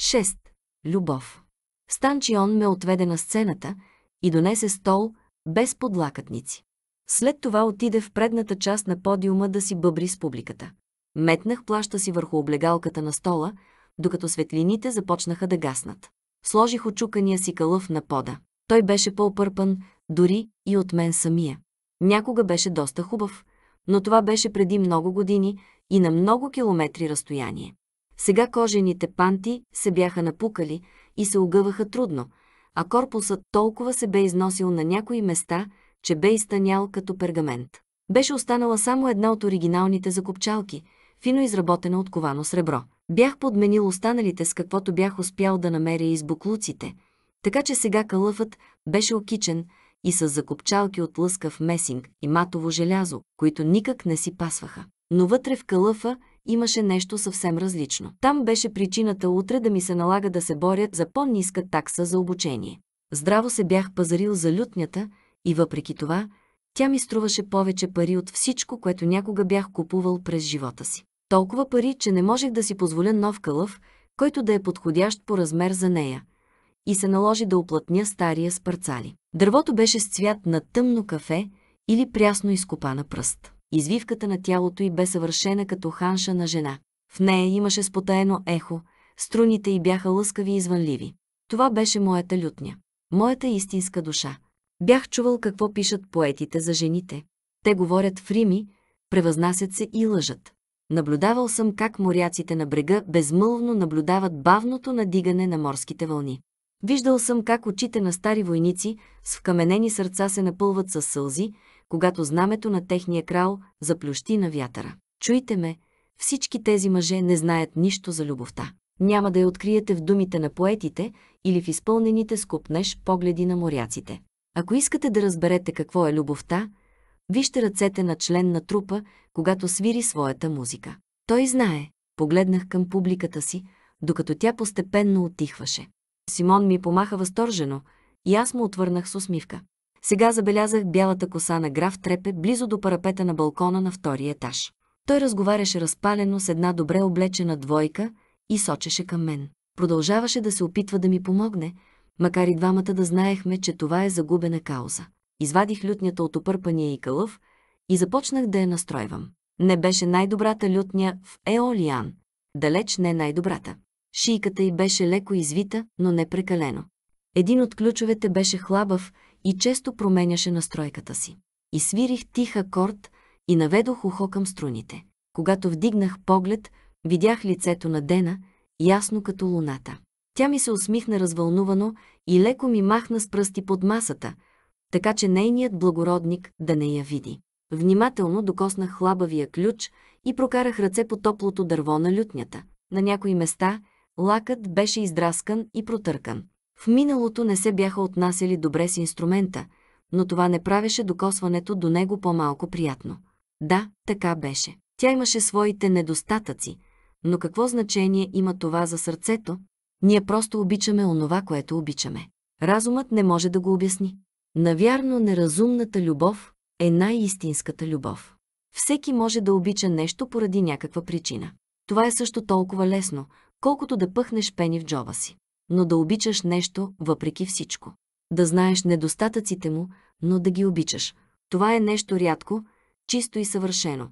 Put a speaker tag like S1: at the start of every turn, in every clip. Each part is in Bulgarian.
S1: 6. Любов. Станчион ме отведе на сцената и донесе стол без подлакътници. След това отиде в предната част на подиума да си бъбри с публиката. Метнах плаща си върху облегалката на стола, докато светлините започнаха да гаснат. Сложих очукания си калъв на пода. Той беше по пърпан дори и от мен самия. Някога беше доста хубав, но това беше преди много години и на много километри разстояние. Сега кожените панти се бяха напукали и се огъваха трудно, а корпусът толкова се бе износил на някои места, че бе изтънял като пергамент. Беше останала само една от оригиналните закопчалки, фино изработена от ковано сребро. Бях подменил останалите с каквото бях успял да намеря из буклуците, така че сега калъфът беше окичен и с закопчалки от лъскав месинг и матово желязо, които никак не си пасваха. Но вътре в калъфа имаше нещо съвсем различно. Там беше причината утре да ми се налага да се борят за по-ниска такса за обучение. Здраво се бях пазарил за лютнята и въпреки това, тя ми струваше повече пари от всичко, което някога бях купувал през живота си. Толкова пари, че не можех да си позволя нов кълъв, който да е подходящ по размер за нея. И се наложи да оплътня стария с парцали. Дървото беше с цвят на тъмно кафе или прясно изкопана пръст. Извивката на тялото й бе съвършена като ханша на жена. В нея имаше спотаено ехо, струните й бяха лъскави и звънливи. Това беше моята лютня. Моята истинска душа. Бях чувал какво пишат поетите за жените. Те говорят в рими, превъзнасят се и лъжат. Наблюдавал съм как моряците на брега безмълвно наблюдават бавното надигане на морските вълни. Виждал съм как очите на стари войници с вкаменени сърца се напълват с сълзи когато знамето на техния крал заплющи на вятъра. Чуйте ме, всички тези мъже не знаят нищо за любовта. Няма да я откриете в думите на поетите или в изпълнените скупнеш погледи на моряците. Ако искате да разберете какво е любовта, вижте ръцете на член на трупа, когато свири своята музика. Той знае. Погледнах към публиката си, докато тя постепенно отихваше. Симон ми помаха възторжено и аз му отвърнах с усмивка. Сега забелязах бялата коса на граф Трепе близо до парапета на балкона на втория етаж. Той разговаряше разпалено с една добре облечена двойка и сочеше към мен. Продължаваше да се опитва да ми помогне, макар и двамата да знаехме, че това е загубена кауза. Извадих лютнята от опърпания и кълъв и започнах да я настройвам. Не беше най-добрата лютня в Еолиан. Далеч не най-добрата. Шийката й беше леко извита, но не прекалено. Един от ключовете беше хлабав и често променяше настройката си. И свирих тих акорд и наведох ухо към струните. Когато вдигнах поглед, видях лицето на Дена, ясно като луната. Тя ми се усмихна развълнувано и леко ми махна с пръсти под масата, така че нейният благородник да не я види. Внимателно докоснах хлабавия ключ и прокарах ръце по топлото дърво на лютнята. На някои места лакът беше издраскан и протъркан. В миналото не се бяха отнасяли добре с инструмента, но това не правеше докосването до него по-малко приятно. Да, така беше. Тя имаше своите недостатъци, но какво значение има това за сърцето? Ние просто обичаме онова, което обичаме. Разумът не може да го обясни. Навярно неразумната любов е най-истинската любов. Всеки може да обича нещо поради някаква причина. Това е също толкова лесно, колкото да пъхнеш пени в джоба си но да обичаш нещо въпреки всичко. Да знаеш недостатъците му, но да ги обичаш. Това е нещо рядко, чисто и съвършено.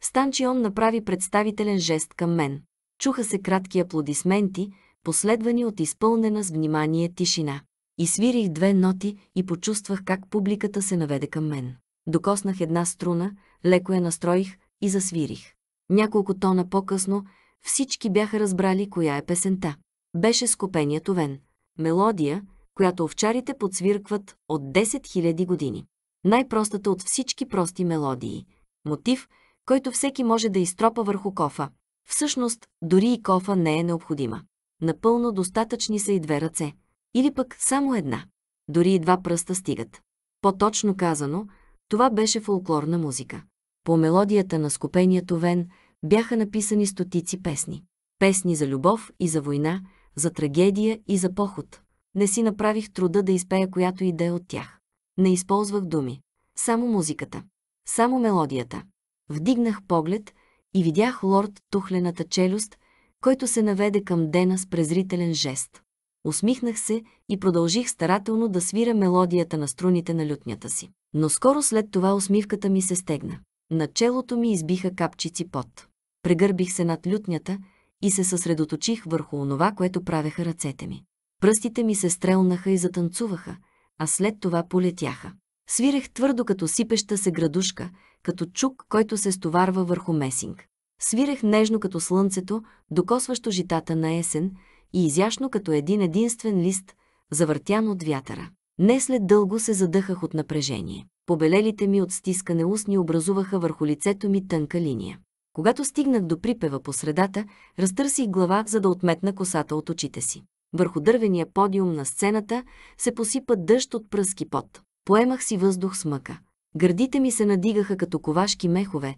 S1: Станчион направи представителен жест към мен. Чуха се кратки аплодисменти, последвани от изпълнена с внимание тишина. свирих две ноти и почувствах как публиката се наведе към мен. Докоснах една струна, леко я настроих и засвирих. Няколко тона по-късно всички бяха разбрали коя е песента беше скопеният вен, мелодия, която овчарите подсвиркват от 10 000 години. Най-простата от всички прости мелодии. Мотив, който всеки може да изтропа върху кофа. Всъщност, дори и кофа не е необходима. Напълно достатъчни са и две ръце. Или пък само една. Дори и два пръста стигат. По-точно казано, това беше фолклорна музика. По мелодията на скопението Вен бяха написани стотици песни. Песни за любов и за война, за трагедия и за поход. Не си направих труда да изпея която и да е от тях. Не използвах думи. Само музиката. Само мелодията. Вдигнах поглед и видях лорд Тухлената челюст, който се наведе към Дена с презрителен жест. Усмихнах се и продължих старателно да свира мелодията на струните на лютнята си. Но скоро след това усмивката ми се стегна. На челото ми избиха капчици пот. Прегърбих се над лютнята и се съсредоточих върху онова, което правеха ръцете ми. Пръстите ми се стрелнаха и затанцуваха, а след това полетяха. Свирех твърдо като сипеща се градушка, като чук, който се стоварва върху месинг. Свирех нежно като слънцето, докосващо житата на есен и изящно като един единствен лист, завъртян от вятъра. Не след дълго се задъхах от напрежение. Побелелите ми от стискане устни образуваха върху лицето ми тънка линия. Когато стигнах до припева по средата, разтърсих глава, за да отметна косата от очите си. Върху дървения подиум на сцената се посипа дъжд от пръски пот. Поемах си въздух с мъка. Гърдите ми се надигаха като ковашки мехове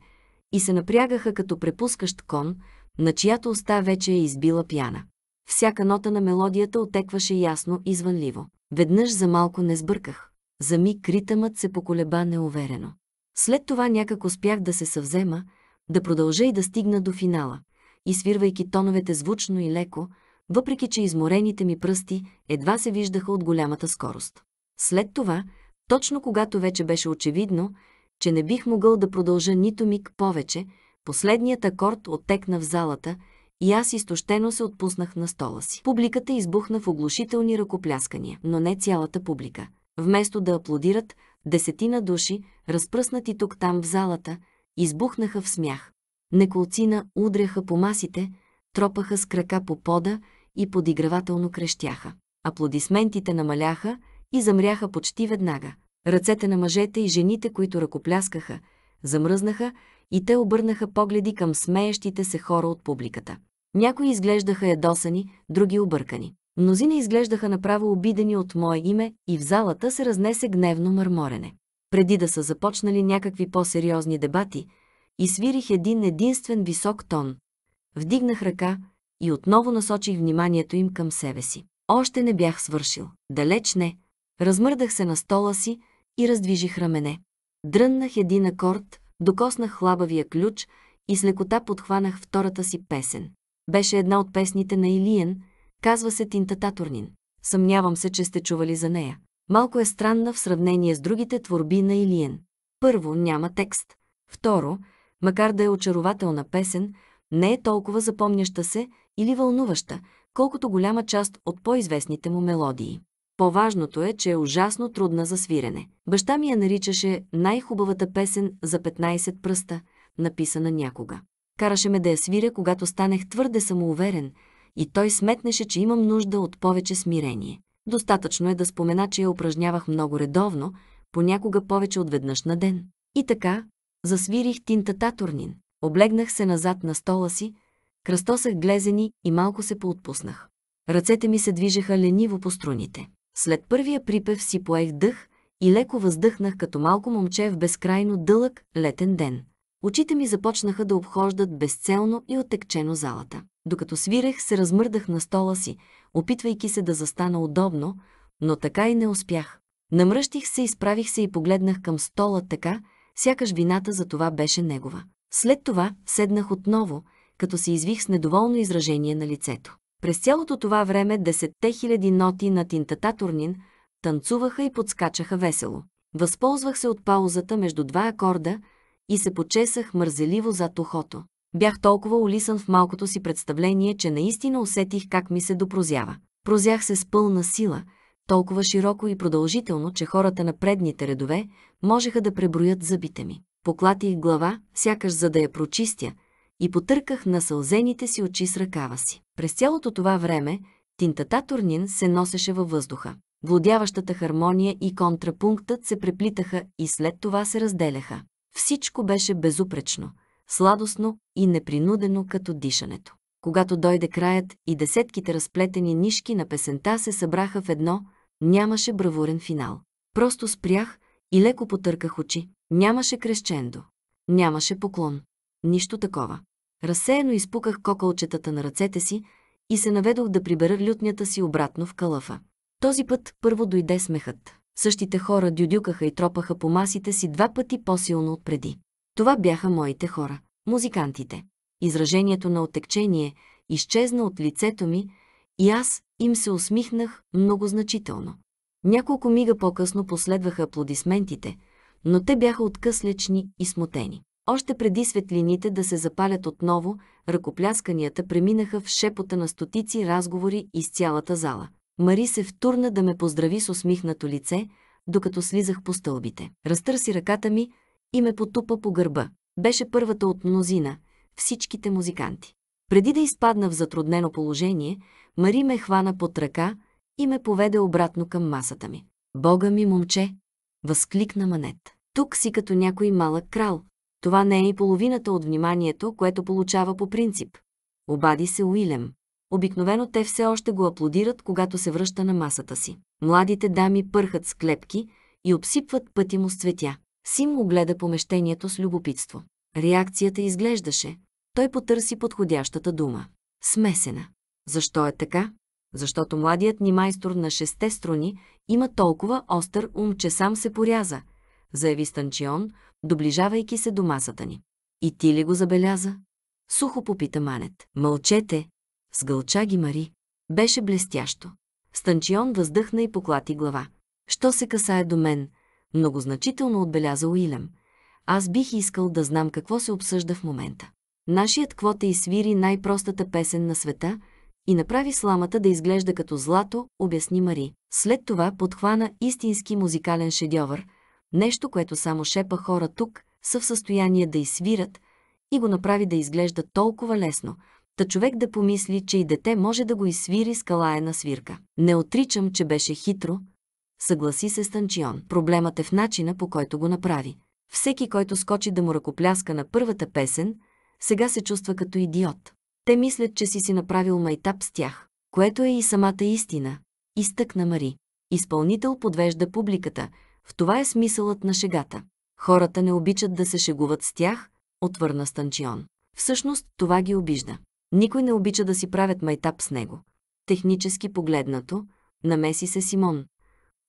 S1: и се напрягаха като препускащ кон, на чиято уста вече е избила пяна. Всяка нота на мелодията отекваше ясно и звънливо. Веднъж за малко не сбърках. За миг ритъмът се поколеба неуверено. След това някак успях да се съвзема, да продължа и да стигна до финала, свирвайки тоновете звучно и леко, въпреки че изморените ми пръсти едва се виждаха от голямата скорост. След това, точно когато вече беше очевидно, че не бих могъл да продължа нито миг повече, последният акорд оттекна в залата и аз изтощено се отпуснах на стола си. Публиката избухна в оглушителни ръкопляскания, но не цялата публика. Вместо да аплодират, десетина души, разпръснати тук-там в залата, избухнаха в смях. Неколцина удряха по масите, тропаха с крака по пода и подигравателно крещяха. Аплодисментите намаляха и замряха почти веднага. Ръцете на мъжете и жените, които ръкопляскаха, замръзнаха и те обърнаха погледи към смеещите се хора от публиката. Някои изглеждаха ядосани, други объркани. Мнозина изглеждаха направо обидени от мое име и в залата се разнесе гневно мърморене преди да са започнали някакви по-сериозни дебати, и свирих един единствен висок тон. Вдигнах ръка и отново насочих вниманието им към себе си. Още не бях свършил. Далеч не. Размърдах се на стола си и раздвижих рамене. Дръннах един акорд, докоснах хлабавия ключ и с лекота подхванах втората си песен. Беше една от песните на Илиен, казва се Тинтататурнин. Съмнявам се, че сте чували за нея малко е странна в сравнение с другите творби на Илиен. Първо, няма текст. Второ, макар да е очарователна песен, не е толкова запомняща се или вълнуваща, колкото голяма част от по-известните му мелодии. По-важното е, че е ужасно трудна за свирене. Баща ми я наричаше най-хубавата песен за 15 пръста, написана някога. Караше ме да я свиря, когато станех твърде самоуверен, и той сметнеше, че имам нужда от повече смирение. Достатъчно е да спомена, че я упражнявах много редовно, понякога повече от веднъж на ден. И така, засвирих тинтата турнин. Облегнах се назад на стола си, кръстосах глезени и малко се поотпуснах. Ръцете ми се движеха лениво по струните. След първия припев си поех дъх и леко въздъхнах като малко момче в безкрайно дълъг летен ден. Очите ми започнаха да обхождат безцелно и отекчено залата. Докато свирех, се размърдах на стола си, опитвайки се да застана удобно, но така и не успях. Намръщих се, изправих се и погледнах към стола така, сякаш вината за това беше негова. След това седнах отново, като се извих с недоволно изражение на лицето. През цялото това време десетте хиляди ноти на тинтата Турнин танцуваха и подскачаха весело. Възползвах се от паузата между два акорда и се почесах мързеливо зад ухото. Бях толкова улисан в малкото си представление, че наистина усетих как ми се допрозява. Прозях се с пълна сила, толкова широко и продължително, че хората на предните редове можеха да преброят зъбите ми. Поклатих глава, сякаш за да я прочистя, и потърках насълзените си очи с ръкава си. През цялото това време тинтата Турнин се носеше във въздуха. Владяващата хармония и контрапунктът се преплитаха и след това се разделяха. Всичко беше безупречно – сладостно и непринудено като дишането. Когато дойде краят и десетките разплетени нишки на песента се събраха в едно, нямаше бравурен финал. Просто спрях и леко потърках очи. Нямаше крещендо. Нямаше поклон. Нищо такова. Разсеяно изпуках кокълчетата на ръцете си и се наведох да прибера лютнята си обратно в калъфа. Този път първо дойде смехът. Същите хора дюдюкаха и тропаха по масите си два пъти по-силно от преди. Това бяха моите хора, музикантите. Изражението на отекчение изчезна от лицето ми и аз им се усмихнах много значително. Няколко мига по-късно последваха аплодисментите, но те бяха откъслечни и смутени. Още преди светлините да се запалят отново, ръкоплясканията преминаха в шепота на стотици разговори из цялата зала. Мари се втурна да ме поздрави с усмихнато лице, докато слизах по стълбите. Разтърси ръката ми, и ме потупа по гърба. Беше първата от мнозина, всичките музиканти. Преди да изпадна в затруднено положение, Мари ме хвана под ръка и ме поведе обратно към масата ми. «Бога ми, момче!» – възкликна Манет. «Тук си като някой малък крал. Това не е и половината от вниманието, което получава по принцип». Обади се Уилем. Обикновено те все още го аплодират, когато се връща на масата си. Младите дами пърхат с клепки и обсипват пъти му с цветя. Сим огледа помещението с любопитство. Реакцията изглеждаше. Той потърси подходящата дума. Смесена. Защо е така? Защото младият ни майстор на шесте струни има толкова остър ум, че сам се поряза, заяви Станчион, доближавайки се до масата ни. И ти ли го забеляза? Сухо попита Манет. Мълчете! Сгълча ги Мари. Беше блестящо. Станчион въздъхна и поклати глава. Що се касае до мен, многозначително отбеляза Уилям. Аз бих искал да знам какво се обсъжда в момента. Нашият квота е изсвири най-простата песен на света и направи сламата да изглежда като злато, обясни Мари. След това подхвана истински музикален шедьовър, нещо, което само шепа хора тук са в състояние да извират, и го направи да изглежда толкова лесно, та човек да помисли, че и дете може да го изсвири скалаена свирка. Не отричам, че беше хитро, съгласи се Станчион. Проблемът е в начина, по който го направи. Всеки, който скочи да му ръкопляска на първата песен, сега се чувства като идиот. Те мислят, че си си направил майтап с тях, което е и самата истина. Изтъкна Мари. Изпълнител подвежда публиката. В това е смисълът на шегата. Хората не обичат да се шегуват с тях, отвърна Станчион. Всъщност това ги обижда. Никой не обича да си правят майтап с него. Технически погледнато, намеси се Симон.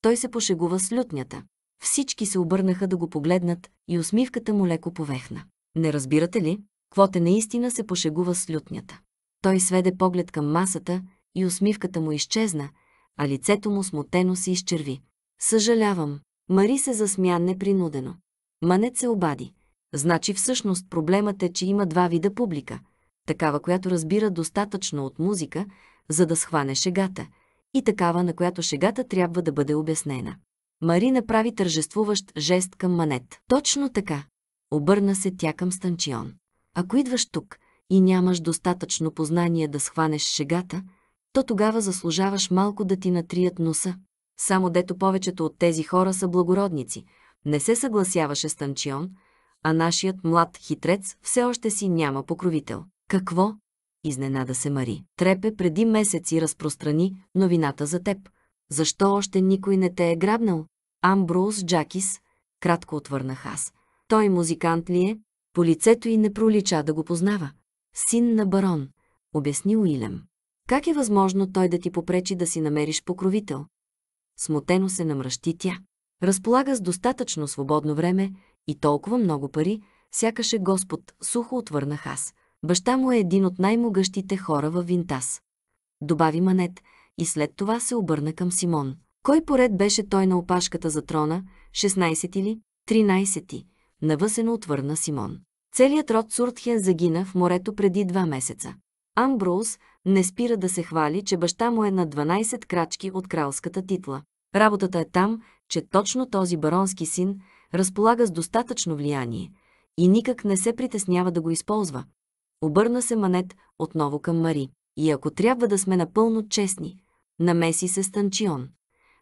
S1: Той се пошегува с лютнята. Всички се обърнаха да го погледнат и усмивката му леко повехна. Не разбирате ли? Квоте наистина се пошегува с лютнята. Той сведе поглед към масата и усмивката му изчезна, а лицето му смутено се изчерви. Съжалявам. Мари се засмя непринудено. Манет се обади. Значи всъщност проблемът е, че има два вида публика. Такава, която разбира достатъчно от музика, за да схване шегата, и такава, на която шегата трябва да бъде обяснена. Мари направи тържествуващ жест към Манет. Точно така. Обърна се тя към Станчион. Ако идваш тук и нямаш достатъчно познание да схванеш шегата, то тогава заслужаваш малко да ти натрият носа. Само дето повечето от тези хора са благородници. Не се съгласяваше Станчион, а нашият млад хитрец все още си няма покровител. Какво? изненада се Мари. Трепе преди месеци разпространи новината за теб. Защо още никой не те е грабнал? Амброуз Джакис, кратко отвърнах аз. Той музикант ли е? По лицето й не пролича да го познава. Син на барон, обясни Уилям. Как е възможно той да ти попречи да си намериш покровител? Смутено се намръщи тя. Разполага с достатъчно свободно време и толкова много пари, сякаше Господ, сухо отвърнах аз. Баща му е един от най-могъщите хора във Винтас. Добави Манет и след това се обърна към Симон. Кой поред беше той на опашката за трона, 16 или 13 навъсено отвърна Симон. Целият род Суртхен загина в морето преди два месеца. Амброуз не спира да се хвали, че баща му е на 12 крачки от кралската титла. Работата е там, че точно този баронски син разполага с достатъчно влияние и никак не се притеснява да го използва, Обърна се Манет отново към Мари. И ако трябва да сме напълно честни, намеси се Станчион.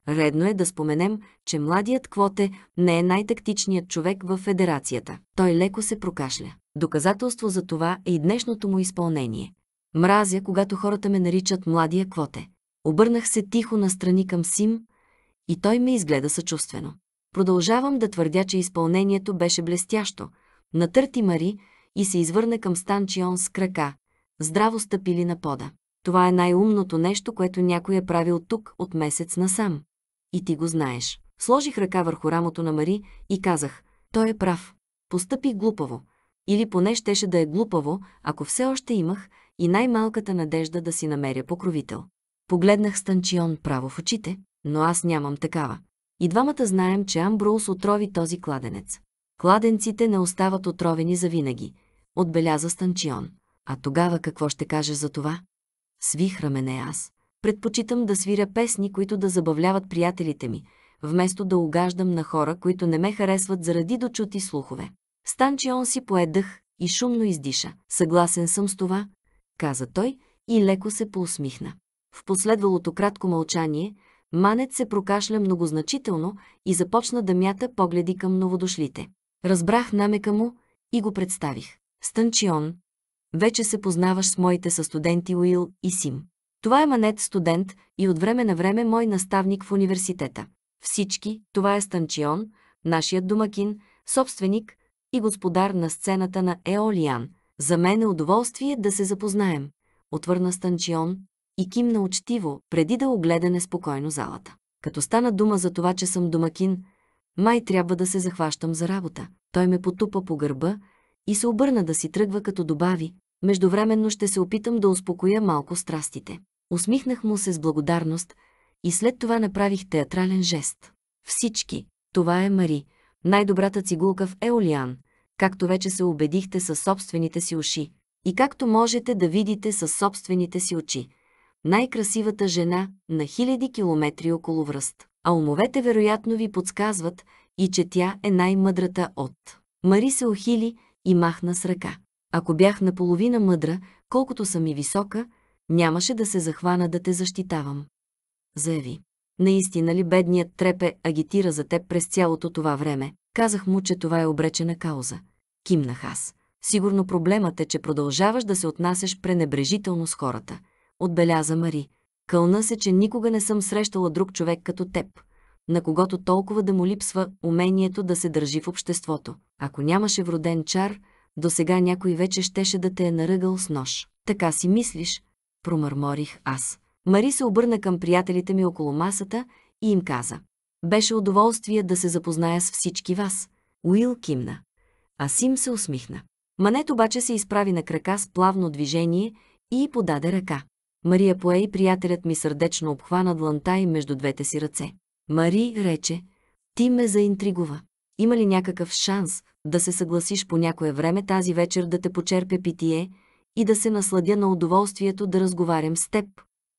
S1: Редно е да споменем, че младият Квоте не е най-тактичният човек в федерацията. Той леко се прокашля. Доказателство за това е и днешното му изпълнение. Мразя, когато хората ме наричат младия Квоте. Обърнах се тихо настрани към Сим и той ме изгледа съчувствено. Продължавам да твърдя, че изпълнението беше блестящо. Натърти Мари – и се извърна към Станчион с крака, здраво стъпили на пода. Това е най-умното нещо, което някой е правил тук от месец насам. И ти го знаеш. Сложих ръка върху рамото на Мари и казах, той е прав. Постъпи глупаво. Или поне щеше да е глупаво, ако все още имах и най-малката надежда да си намеря покровител. Погледнах Станчион право в очите, но аз нямам такава. И двамата знаем, че Амброус отрови този кладенец. Кладенците не остават отровени завинаги отбеляза Станчион. А тогава какво ще каже за това? Свих рамене аз. Предпочитам да свиря песни, които да забавляват приятелите ми, вместо да угаждам на хора, които не ме харесват заради дочути слухове. Станчион си поедъх и шумно издиша. Съгласен съм с това, каза той и леко се поусмихна. В последвалото кратко мълчание, Манет се прокашля многозначително и започна да мята погледи към новодошлите. Разбрах намека му и го представих. Станчион. Вече се познаваш с моите състуденти Уил и Сим. Това е Манет студент и от време на време мой наставник в университета. Всички, това е Станчион, нашият домакин, собственик и господар на сцената на Еолиан. За мен е удоволствие да се запознаем, отвърна Станчион и кимна учтиво, преди да огледа неспокойно залата. Като стана дума за това, че съм домакин, май трябва да се захващам за работа. Той ме потупа по гърба и се обърна да си тръгва, като добави, междувременно ще се опитам да успокоя малко страстите. Усмихнах му се с благодарност и след това направих театрален жест. Всички, това е Мари, най-добрата цигулка в Еолиан, както вече се убедихте със собствените си уши и както можете да видите със собствените си очи. Най-красивата жена на хиляди километри около връст. А умовете вероятно ви подсказват и че тя е най-мъдрата от. Мари се охили и махна с ръка. Ако бях наполовина мъдра, колкото съм и висока, нямаше да се захвана да те защитавам. Заяви. Наистина ли бедният трепе агитира за теб през цялото това време? Казах му, че това е обречена кауза. Кимнах аз. Сигурно проблемът е, че продължаваш да се отнасяш пренебрежително с хората. Отбеляза Мари. Кълна се, че никога не съм срещала друг човек като теб на когото толкова да му липсва умението да се държи в обществото. Ако нямаше вроден чар, до сега някой вече щеше да те е наръгал с нож. Така си мислиш, промърморих аз. Мари се обърна към приятелите ми около масата и им каза. Беше удоволствие да се запозная с всички вас. Уил кимна. А Сим се усмихна. Манет обаче се изправи на крака с плавно движение и подаде ръка. Мария пое и приятелят ми сърдечно обхвана дланта и между двете си ръце. Мари рече, ти ме заинтригува. Има ли някакъв шанс да се съгласиш по някое време тази вечер да те почерпя питие и да се насладя на удоволствието да разговарям с теб?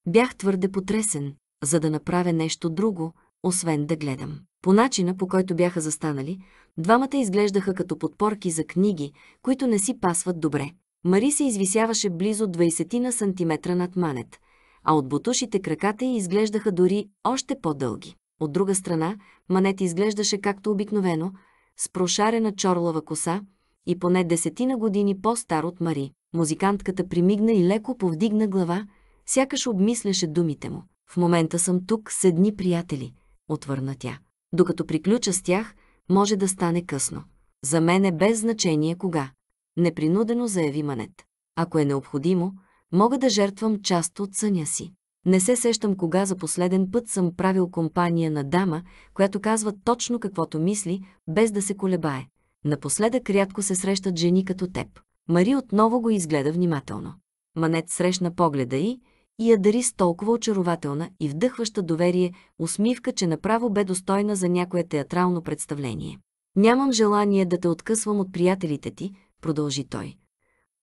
S1: Бях твърде потресен, за да направя нещо друго, освен да гледам. По начина, по който бяха застанали, двамата изглеждаха като подпорки за книги, които не си пасват добре. Мари се извисяваше близо 20 на сантиметра над манет, а от бутушите краката й изглеждаха дори още по-дълги. От друга страна, Манет изглеждаше както обикновено, с прошарена чорлава коса и поне десетина години по-стар от Мари. Музикантката примигна и леко повдигна глава, сякаш обмисляше думите му. В момента съм тук с едни приятели, отвърна тя. Докато приключа с тях, може да стане късно. За мен е без значение кога. Непринудено заяви Манет. Ако е необходимо, мога да жертвам част от съня си. Не се сещам кога за последен път съм правил компания на дама, която казва точно каквото мисли, без да се колебае. Напоследък рядко се срещат жени като теб. Мари отново го изгледа внимателно. Манет срещна погледа й и я дари с толкова очарователна и вдъхваща доверие усмивка, че направо бе достойна за някое театрално представление. Нямам желание да те откъсвам от приятелите ти, продължи той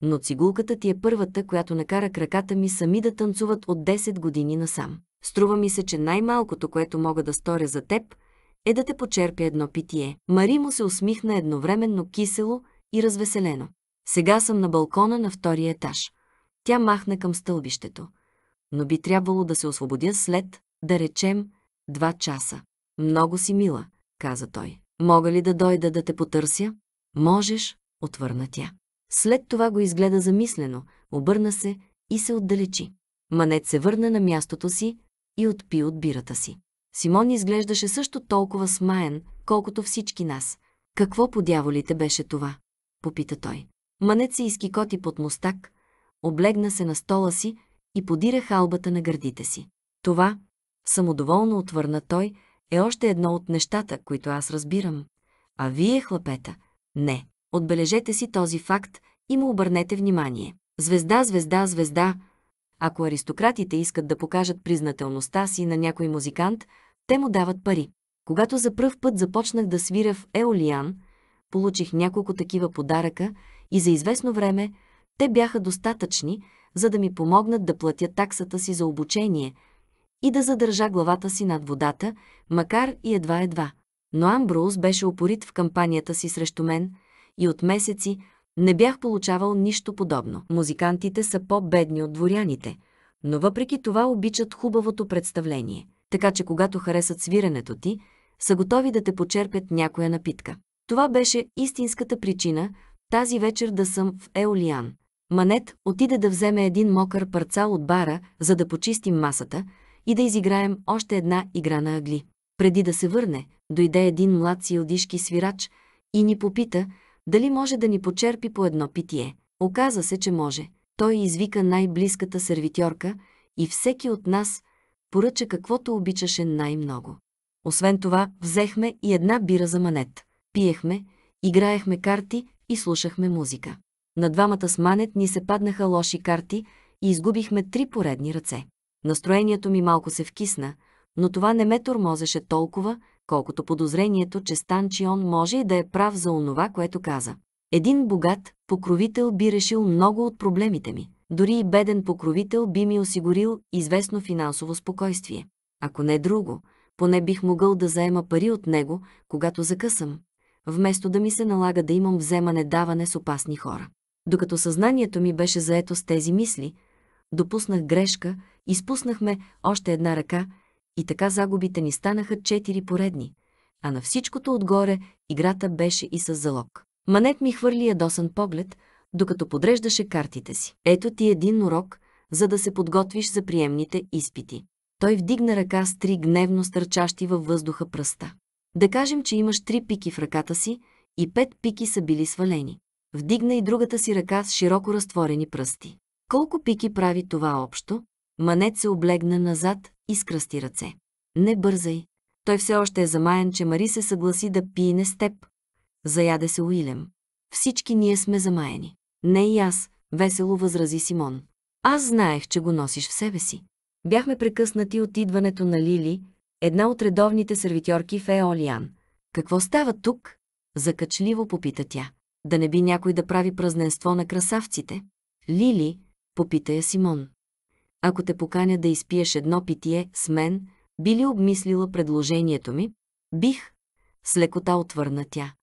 S1: но цигулката ти е първата, която накара краката ми сами да танцуват от 10 години насам. Струва ми се, че най-малкото, което мога да сторя за теб, е да те почерпя едно питие. Мари му се усмихна едновременно кисело и развеселено. Сега съм на балкона на втория етаж. Тя махна към стълбището. Но би трябвало да се освободя след, да речем, два часа. Много си мила, каза той. Мога ли да дойда да те потърся? Можеш, отвърна тя. След това го изгледа замислено, обърна се и се отдалечи. Манет се върна на мястото си и отпи от бирата си. Симон изглеждаше също толкова смаян, колкото всички нас. Какво по дяволите беше това? Попита той. Манет се изкикоти под мостак, облегна се на стола си и подира халбата на гърдите си. Това, самодоволно отвърна той, е още едно от нещата, които аз разбирам. А вие, хлапета, не. Отбележете си този факт и му обърнете внимание. Звезда, звезда, звезда. Ако аристократите искат да покажат признателността си на някой музикант, те му дават пари. Когато за пръв път започнах да свиря в Еолиан, получих няколко такива подаръка и за известно време те бяха достатъчни, за да ми помогнат да платя таксата си за обучение и да задържа главата си над водата, макар и едва-едва. Но Амброуз беше опорит в кампанията си срещу мен – и от месеци не бях получавал нищо подобно. Музикантите са по-бедни от дворяните, но въпреки това обичат хубавото представление, така че когато харесат свиренето ти, са готови да те почерпят някоя напитка. Това беше истинската причина тази вечер да съм в Еолиан. Манет отиде да вземе един мокър парцал от бара, за да почистим масата и да изиграем още една игра на агли. Преди да се върне, дойде един млад силдишки свирач и ни попита – дали може да ни почерпи по едно питие? Оказа се, че може. Той извика най-близката сервитьорка и всеки от нас поръча каквото обичаше най-много. Освен това, взехме и една бира за манет. Пиехме, играехме карти и слушахме музика. На двамата с манет ни се паднаха лоши карти и изгубихме три поредни ръце. Настроението ми малко се вкисна, но това не ме тормозеше толкова, колкото подозрението, че Станчион може и да е прав за онова, което каза. Един богат покровител би решил много от проблемите ми. Дори и беден покровител би ми осигурил известно финансово спокойствие. Ако не друго, поне бих могъл да заема пари от него, когато закъсам, вместо да ми се налага да имам вземане-даване с опасни хора. Докато съзнанието ми беше заето с тези мисли, допуснах грешка, изпуснахме още една ръка – и така загубите ни станаха четири поредни. А на всичкото отгоре играта беше и с залог. Манет ми хвърли ядосан поглед, докато подреждаше картите си. Ето ти един урок, за да се подготвиш за приемните изпити. Той вдигна ръка с три гневно стърчащи във въздуха пръста. Да кажем, че имаш три пики в ръката си и пет пики са били свалени. Вдигна и другата си ръка с широко разтворени пръсти. Колко пики прави това общо? Манет се облегна назад и скръсти ръце. Не бързай. Той все още е замаян, че Мари се съгласи да не с теб. Заяде се Уилям. Всички ние сме замаяни. Не и аз, весело възрази Симон. Аз знаех, че го носиш в себе си. Бяхме прекъснати от идването на Лили, една от редовните сервитьорки в Еолиан. Какво става тук? Закачливо попита тя. Да не би някой да прави празненство на красавците. Лили, попита я Симон ако те поканя да изпиеш едно питие с мен, би ли обмислила предложението ми? Бих. С лекота отвърна тя.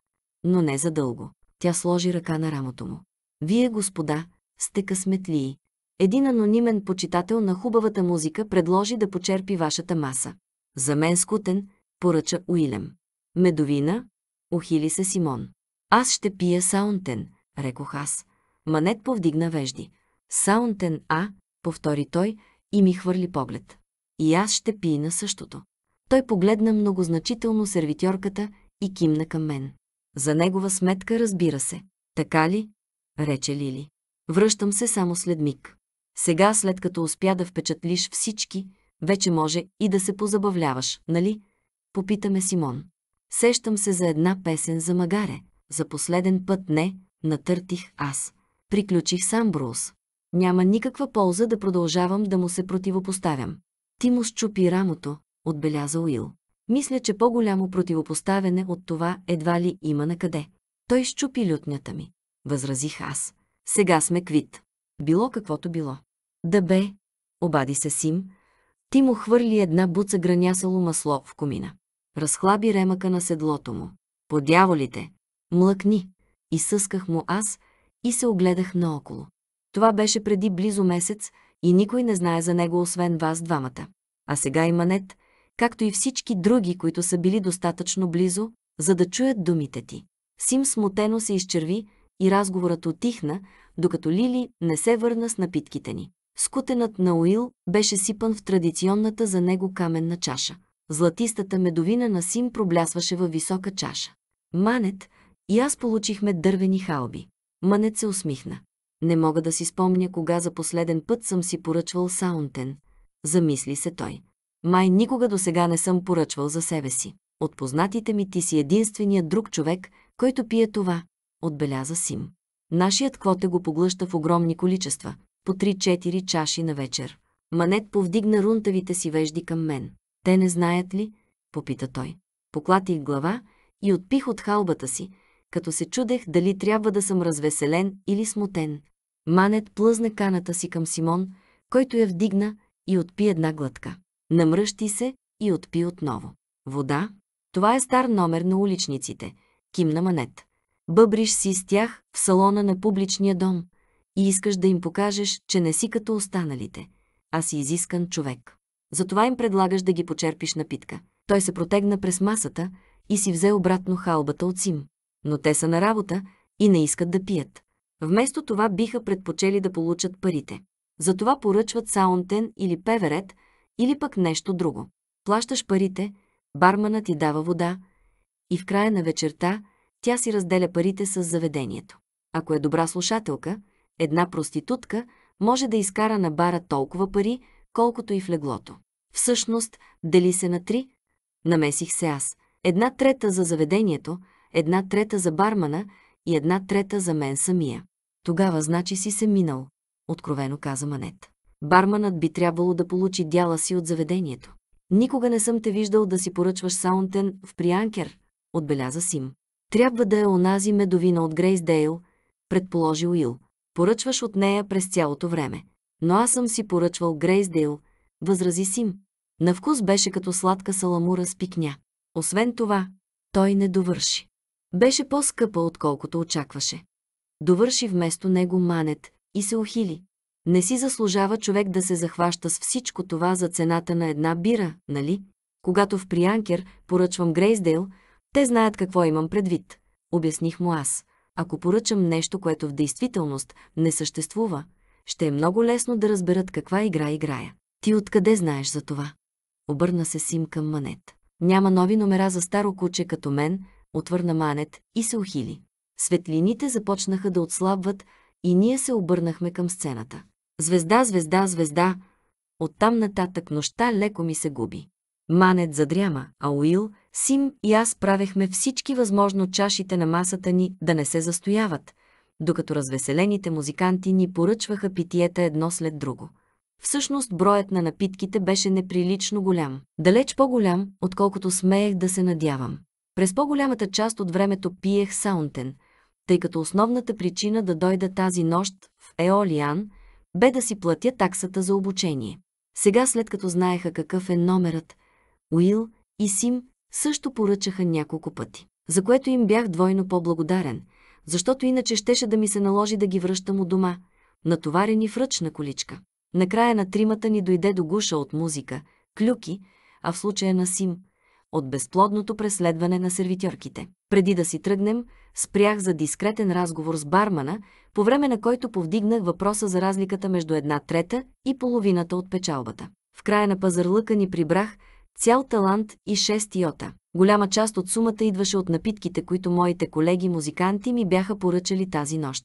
S1: Но не задълго. Тя сложи ръка на рамото му. Вие, господа, сте късметлии. Един анонимен почитател на хубавата музика предложи да почерпи вашата маса. За мен скутен, поръча Уилем. Медовина? Ухили се Симон. Аз ще пия саунтен, рекох аз. Манет повдигна вежди. Саунтен, а? повтори той и ми хвърли поглед. И аз ще пи на същото. Той погледна многозначително сервитьорката и кимна към мен. За негова сметка, разбира се. Така ли? рече Лили. Връщам се само след миг. Сега, след като успя да впечатлиш всички, вече може и да се позабавляваш, нали? Попитаме Симон. Сещам се за една песен за магаре. За последен път не, натъртих аз. Приключих сам Брус. Няма никаква полза да продължавам да му се противопоставям. Ти му щупи рамото, отбеляза Уил. Мисля, че по-голямо противопоставяне от това едва ли има на къде. Той щупи лютнята ми. Възразих аз. Сега сме квит. Било каквото било. Да бе, обади се Сим. Ти му хвърли една буца гранясало масло в комина. Разхлаби ремъка на седлото му. Подяволите! Млъкни! Изсъсках му аз и се огледах наоколо. Това беше преди близо месец и никой не знае за него, освен вас двамата. А сега и Манет, както и всички други, които са били достатъчно близо, за да чуят думите ти. Сим смутено се изчерви и разговорът отихна, докато Лили не се върна с напитките ни. Скутенът на Уил беше сипан в традиционната за него каменна чаша. Златистата медовина на Сим проблясваше във висока чаша. Манет и аз получихме дървени халби. Манет се усмихна. Не мога да си спомня кога за последен път съм си поръчвал саунтен. Замисли се той. Май никога до сега не съм поръчвал за себе си. От познатите ми ти си единственият друг човек, който пие това, отбеляза Сим. Нашият квоте го поглъща в огромни количества, по 3-4 чаши на вечер. Манет повдигна рунтавите си вежди към мен. Те не знаят ли? попита той. Поклатих глава и отпих от халбата си, като се чудех дали трябва да съм развеселен или смутен. Манет плъзна каната си към Симон, който я вдигна и отпи една глътка. Намръщи се и отпи отново. Вода? Това е стар номер на уличниците. Кимна Манет. Бъбриш си с тях в салона на публичния дом и искаш да им покажеш, че не си като останалите, а си изискан човек. Затова им предлагаш да ги почерпиш напитка. Той се протегна през масата и си взе обратно халбата от Сим. Но те са на работа и не искат да пият. Вместо това биха предпочели да получат парите. Затова поръчват саунтен или певерет, или пък нещо друго. Плащаш парите, барманът ти дава вода и в края на вечерта тя си разделя парите с заведението. Ако е добра слушателка, една проститутка може да изкара на бара толкова пари, колкото и в леглото. Всъщност, дели се на три, намесих се аз. Една трета за заведението, една трета за бармана и една трета за мен самия. Тогава значи си се минал, откровено каза Манет. Барманът би трябвало да получи дяла си от заведението. Никога не съм те виждал да си поръчваш саунтен в Прианкер, отбеляза Сим. Трябва да е онази медовина от Грейсдейл, предположи Уил. Поръчваш от нея през цялото време. Но аз съм си поръчвал Грейсдейл, възрази Сим. На вкус беше като сладка саламура с пикня. Освен това, той не довърши. Беше по-скъпа, отколкото очакваше довърши вместо него манет и се ухили. Не си заслужава човек да се захваща с всичко това за цената на една бира, нали? Когато в Приянкер поръчвам Грейсдейл, те знаят какво имам предвид. Обясних му аз. Ако поръчам нещо, което в действителност не съществува, ще е много лесно да разберат каква игра играя. Ти откъде знаеш за това? Обърна се Сим към Манет. Няма нови номера за старо куче като мен, отвърна Манет и се ухили светлините започнаха да отслабват и ние се обърнахме към сцената. Звезда, звезда, звезда, оттам нататък нощта леко ми се губи. Манет задряма, а Уил, Сим и аз правехме всички възможно чашите на масата ни да не се застояват, докато развеселените музиканти ни поръчваха питиета едно след друго. Всъщност броят на напитките беше неприлично голям, далеч по-голям, отколкото смеех да се надявам. През по-голямата част от времето пиех саунтен – тъй като основната причина да дойда тази нощ в Еолиан бе да си платя таксата за обучение. Сега, след като знаеха какъв е номерът, Уил и Сим също поръчаха няколко пъти, за което им бях двойно по-благодарен, защото иначе щеше да ми се наложи да ги връщам от дома, натоварени в ръчна количка. Накрая на тримата ни дойде до гуша от музика, клюки, а в случая на Сим – от безплодното преследване на сервитьорките. Преди да си тръгнем, спрях за дискретен разговор с бармана, по време на който повдигнах въпроса за разликата между една трета и половината от печалбата. В края на пазарлъка ни прибрах цял талант и шест йота. Голяма част от сумата идваше от напитките, които моите колеги музиканти ми бяха поръчали тази нощ.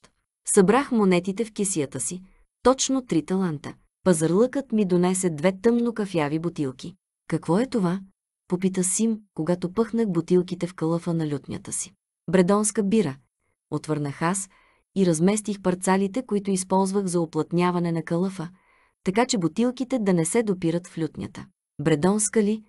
S1: Събрах монетите в кесията си, точно три таланта. Пазарлъкът ми донесе две тъмно кафяви бутилки. Какво е това? Попита Сим, когато пъхнах бутилките в калъфа на лютнята си. Бредонска бира, отвърнах аз и разместих парцалите, които използвах за оплътняване на калъфа, така че бутилките да не се допират в лютнята. Бредонска ли?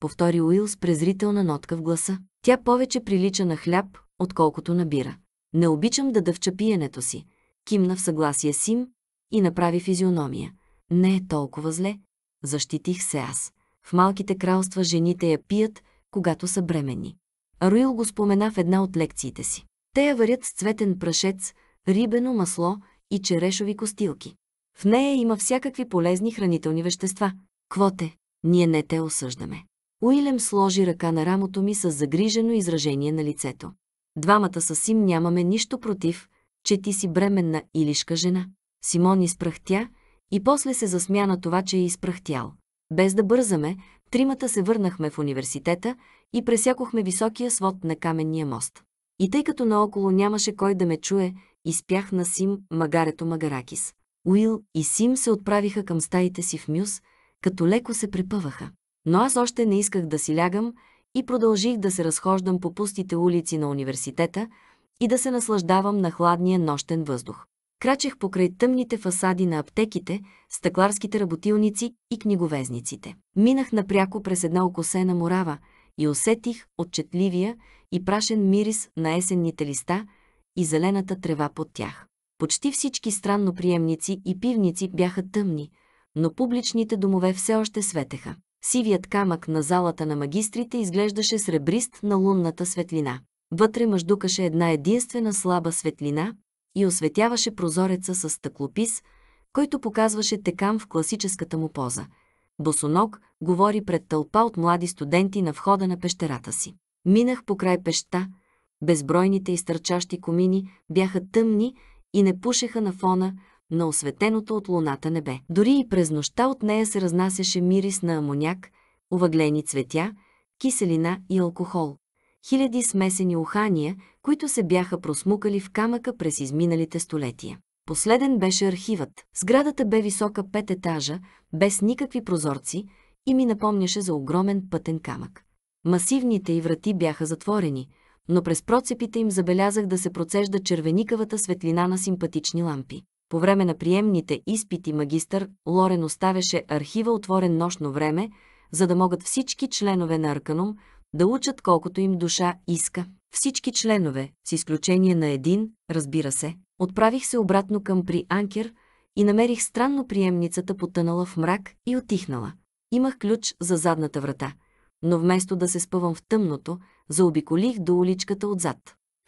S1: повтори Уил с презрителна нотка в гласа. Тя повече прилича на хляб, отколкото на бира. Не обичам да дъвча пиенето си. Кимна в съгласие Сим и направи физиономия. Не е толкова зле. Защитих се аз. В малките кралства жените я пият, когато са бремени. Руил го спомена в една от лекциите си. Те я варят с цветен прашец, рибено масло и черешови костилки. В нея има всякакви полезни хранителни вещества. Квоте, ние не те осъждаме. Уилем сложи ръка на рамото ми с загрижено изражение на лицето. Двамата с Сим нямаме нищо против, че ти си бременна илишка жена. Симон изпрахтя и после се засмя на това, че е изпрахтял. Без да бързаме, тримата се върнахме в университета и пресякохме високия свод на каменния мост. И тъй като наоколо нямаше кой да ме чуе, изпях на Сим магарето Магаракис. Уил и Сим се отправиха към стаите си в Мюс, като леко се препъваха. Но аз още не исках да си лягам и продължих да се разхождам по пустите улици на университета и да се наслаждавам на хладния нощен въздух. Крачех покрай тъмните фасади на аптеките, стъкларските работилници и книговезниците. Минах напряко през една окосена морава – и усетих отчетливия и прашен мирис на есенните листа и зелената трева под тях. Почти всички странно приемници и пивници бяха тъмни, но публичните домове все още светеха. Сивият камък на залата на магистрите изглеждаше сребрист на лунната светлина. Вътре мъждукаше една единствена слаба светлина и осветяваше прозореца с стъклопис, който показваше текам в класическата му поза – босоног, говори пред тълпа от млади студенти на входа на пещерата си. Минах покрай пеща, безбройните и стърчащи комини бяха тъмни и не пушеха на фона на осветеното от луната небе. Дори и през нощта от нея се разнасяше мирис на амоняк, увъглени цветя, киселина и алкохол. Хиляди смесени ухания, които се бяха просмукали в камъка през изминалите столетия. Последен беше архивът. Сградата бе висока пет етажа, без никакви прозорци и ми напомняше за огромен пътен камък. Масивните и врати бяха затворени, но през процепите им забелязах да се процежда червеникавата светлина на симпатични лампи. По време на приемните изпити магистър Лорен оставяше архива отворен нощно време, за да могат всички членове на Арканум да учат колкото им душа иска. Всички членове, с изключение на един, разбира се, отправих се обратно към при Анкер и намерих странно приемницата потънала в мрак и отихнала. Имах ключ за задната врата, но вместо да се спъвам в тъмното, заобиколих до уличката отзад.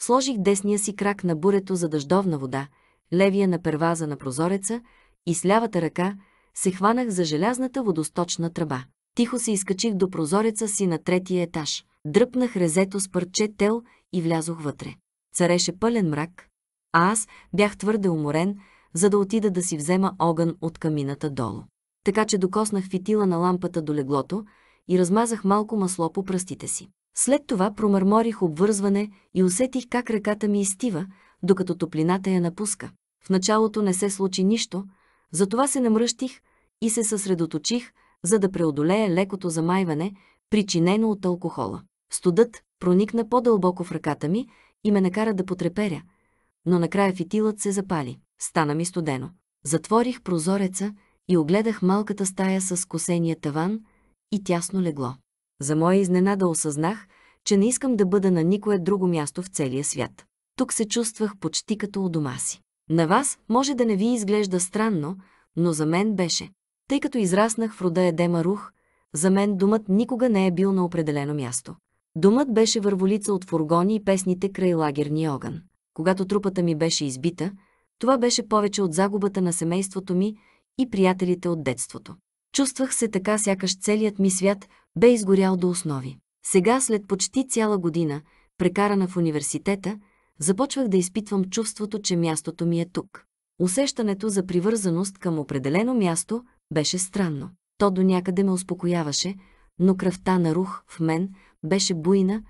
S1: Сложих десния си крак на бурето за дъждовна вода, левия на перваза на прозореца и с лявата ръка се хванах за желязната водосточна тръба. Тихо се изкачих до прозореца си на третия етаж. Дръпнах резето с парче тел и влязох вътре. Цареше пълен мрак, а аз бях твърде уморен, за да отида да си взема огън от камината долу. Така че докоснах фитила на лампата до леглото и размазах малко масло по пръстите си. След това промърморих обвързване и усетих как ръката ми изтива, докато топлината я напуска. В началото не се случи нищо, затова се намръщих и се съсредоточих, за да преодолее лекото замайване, причинено от алкохола. Студът проникна по-дълбоко в ръката ми и ме накара да потреперя, но накрая фитилът се запали. Стана ми студено. Затворих прозореца и огледах малката стая с косения таван и тясно легло. За моя изненада осъзнах, че не искам да бъда на никое друго място в целия свят. Тук се чувствах почти като у дома си. На вас може да не ви изглежда странно, но за мен беше. Тъй като израснах в рода Едема Рух, за мен думът никога не е бил на определено място. Думът беше върволица от фургони и песните край лагерния огън. Когато трупата ми беше избита, това беше повече от загубата на семейството ми и приятелите от детството. Чувствах се така, сякаш целият ми свят бе изгорял до основи. Сега, след почти цяла година, прекарана в университета, започвах да изпитвам чувството, че мястото ми е тук. Усещането за привързаност към определено място беше странно. То до някъде ме успокояваше, но кръвта на рух в мен беше буйна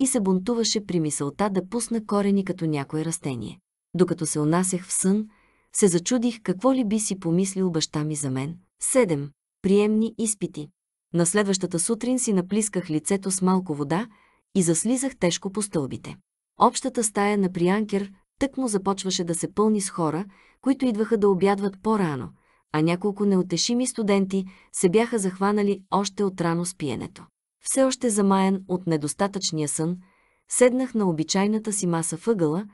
S1: и се бунтуваше при мисълта да пусна корени като някое растение. Докато се унасях в сън, се зачудих какво ли би си помислил баща ми за мен. 7. Приемни изпити. На следващата сутрин си наплисках лицето с малко вода и заслизах тежко по стълбите. Общата стая на Приянкер тъкмо започваше да се пълни с хора, които идваха да обядват по-рано – а няколко неутешими студенти се бяха захванали още от рано с пиенето. Все още замаян от недостатъчния сън, седнах на обичайната си маса въгъла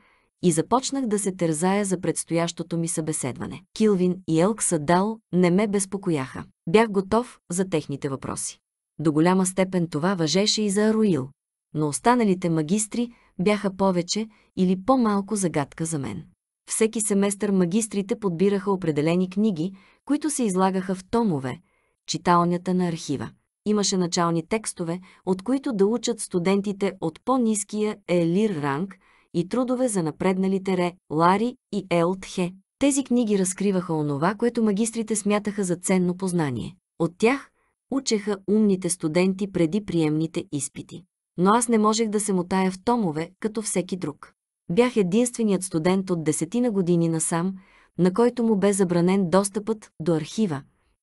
S1: и започнах да се тързая за предстоящото ми събеседване. Килвин и Елк Дал не ме безпокояха. Бях готов за техните въпроси. До голяма степен това въжеше и за Аруил, но останалите магистри бяха повече или по-малко загадка за мен. Всеки семестър магистрите подбираха определени книги, които се излагаха в томове, читалнята на архива. Имаше начални текстове, от които да учат студентите от по-низкия елир ранг и трудове за напредналите ре Лари и Елтхе. Тези книги разкриваха онова, което магистрите смятаха за ценно познание. От тях учеха умните студенти преди приемните изпити. Но аз не можех да се мутая в томове, като всеки друг. Бях единственият студент от десетина години насам, на който му бе забранен достъпът до архива,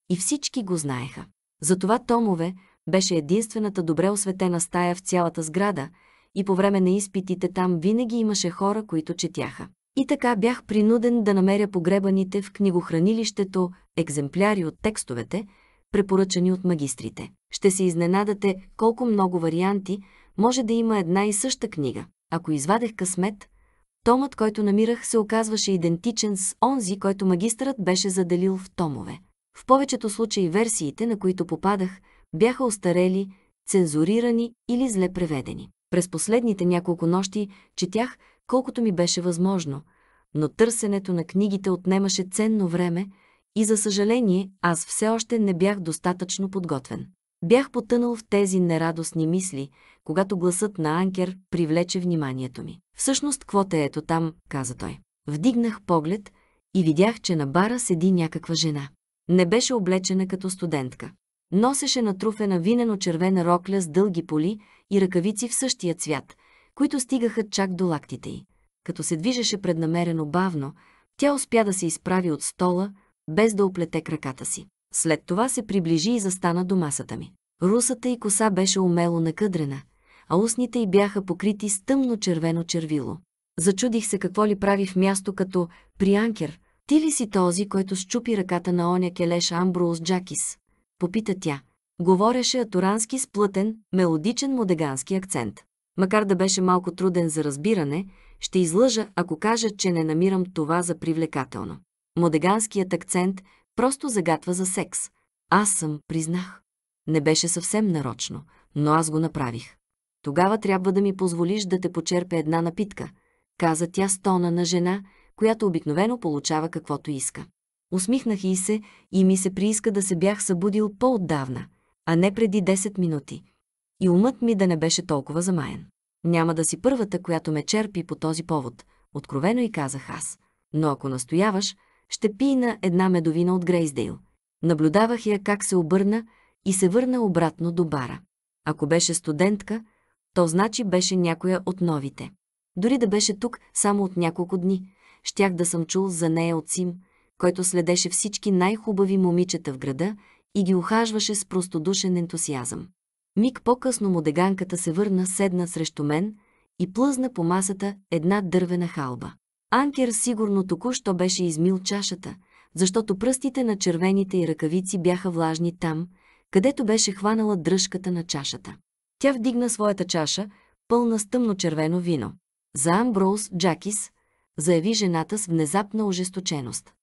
S1: и всички го знаеха. Затова Томове беше единствената добре осветена стая в цялата сграда и по време на изпитите там винаги имаше хора, които четяха. И така бях принуден да намеря погребаните в книгохранилището екземпляри от текстовете, препоръчани от магистрите. Ще се изненадате колко много варианти може да има една и съща книга. Ако извадех късмет, Томът, който намирах, се оказваше идентичен с онзи, който магистърът беше заделил в томове. В повечето случаи версиите, на които попадах, бяха остарели, цензурирани или зле преведени. През последните няколко нощи четях колкото ми беше възможно, но търсенето на книгите отнемаше ценно време и, за съжаление, аз все още не бях достатъчно подготвен. Бях потънал в тези нерадостни мисли, когато гласът на Анкер привлече вниманието ми. Всъщност, квота е ето там, каза той. Вдигнах поглед и видях, че на бара седи някаква жена. Не беше облечена като студентка. Носеше натруфена винено-червена рокля с дълги поли и ръкавици в същия цвят, които стигаха чак до лактите й. Като се движеше преднамерено бавно, тя успя да се изправи от стола, без да оплете краката си. След това се приближи и застана до масата ми. Русата и коса беше умело накъдрена, а устните й бяха покрити с тъмно-червено червило. Зачудих се какво ли прави в място като «Прианкер», ти ли си този, който щупи ръката на оня келеш Амброуз Джакис? Попита тя. Говореше атурански с плътен, мелодичен модегански акцент. Макар да беше малко труден за разбиране, ще излъжа, ако кажа, че не намирам това за привлекателно. Модеганският акцент Просто загатва за секс. Аз съм, признах. Не беше съвсем нарочно, но аз го направих. Тогава трябва да ми позволиш да те почерпя една напитка, каза тя с тона на жена, която обикновено получава каквото иска. Усмихнах и се и ми се прииска да се бях събудил по-отдавна, а не преди 10 минути. И умът ми да не беше толкова замаян. Няма да си първата, която ме черпи по този повод, откровено и казах аз. Но ако настояваш, ще пийна една медовина от Грейсдейл. Наблюдавах я как се обърна и се върна обратно до бара. Ако беше студентка, то значи беше някоя от новите. Дори да беше тук само от няколко дни, щях да съм чул за нея от Сим, който следеше всички най-хубави момичета в града и ги ухажваше с простодушен ентусиазъм. Миг по-късно модеганката се върна, седна срещу мен и плъзна по масата една дървена халба. Анкер сигурно току-що беше измил чашата, защото пръстите на червените и ръкавици бяха влажни там, където беше хванала дръжката на чашата. Тя вдигна своята чаша, пълна с тъмно червено вино. За Амброуз Джакис, заяви жената с внезапна ожесточеност.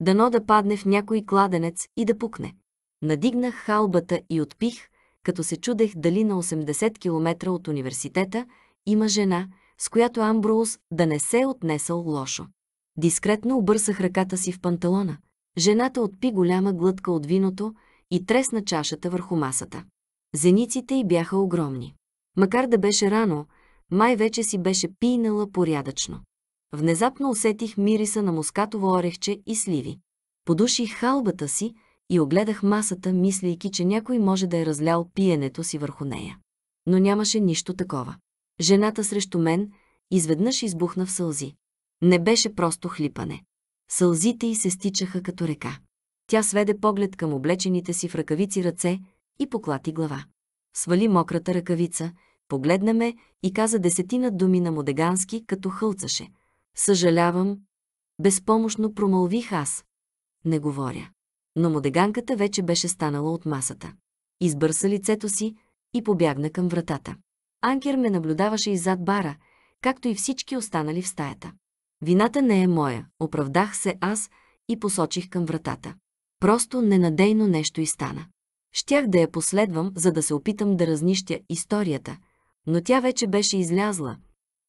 S1: Дано да падне в някой кладенец и да пукне. Надигнах халбата и отпих, като се чудех дали на 80 км от университета има жена, с която Амброуз да не се е отнесъл лошо. Дискретно обърсах ръката си в панталона. Жената отпи голяма глътка от виното и тресна чашата върху масата. Зениците й бяха огромни. Макар да беше рано, май вече си беше пийнала порядъчно. Внезапно усетих мириса на мускатово орехче и сливи. Подуших халбата си и огледах масата, мислейки, че някой може да е разлял пиенето си върху нея. Но нямаше нищо такова. Жената срещу мен изведнъж избухна в сълзи. Не беше просто хлипане. Сълзите й се стичаха като река. Тя сведе поглед към облечените си в ръкавици ръце и поклати глава. Свали мократа ръкавица, погледна ме и каза десетина думи на Модегански, като хълцаше. Съжалявам. Безпомощно промълвих аз. Не говоря. Но Модеганката вече беше станала от масата. Избърса лицето си и побягна към вратата. Анкер ме наблюдаваше иззад бара, както и всички останали в стаята. Вината не е моя, оправдах се аз и посочих към вратата. Просто ненадейно нещо и стана. Щях да я последвам, за да се опитам да разнищя историята, но тя вече беше излязла,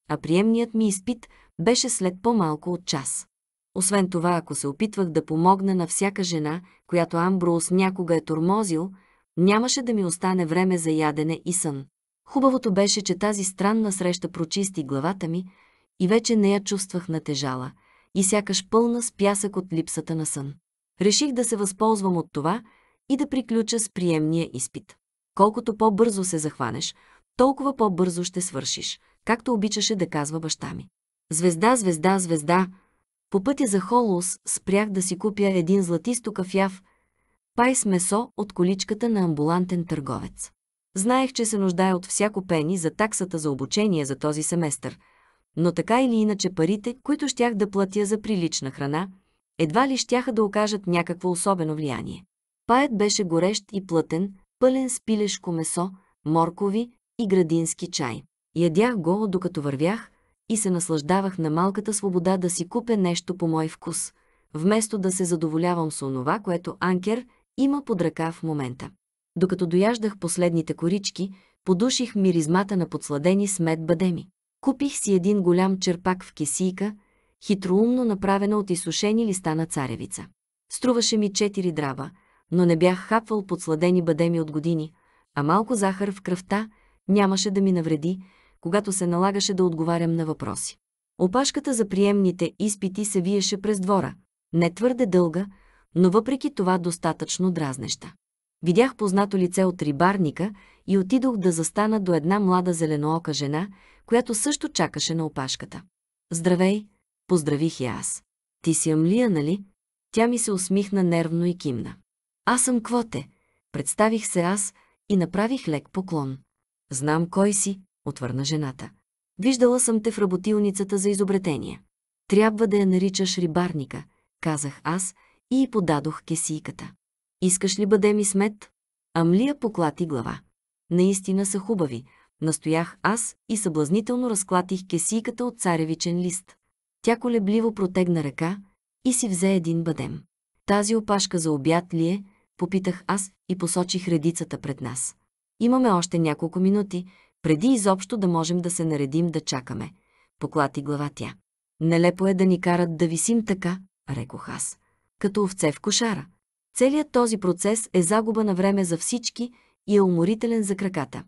S1: а приемният ми изпит беше след по-малко от час. Освен това, ако се опитвах да помогна на всяка жена, която Амброус някога е тормозил, нямаше да ми остане време за ядене и сън. Хубавото беше, че тази странна среща прочисти главата ми и вече не я чувствах натежала и сякаш пълна с пясък от липсата на сън. Реших да се възползвам от това и да приключа с приемния изпит. Колкото по-бързо се захванеш, толкова по-бързо ще свършиш, както обичаше да казва баща ми. Звезда, звезда, звезда! По пътя за Холус спрях да си купя един златисто кафяв пай с месо от количката на амбулантен търговец. Знаех, че се нуждая от всяко пени за таксата за обучение за този семестър, но така или иначе парите, които щях да платя за прилична храна, едва ли щяха да окажат някакво особено влияние. Паят беше горещ и плътен, пълен с пилешко месо, моркови и градински чай. Ядях го, докато вървях, и се наслаждавах на малката свобода да си купя нещо по мой вкус, вместо да се задоволявам с онова, което Анкер има под ръка в момента. Докато дояждах последните корички, подуших миризмата на подсладени с мед бадеми. Купих си един голям черпак в кесийка, хитроумно направена от изсушени листа на царевица. Струваше ми четири драба, но не бях хапвал подсладени бадеми от години, а малко захар в кръвта нямаше да ми навреди, когато се налагаше да отговарям на въпроси. Опашката за приемните изпити се виеше през двора, не твърде дълга, но въпреки това достатъчно дразнеща. Видях познато лице от рибарника и отидох да застана до една млада зеленоока жена, която също чакаше на опашката. Здравей, поздравих я аз. Ти си Амлия, нали? Тя ми се усмихна нервно и кимна. Аз съм Квоте. Представих се аз и направих лек поклон. Знам кой си, отвърна жената. Виждала съм те в работилницата за изобретение. Трябва да я наричаш рибарника, казах аз и й подадох кесийката. Искаш ли бъде ми смет? Амлия поклати глава. Наистина са хубави, настоях аз и съблазнително разклатих кесийката от царевичен лист. Тя колебливо протегна ръка и си взе един бъдем. Тази опашка за обяд ли е? Попитах аз и посочих редицата пред нас. Имаме още няколко минути, преди изобщо да можем да се наредим да чакаме. Поклати глава тя. Нелепо е да ни карат да висим така, рекох аз. Като овце в кошара. Целият този процес е загуба на време за всички и е уморителен за краката.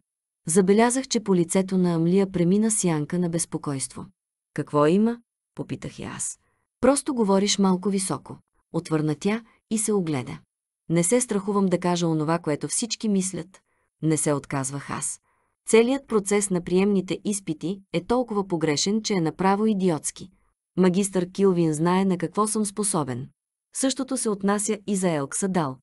S1: Забелязах, че по лицето на Амлия премина сянка на безпокойство. Какво има? Попитах я аз. Просто говориш малко високо. Отвърна тя и се огледа. Не се страхувам да кажа онова, което всички мислят. Не се отказвах аз. Целият процес на приемните изпити е толкова погрешен, че е направо идиотски. Магистър Килвин знае на какво съм способен. Същото се отнася и за Елк Садал.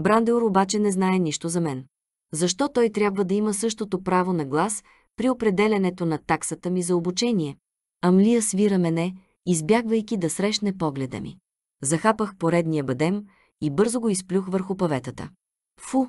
S1: Брандеор обаче не знае нищо за мен. Защо той трябва да има същото право на глас при определенето на таксата ми за обучение? Амлия свира мене, избягвайки да срещне погледа ми. Захапах поредния бъдем и бързо го изплюх върху паветата. Фу!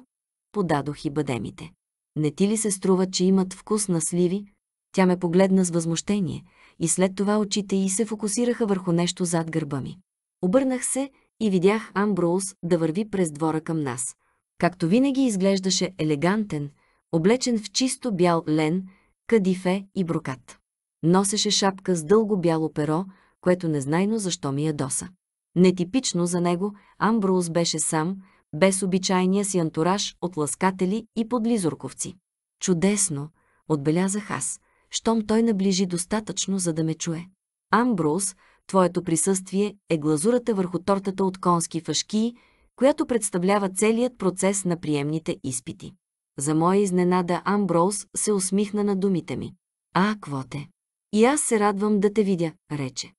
S1: Подадох и бъдемите. Не ти ли се струва, че имат вкус на сливи? Тя ме погледна с възмущение и след това очите й се фокусираха върху нещо зад гърба ми. Обърнах се и видях Амброуз да върви през двора към нас. Както винаги изглеждаше елегантен, облечен в чисто бял лен, кадифе и брокат. Носеше шапка с дълго бяло перо, което незнайно защо ми доса. Нетипично за него, Амброуз беше сам, без обичайния си антураж от ласкатели и подлизорковци. Чудесно, отбелязах аз, щом той наближи достатъчно, за да ме чуе. Амброуз Твоето присъствие е глазурата върху тортата от конски фашки, която представлява целият процес на приемните изпити. За моя изненада Амброуз се усмихна на думите ми. А, квоте! И аз се радвам да те видя, рече.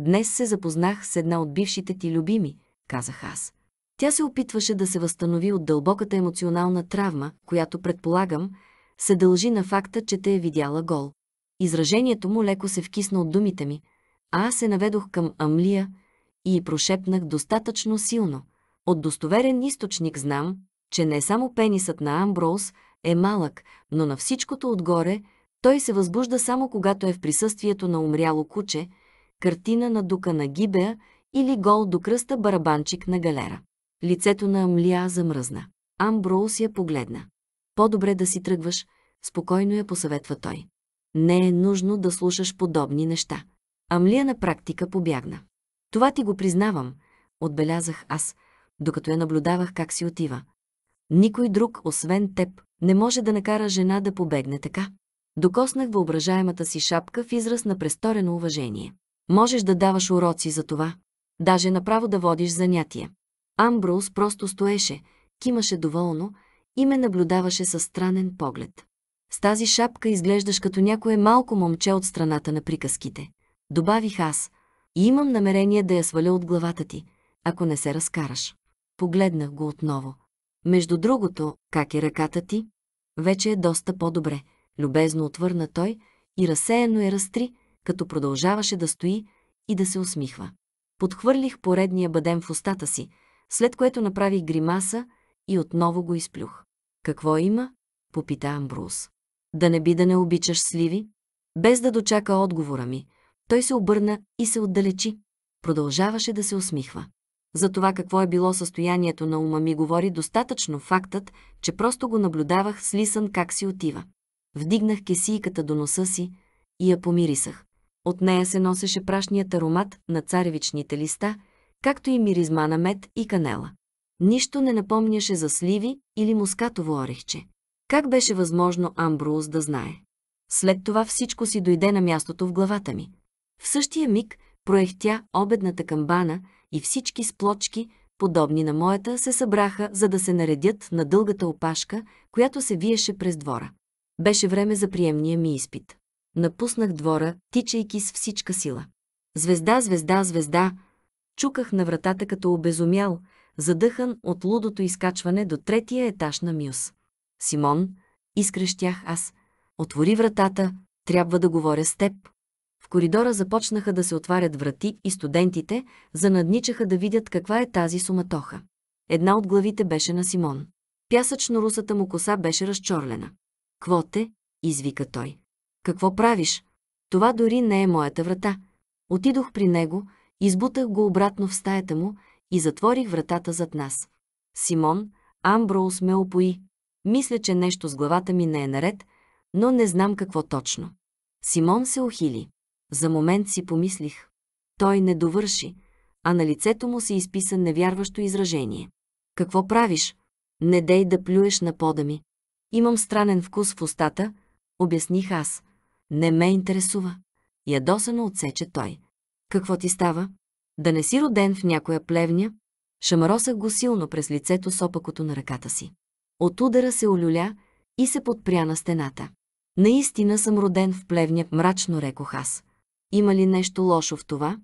S1: Днес се запознах с една от бившите ти любими, казах аз. Тя се опитваше да се възстанови от дълбоката емоционална травма, която, предполагам, се дължи на факта, че те е видяла гол. Изражението му леко се вкисна от думите ми – а аз се наведох към Амлия и прошепнах достатъчно силно. От достоверен източник знам, че не само пенисът на Амброуз е малък, но на всичкото отгоре той се възбужда само когато е в присъствието на умряло куче, картина на дука на Гибея или гол до кръста барабанчик на галера. Лицето на Амлия замръзна. Амброуз я погледна. По-добре да си тръгваш, спокойно я посъветва той. Не е нужно да слушаш подобни неща. Амлия на практика побягна. Това ти го признавам, отбелязах аз, докато я наблюдавах как си отива. Никой друг, освен теб, не може да накара жена да побегне така. Докоснах въображаемата си шапка в израз на престорено уважение. Можеш да даваш уроци за това. Даже направо да водиш занятия. Амброс просто стоеше, кимаше доволно и ме наблюдаваше със странен поглед. С тази шапка изглеждаш като някое малко момче от страната на приказките. Добавих аз. И имам намерение да я сваля от главата ти, ако не се разкараш. Погледнах го отново. Между другото, как е ръката ти? Вече е доста по-добре. Любезно отвърна той и разсеяно е разтри, като продължаваше да стои и да се усмихва. Подхвърлих поредния бъдем в устата си, след което направих гримаса и отново го изплюх. Какво има? Попита Амбрус. Да не би да не обичаш сливи? Без да дочака отговора ми, той се обърна и се отдалечи. Продължаваше да се усмихва. За това какво е било състоянието на ума ми говори достатъчно фактът, че просто го наблюдавах с лисън как си отива. Вдигнах кесийката до носа си и я помирисах. От нея се носеше прашният аромат на царевичните листа, както и миризма на мед и канела. Нищо не напомняше за сливи или мускатово орехче. Как беше възможно Амбрус да знае? След това всичко си дойде на мястото в главата ми. В същия миг проехтя обедната камбана и всички сплочки, подобни на моята, се събраха, за да се наредят на дългата опашка, която се виеше през двора. Беше време за приемния ми изпит. Напуснах двора, тичайки с всичка сила. Звезда, звезда, звезда! Чуках на вратата като обезумял, задъхан от лудото изкачване до третия етаж на Мюс. Симон, изкрещях аз, отвори вратата, трябва да говоря с теб коридора започнаха да се отварят врати и студентите занадничаха да видят каква е тази суматоха. Една от главите беше на Симон. Пясъчно русата му коса беше разчорлена. «Кво те?» извика той. «Какво правиш? Това дори не е моята врата». Отидох при него, избутах го обратно в стаята му и затворих вратата зад нас. Симон, Амброуз ме опои. Мисля, че нещо с главата ми не е наред, но не знам какво точно. Симон се ухили. За момент си помислих. Той не довърши, а на лицето му се изписа невярващо изражение. Какво правиш? Не дей да плюеш на пода ми. Имам странен вкус в устата, обясних аз. Не ме интересува. Ядосано отсече той. Какво ти става? Да не си роден в някоя плевня? Шамаросах го силно през лицето с опакото на ръката си. От удара се олюля и се подпря на стената. Наистина съм роден в плевня, мрачно рекох аз. Има ли нещо лошо в това?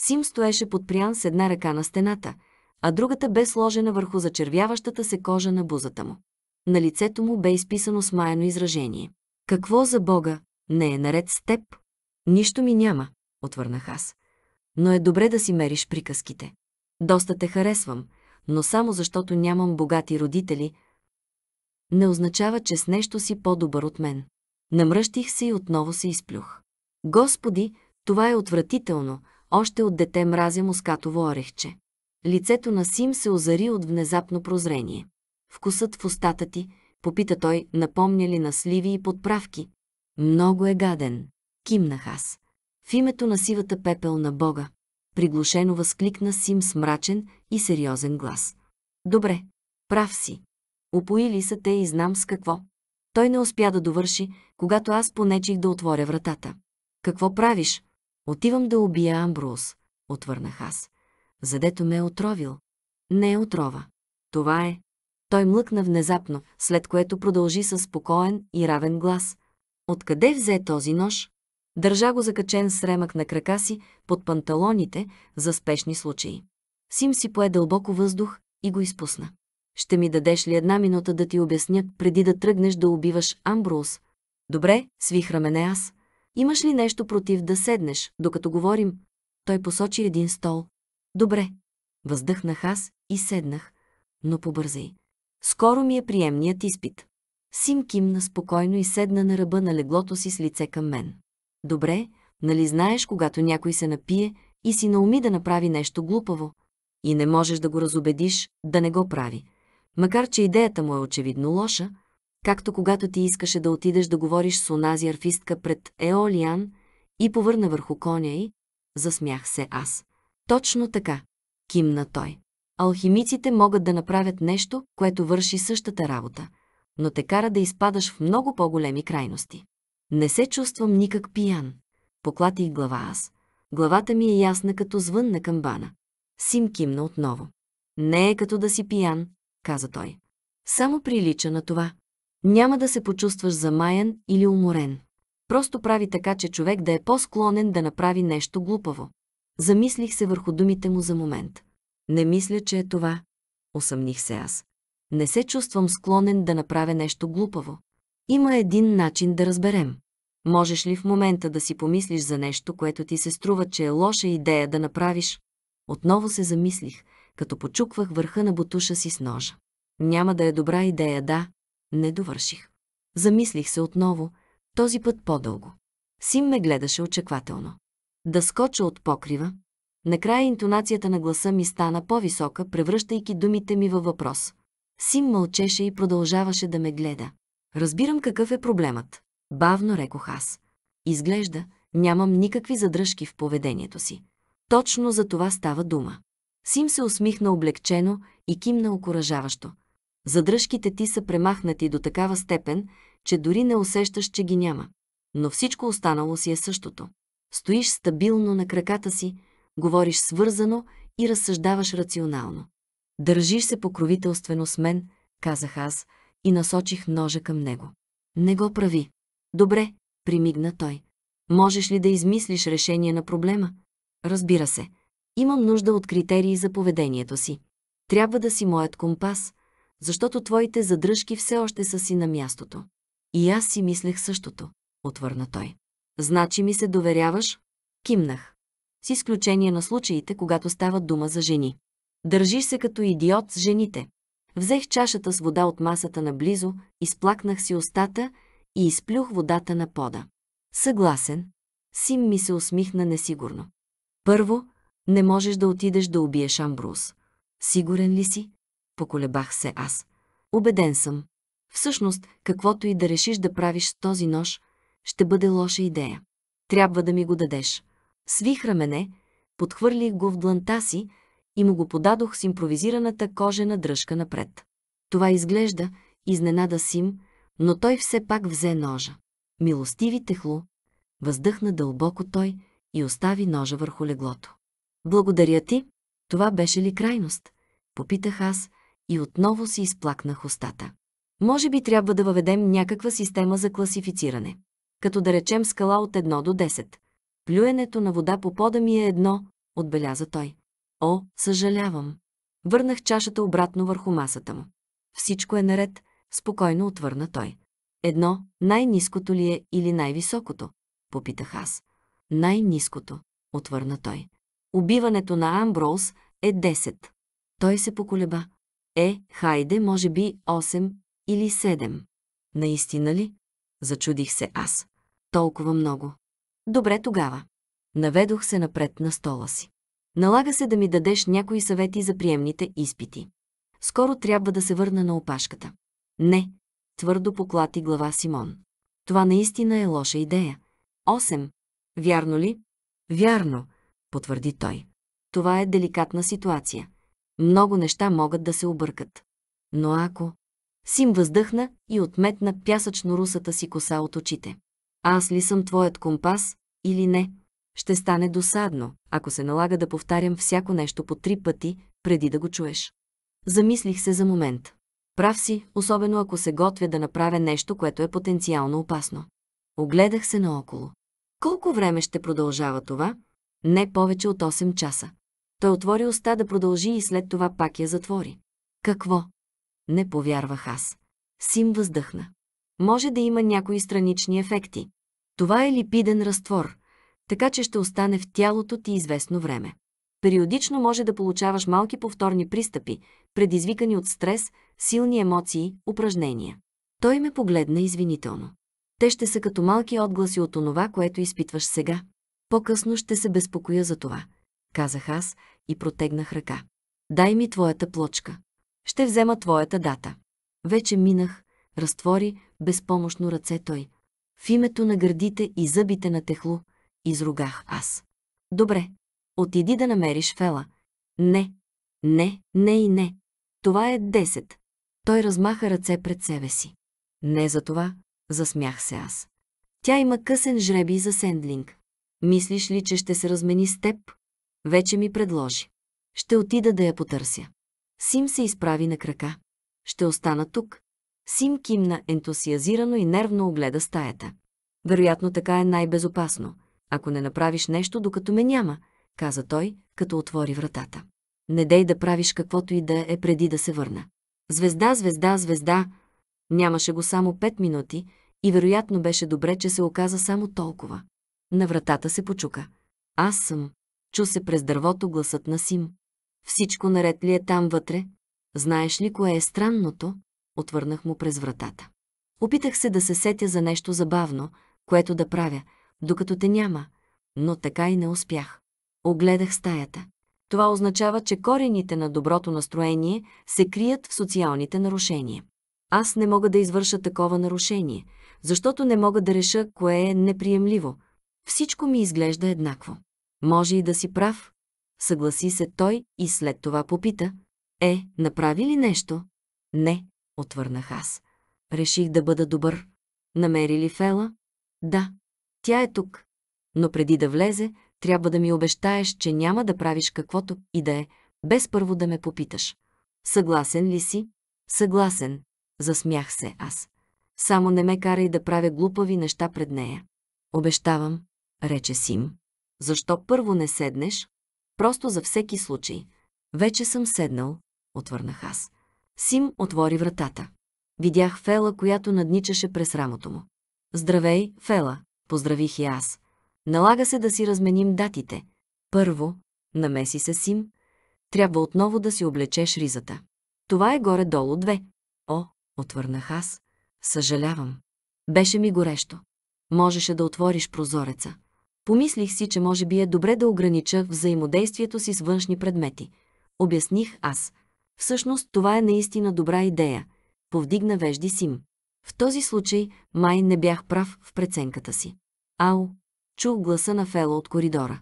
S1: Сим стоеше прян с една ръка на стената, а другата бе сложена върху зачервяващата се кожа на бузата му. На лицето му бе изписано смаяно изражение. Какво за Бога не е наред с теб? Нищо ми няма, отвърнах аз. Но е добре да си мериш приказките. Доста те харесвам, но само защото нямам богати родители, не означава, че с нещо си по-добър от мен. Намръщих се и отново се изплюх. Господи, това е отвратително, още от дете мразя мускатово орехче. Лицето на Сим се озари от внезапно прозрение. Вкусът в устата ти, попита той, напомня ли на сливи и подправки. Много е гаден. Кимнах аз. В името на сивата пепел на Бога. Приглушено възкликна Сим с мрачен и сериозен глас. Добре, прав си. Опоили са те и знам с какво. Той не успя да довърши, когато аз понечих да отворя вратата. Какво правиш? Отивам да убия Амбрус, отвърнах аз. Задето ме е отровил. Не е отрова. Това е. Той млъкна внезапно, след което продължи със спокоен и равен глас. Откъде взе този нож? Държа го закачен с ремък на крака си, под панталоните, за спешни случаи. Сим си пое дълбоко въздух и го изпусна. Ще ми дадеш ли една минута да ти обясня, преди да тръгнеш да убиваш Амбрус? Добре, свих рамене аз. Имаш ли нещо против да седнеш, докато говорим? Той посочи един стол. Добре. Въздъхнах аз и седнах, но побързай. Скоро ми е приемният изпит. Сим кимна спокойно и седна на ръба на леглото си с лице към мен. Добре, нали знаеш, когато някой се напие и си науми да направи нещо глупаво? И не можеш да го разобедиш да не го прави. Макар, че идеята му е очевидно лоша, както когато ти искаше да отидеш да говориш с онази арфистка пред Еолиан и повърна върху коня й, засмях се аз. Точно така, кимна той. Алхимиците могат да направят нещо, което върши същата работа, но те кара да изпадаш в много по-големи крайности. Не се чувствам никак пиян. Поклатих глава аз. Главата ми е ясна като звън на камбана. Сим кимна отново. Не е като да си пиян, каза той. Само прилича на това. Няма да се почувстваш замаян или уморен. Просто прави така, че човек да е по-склонен да направи нещо глупаво. Замислих се върху думите му за момент. Не мисля, че е това. Осъмних се аз. Не се чувствам склонен да направя нещо глупаво. Има един начин да разберем. Можеш ли в момента да си помислиш за нещо, което ти се струва, че е лоша идея да направиш? Отново се замислих, като почуквах върха на бутуша си с ножа. Няма да е добра идея, да, не довърших. Замислих се отново, този път по-дълго. Сим ме гледаше очеквателно. Да скоча от покрива. Накрая интонацията на гласа ми стана по-висока, превръщайки думите ми във въпрос. Сим мълчеше и продължаваше да ме гледа. Разбирам какъв е проблемът. Бавно рекох аз. Изглежда, нямам никакви задръжки в поведението си. Точно за това става дума. Сим се усмихна облегчено и кимна окоръжаващо. Задръжките ти са премахнати до такава степен, че дори не усещаш, че ги няма. Но всичко останало си е същото. Стоиш стабилно на краката си, говориш свързано и разсъждаваш рационално. Държиш се покровителствено с мен, казах аз и насочих ножа към него. Не го прави. Добре, примигна той. Можеш ли да измислиш решение на проблема? Разбира се. Имам нужда от критерии за поведението си. Трябва да си моят компас, защото твоите задръжки все още са си на мястото. И аз си мислех същото, отвърна той. Значи ми се доверяваш? Кимнах. С изключение на случаите, когато става дума за жени. Държиш се като идиот с жените. Взех чашата с вода от масата наблизо, изплакнах си устата и изплюх водата на пода. Съгласен. Сим ми се усмихна несигурно. Първо, не можеш да отидеш да убиеш Амбрус. Сигурен ли си? поколебах се аз. Обеден съм. Всъщност, каквото и да решиш да правиш с този нож, ще бъде лоша идея. Трябва да ми го дадеш. Свих рамене, подхвърлих го в дланта си и му го подадох с импровизираната кожена дръжка напред. Това изглежда изненада Сим, но той все пак взе ножа. Милостиви техло, въздъхна дълбоко той и остави ножа върху леглото. Благодаря ти, това беше ли крайност? Попитах аз, и отново си изплакнах устата. Може би трябва да въведем някаква система за класифициране. Като да речем скала от 1 до 10. Плюенето на вода по пода ми е едно, отбеляза той. О, съжалявам. Върнах чашата обратно върху масата му. Всичко е наред, спокойно отвърна той. Едно, най-низкото ли е или най-високото? Попитах аз. Най-низкото, отвърна той. Убиването на Амброуз е 10. Той се поколеба. Е, хайде, може би 8 или 7. Наистина ли? Зачудих се аз. Толкова много. Добре тогава. Наведох се напред на стола си. Налага се да ми дадеш някои съвети за приемните изпити. Скоро трябва да се върна на опашката. Не, твърдо поклати глава Симон. Това наистина е лоша идея. 8. Вярно ли? Вярно, потвърди той. Това е деликатна ситуация. Много неща могат да се объркат. Но ако... Сим въздъхна и отметна пясъчно русата си коса от очите. Аз ли съм твоят компас или не? Ще стане досадно, ако се налага да повтарям всяко нещо по три пъти, преди да го чуеш. Замислих се за момент. Прав си, особено ако се готвя да направя нещо, което е потенциално опасно. Огледах се наоколо. Колко време ще продължава това? Не повече от 8 часа. Той отвори уста да продължи и след това пак я затвори. Какво? Не повярвах аз. Сим въздъхна. Може да има някои странични ефекти. Това е липиден разтвор, така че ще остане в тялото ти известно време. Периодично може да получаваш малки повторни пристъпи, предизвикани от стрес, силни емоции, упражнения. Той ме погледна извинително. Те ще са като малки отгласи от онова, което изпитваш сега. По-късно ще се безпокоя за това казах аз и протегнах ръка. Дай ми твоята плочка. Ще взема твоята дата. Вече минах, разтвори безпомощно ръце той. В името на гърдите и зъбите на техло изругах аз. Добре, отиди да намериш Фела. Не, не, не и не. Това е 10. Той размаха ръце пред себе си. Не за това, засмях се аз. Тя има късен жреби за сендлинг. Мислиш ли, че ще се размени с теб? Вече ми предложи. Ще отида да я потърся. Сим се изправи на крака. Ще остана тук. Сим кимна ентусиазирано и нервно огледа стаята. Вероятно така е най-безопасно, ако не направиш нещо, докато ме няма, каза той, като отвори вратата. Не дей да правиш каквото и да е преди да се върна. Звезда, звезда, звезда. Нямаше го само пет минути и вероятно беше добре, че се оказа само толкова. На вратата се почука. Аз съм. Чу се през дървото гласът на Сим. Всичко наред ли е там вътре? Знаеш ли кое е странното? Отвърнах му през вратата. Опитах се да се сетя за нещо забавно, което да правя, докато те няма, но така и не успях. Огледах стаята. Това означава, че корените на доброто настроение се крият в социалните нарушения. Аз не мога да извърша такова нарушение, защото не мога да реша кое е неприемливо. Всичко ми изглежда еднакво. Може и да си прав, съгласи се той и след това попита. Е, направи ли нещо? Не, отвърнах аз. Реших да бъда добър. Намери ли Фела? Да, тя е тук. Но преди да влезе, трябва да ми обещаеш, че няма да правиш каквото и да е, без първо да ме попиташ. Съгласен ли си? Съгласен, засмях се аз. Само не ме карай да правя глупави неща пред нея. Обещавам, рече Сим. Защо първо не седнеш? Просто за всеки случай. Вече съм седнал, отвърнах аз. Сим отвори вратата. Видях Фела, която надничаше през рамото му. Здравей, Фела, поздравих и аз. Налага се да си разменим датите. Първо, намеси се Сим, трябва отново да си облечеш ризата. Това е горе-долу две. О, отвърнах аз. Съжалявам. Беше ми горещо. Можеше да отвориш прозореца. Помислих си, че може би е добре да огранича взаимодействието си с външни предмети. Обясних аз. Всъщност това е наистина добра идея. Повдигна вежди Сим. В този случай май не бях прав в преценката си. Ау! Чух гласа на Фело от коридора.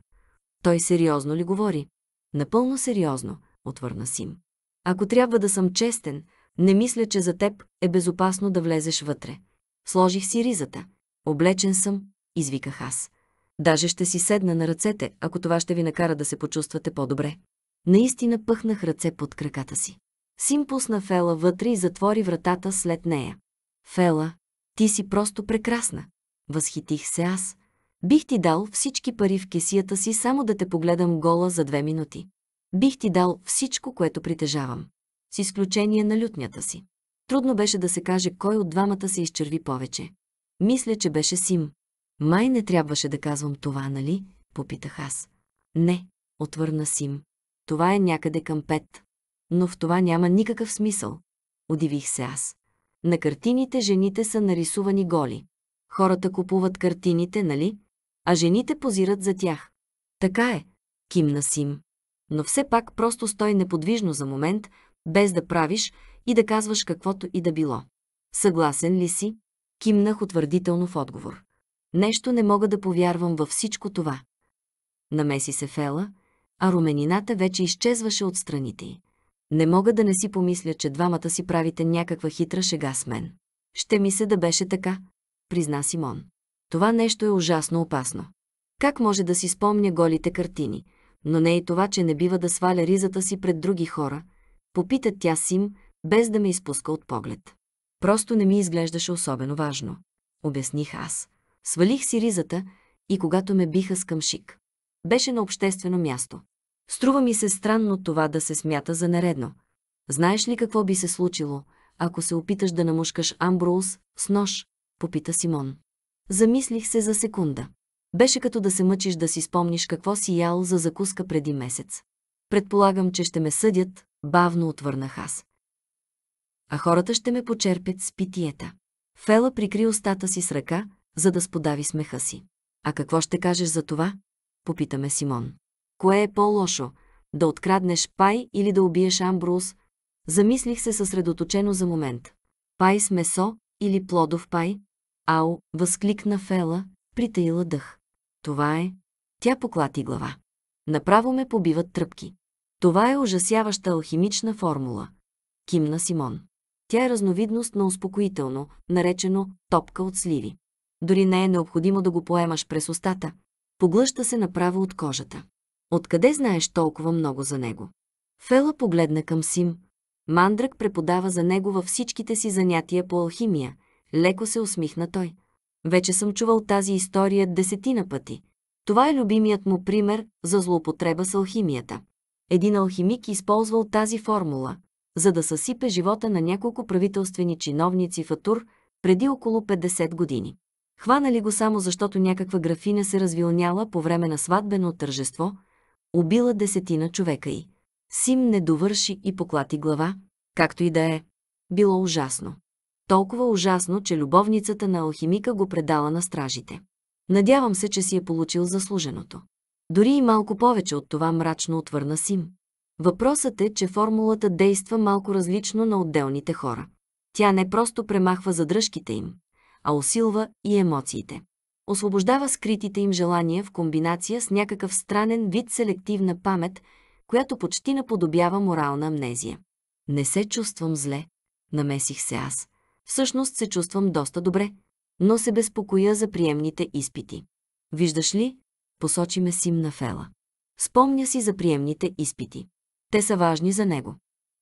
S1: Той сериозно ли говори? Напълно сериозно, отвърна Сим. Ако трябва да съм честен, не мисля, че за теб е безопасно да влезеш вътре. Сложих си ризата. Облечен съм, извиках аз. Даже ще си седна на ръцете, ако това ще ви накара да се почувствате по-добре. Наистина пъхнах ръце под краката си. Сим пусна Фела вътре и затвори вратата след нея. Фела, ти си просто прекрасна. Възхитих се аз. Бих ти дал всички пари в кесията си, само да те погледам гола за две минути. Бих ти дал всичко, което притежавам. С изключение на лютнята си. Трудно беше да се каже кой от двамата се изчерви повече. Мисля, че беше Сим. Май не трябваше да казвам това, нали? Попитах аз. Не, отвърна Сим. Това е някъде към пет. Но в това няма никакъв смисъл. Удивих се аз. На картините жените са нарисувани голи. Хората купуват картините, нали? А жените позират за тях. Така е, кимна Сим. Но все пак просто стой неподвижно за момент, без да правиш и да казваш каквото и да било. Съгласен ли си? Кимнах утвърдително в отговор. Нещо не мога да повярвам във всичко това. Намеси се Фела, а руменината вече изчезваше от страните й. Не мога да не си помисля, че двамата си правите някаква хитра шега с мен. Ще ми се да беше така, призна Симон. Това нещо е ужасно опасно. Как може да си спомня голите картини, но не и е това, че не бива да сваля ризата си пред други хора, попита тя Сим, без да ме изпуска от поглед. Просто не ми изглеждаше особено важно, обясних аз. Свалих си ризата и когато ме биха с къмшик. Беше на обществено място. Струва ми се странно това да се смята за нередно. Знаеш ли какво би се случило, ако се опиташ да намушкаш Амброуз с нож? Попита Симон. Замислих се за секунда. Беше като да се мъчиш да си спомниш какво си ял за закуска преди месец. Предполагам, че ще ме съдят, бавно отвърнах аз. А хората ще ме почерпят с питиета. Фела прикри устата си с ръка, за да сподави смеха си. А какво ще кажеш за това? Попитаме Симон. Кое е по-лошо? Да откраднеш пай или да убиеш Амбрус? Замислих се съсредоточено за момент. Пай с месо или плодов пай? Ау, възкликна Фела, притаила дъх. Това е... Тя поклати глава. Направо ме побиват тръпки. Това е ужасяваща алхимична формула. Кимна Симон. Тя е разновидност на успокоително, наречено топка от сливи. Дори не е необходимо да го поемаш през устата. Поглъща се направо от кожата. Откъде знаеш толкова много за него? Фела погледна към Сим. Мандрък преподава за него във всичките си занятия по алхимия. Леко се усмихна той. Вече съм чувал тази история десетина пъти. Това е любимият му пример за злоупотреба с алхимията. Един алхимик използвал тази формула, за да съсипе живота на няколко правителствени чиновници в Атур преди около 50 години. Хванали го само защото някаква графиня се развилняла по време на сватбено тържество, убила десетина човека и. Сим не довърши и поклати глава, както и да е. Било ужасно. Толкова ужасно, че любовницата на алхимика го предала на стражите. Надявам се, че си е получил заслуженото. Дори и малко повече от това мрачно отвърна Сим. Въпросът е, че формулата действа малко различно на отделните хора. Тя не просто премахва задръжките им а усилва и емоциите. Освобождава скритите им желания в комбинация с някакъв странен вид селективна памет, която почти наподобява морална амнезия. Не се чувствам зле, намесих се аз. Всъщност се чувствам доста добре, но се безпокоя за приемните изпити. Виждаш ли, посочи ме Сим на Фела. Спомня си за приемните изпити. Те са важни за него.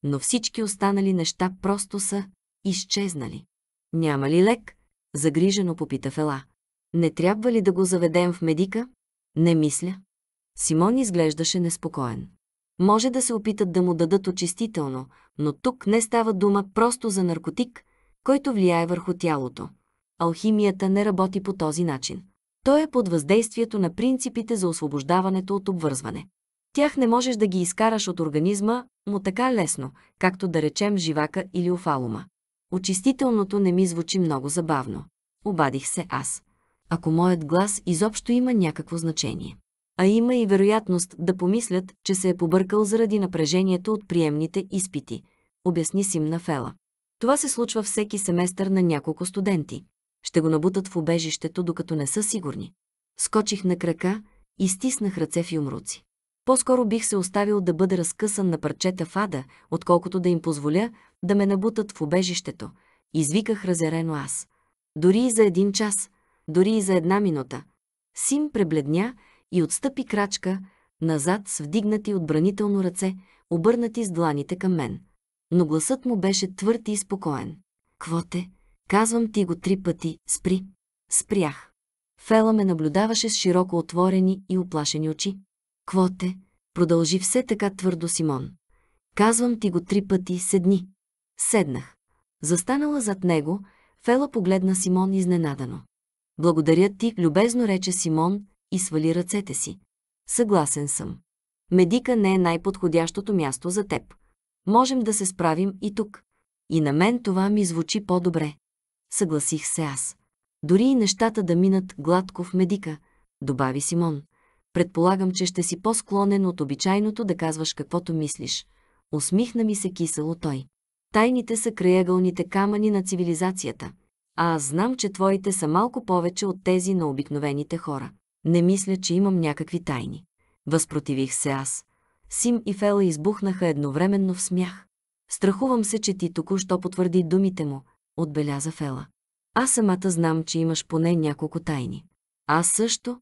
S1: Но всички останали неща просто са изчезнали. Няма ли лек, загрижено попита Фела. Не трябва ли да го заведем в медика? Не мисля. Симон изглеждаше неспокоен. Може да се опитат да му дадат очистително, но тук не става дума просто за наркотик, който влияе върху тялото. Алхимията не работи по този начин. Той е под въздействието на принципите за освобождаването от обвързване. Тях не можеш да ги изкараш от организма му така лесно, както да речем живака или офалума. Очистителното не ми звучи много забавно. Обадих се аз. Ако моят глас изобщо има някакво значение. А има и вероятност да помислят, че се е побъркал заради напрежението от приемните изпити, обясни на Фела. Това се случва всеки семестър на няколко студенти. Ще го набутат в обежището, докато не са сигурни. Скочих на крака и стиснах ръце в юмруци. По-скоро бих се оставил да бъда разкъсан на парчета в ада, отколкото да им позволя да ме набутат в обежището. Извиках разярено аз. Дори и за един час, дори и за една минута. Сим пребледня и отстъпи крачка, назад с вдигнати отбранително ръце, обърнати с дланите към мен. Но гласът му беше твърд и спокоен. Квоте, казвам ти го три пъти, спри. Спрях. Фела ме наблюдаваше с широко отворени и оплашени очи. Квоте, продължи все така твърдо Симон. Казвам ти го три пъти, седни. Седнах. Застанала зад него, Фела погледна Симон изненадано. Благодаря ти, любезно рече Симон и свали ръцете си. Съгласен съм. Медика не е най-подходящото място за теб. Можем да се справим и тук. И на мен това ми звучи по-добре. Съгласих се аз. Дори и нещата да минат гладко в медика, добави Симон предполагам, че ще си по-склонен от обичайното да казваш каквото мислиш. Усмихна ми се кисело той. Тайните са краягълните камъни на цивилизацията. А аз знам, че твоите са малко повече от тези на обикновените хора. Не мисля, че имам някакви тайни. Възпротивих се аз. Сим и Фела избухнаха едновременно в смях. Страхувам се, че ти току-що потвърди думите му, отбеляза Фела. Аз самата знам, че имаш поне няколко тайни. Аз също,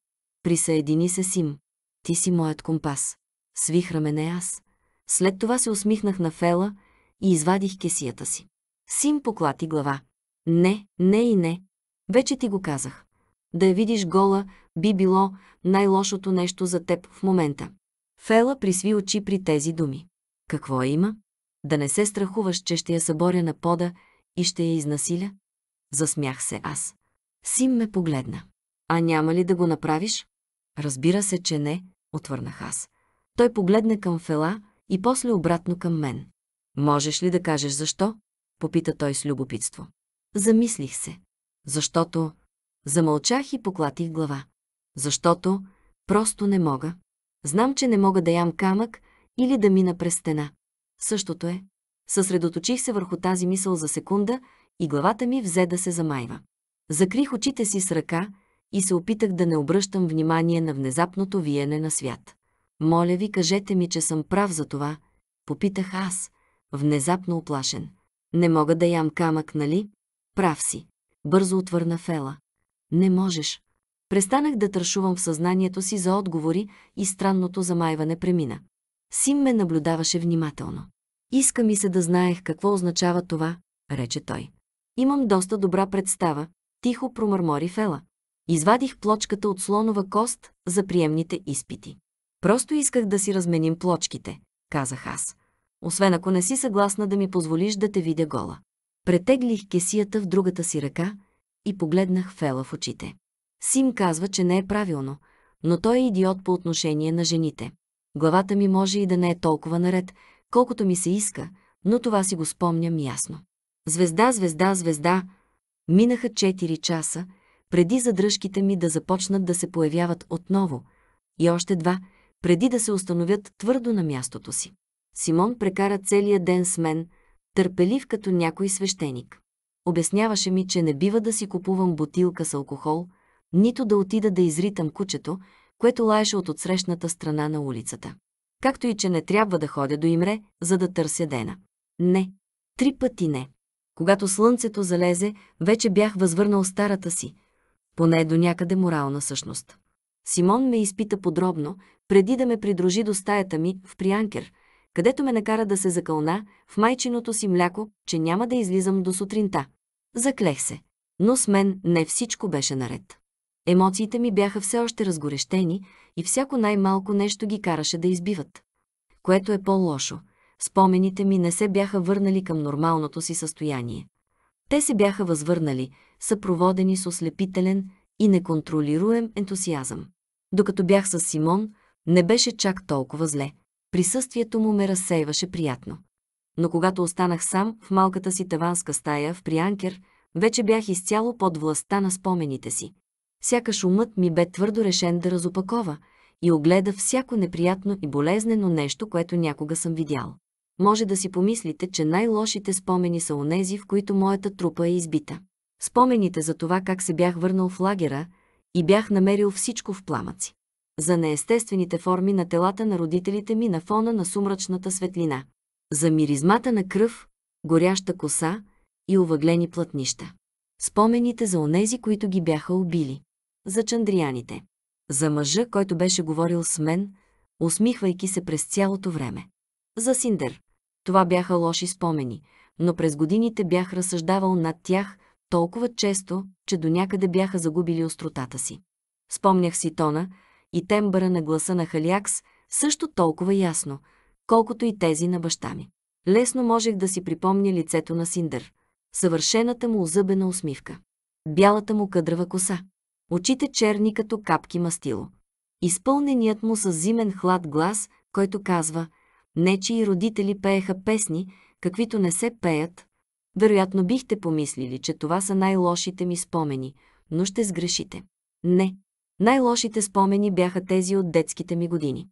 S1: Присъедини се, Сим. Ти си моят компас. Свих рамене аз. След това се усмихнах на Фела и извадих кесията си. Сим поклати глава. Не, не и не. Вече ти го казах. Да я видиш гола би било най-лошото нещо за теб в момента. Фела присви очи при тези думи. Какво има? Да не се страхуваш, че ще я съборя на пода и ще я изнасиля? Засмях се аз. Сим ме погледна. А няма ли да го направиш? Разбира се, че не, отвърнах аз. Той погледна към Фела и после обратно към мен. Можеш ли да кажеш защо? Попита той с любопитство. Замислих се. Защото... Замълчах и поклатих глава. Защото просто не мога. Знам, че не мога да ям камък или да мина през стена. Същото е. Съсредоточих се върху тази мисъл за секунда и главата ми взе да се замайва. Закрих очите си с ръка и се опитах да не обръщам внимание на внезапното виене на свят. Моля ви, кажете ми, че съм прав за това, попитах аз, внезапно оплашен. Не мога да ям камък, нали? Прав си. Бързо отвърна Фела. Не можеш. Престанах да тършувам в съзнанието си за отговори и странното замайване премина. Сим ме наблюдаваше внимателно. Иска ми се да знаех какво означава това, рече той. Имам доста добра представа, тихо промърмори Фела. Извадих плочката от слонова кост за приемните изпити. Просто исках да си разменим плочките, казах аз. Освен ако не си съгласна да ми позволиш да те видя гола. Претеглих кесията в другата си ръка и погледнах Фела в очите. Сим казва, че не е правилно, но той е идиот по отношение на жените. Главата ми може и да не е толкова наред, колкото ми се иска, но това си го спомням ясно. Звезда, звезда, звезда. Минаха 4 часа преди задръжките ми да започнат да се появяват отново, и още два, преди да се установят твърдо на мястото си. Симон прекара целия ден с мен, търпелив като някой свещеник. Обясняваше ми, че не бива да си купувам бутилка с алкохол, нито да отида да изритам кучето, което лаеше от отсрещната страна на улицата. Както и че не трябва да ходя до Имре, за да търся Дена. Не. Три пъти не. Когато слънцето залезе, вече бях възвърнал старата си, поне до някъде морална същност. Симон ме изпита подробно, преди да ме придружи до стаята ми в Приянкер, където ме накара да се закълна в майчиното си мляко, че няма да излизам до сутринта. Заклех се. Но с мен не всичко беше наред. Емоциите ми бяха все още разгорещени и всяко най-малко нещо ги караше да избиват. Което е по-лошо. Спомените ми не се бяха върнали към нормалното си състояние. Те се бяха възвърнали, съпроводени с ослепителен и неконтролируем ентусиазъм. Докато бях с Симон, не беше чак толкова зле. Присъствието му ме разсейваше приятно. Но когато останах сам в малката си таванска стая в Прианкер, вече бях изцяло под властта на спомените си. Сякаш умът ми бе твърдо решен да разопакова и огледа всяко неприятно и болезнено нещо, което някога съм видял. Може да си помислите, че най-лошите спомени са онези, в които моята трупа е избита. Спомените за това как се бях върнал в лагера и бях намерил всичко в пламъци. За неестествените форми на телата на родителите ми на фона на сумрачната светлина. За миризмата на кръв, горяща коса и овъглени платнища. Спомените за онези, които ги бяха убили. За чандрияните. За мъжа, който беше говорил с мен, усмихвайки се през цялото време. За Синдер. Това бяха лоши спомени, но през годините бях разсъждавал над тях – толкова често, че до някъде бяха загубили остротата си. Спомнях си тона и тембъра на гласа на Халиакс също толкова ясно, колкото и тези на баща ми. Лесно можех да си припомня лицето на Синдър, съвършената му озъбена усмивка, бялата му къдрава коса, очите черни като капки мастило, изпълненият му с зимен хлад глас, който казва – Не и родители пееха песни, каквито не се пеят, вероятно бихте помислили, че това са най-лошите ми спомени, но ще сгрешите. Не. Най-лошите спомени бяха тези от детските ми години.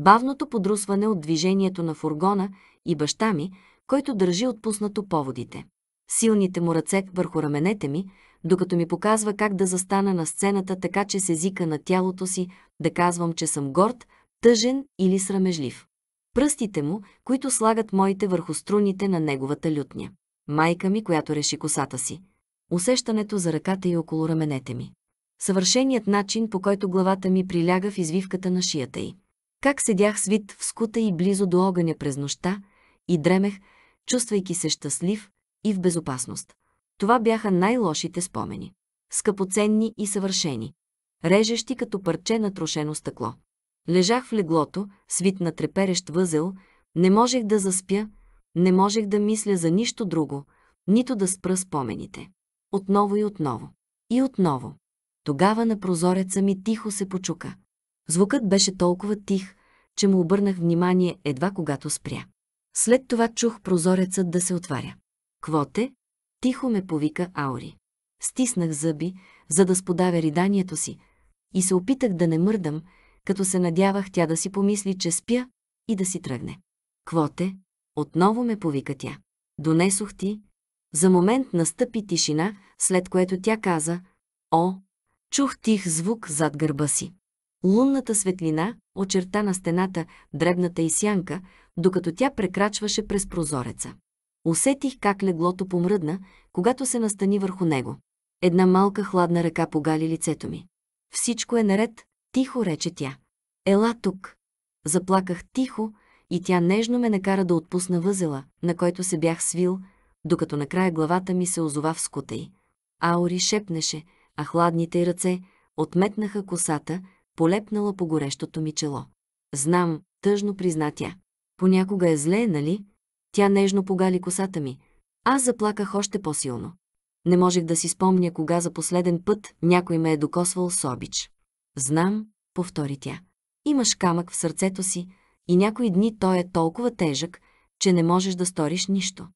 S1: Бавното подрусване от движението на фургона и баща ми, който държи отпуснато поводите. Силните му ръце върху раменете ми, докато ми показва как да застана на сцената така, че с езика на тялото си да казвам, че съм горд, тъжен или срамежлив. Пръстите му, които слагат моите върху струните на неговата лютня майка ми, която реши косата си. Усещането за ръката и около раменете ми. Съвършеният начин, по който главата ми приляга в извивката на шията й. Как седях свит в скута и близо до огъня през нощта и дремех, чувствайки се щастлив и в безопасност. Това бяха най-лошите спомени. Скъпоценни и съвършени. Режещи като парче на трошено стъкло. Лежах в леглото, свит на треперещ възел, не можех да заспя, не можех да мисля за нищо друго, нито да спра спомените. Отново и отново. И отново. Тогава на прозореца ми тихо се почука. Звукът беше толкова тих, че му обърнах внимание едва когато спря. След това чух прозорецът да се отваря. Квоте? Тихо ме повика Аури. Стиснах зъби, за да сподавя риданието си, и се опитах да не мърдам, като се надявах тя да си помисли, че спя и да си тръгне. Квоте? Отново ме повика тя. Донесох ти. За момент настъпи тишина, след което тя каза «О!» Чух тих звук зад гърба си. Лунната светлина очерта на стената дребната и сянка, докато тя прекрачваше през прозореца. Усетих как леглото помръдна, когато се настани върху него. Една малка хладна ръка погали лицето ми. Всичко е наред, тихо рече тя. Ела тук. Заплаках тихо, и тя нежно ме накара да отпусна възела, на който се бях свил, докато накрая главата ми се озова в скута й. Аори шепнеше, а хладните й ръце отметнаха косата, полепнала по горещото ми чело. Знам, тъжно призна тя. Понякога е зле, нали? Тя нежно погали косата ми. Аз заплаках още по-силно. Не можех да си спомня кога за последен път някой ме е докосвал с обич. Знам, повтори тя. Имаш камък в сърцето си, и някои дни той е толкова тежък, че не можеш да сториш нищо.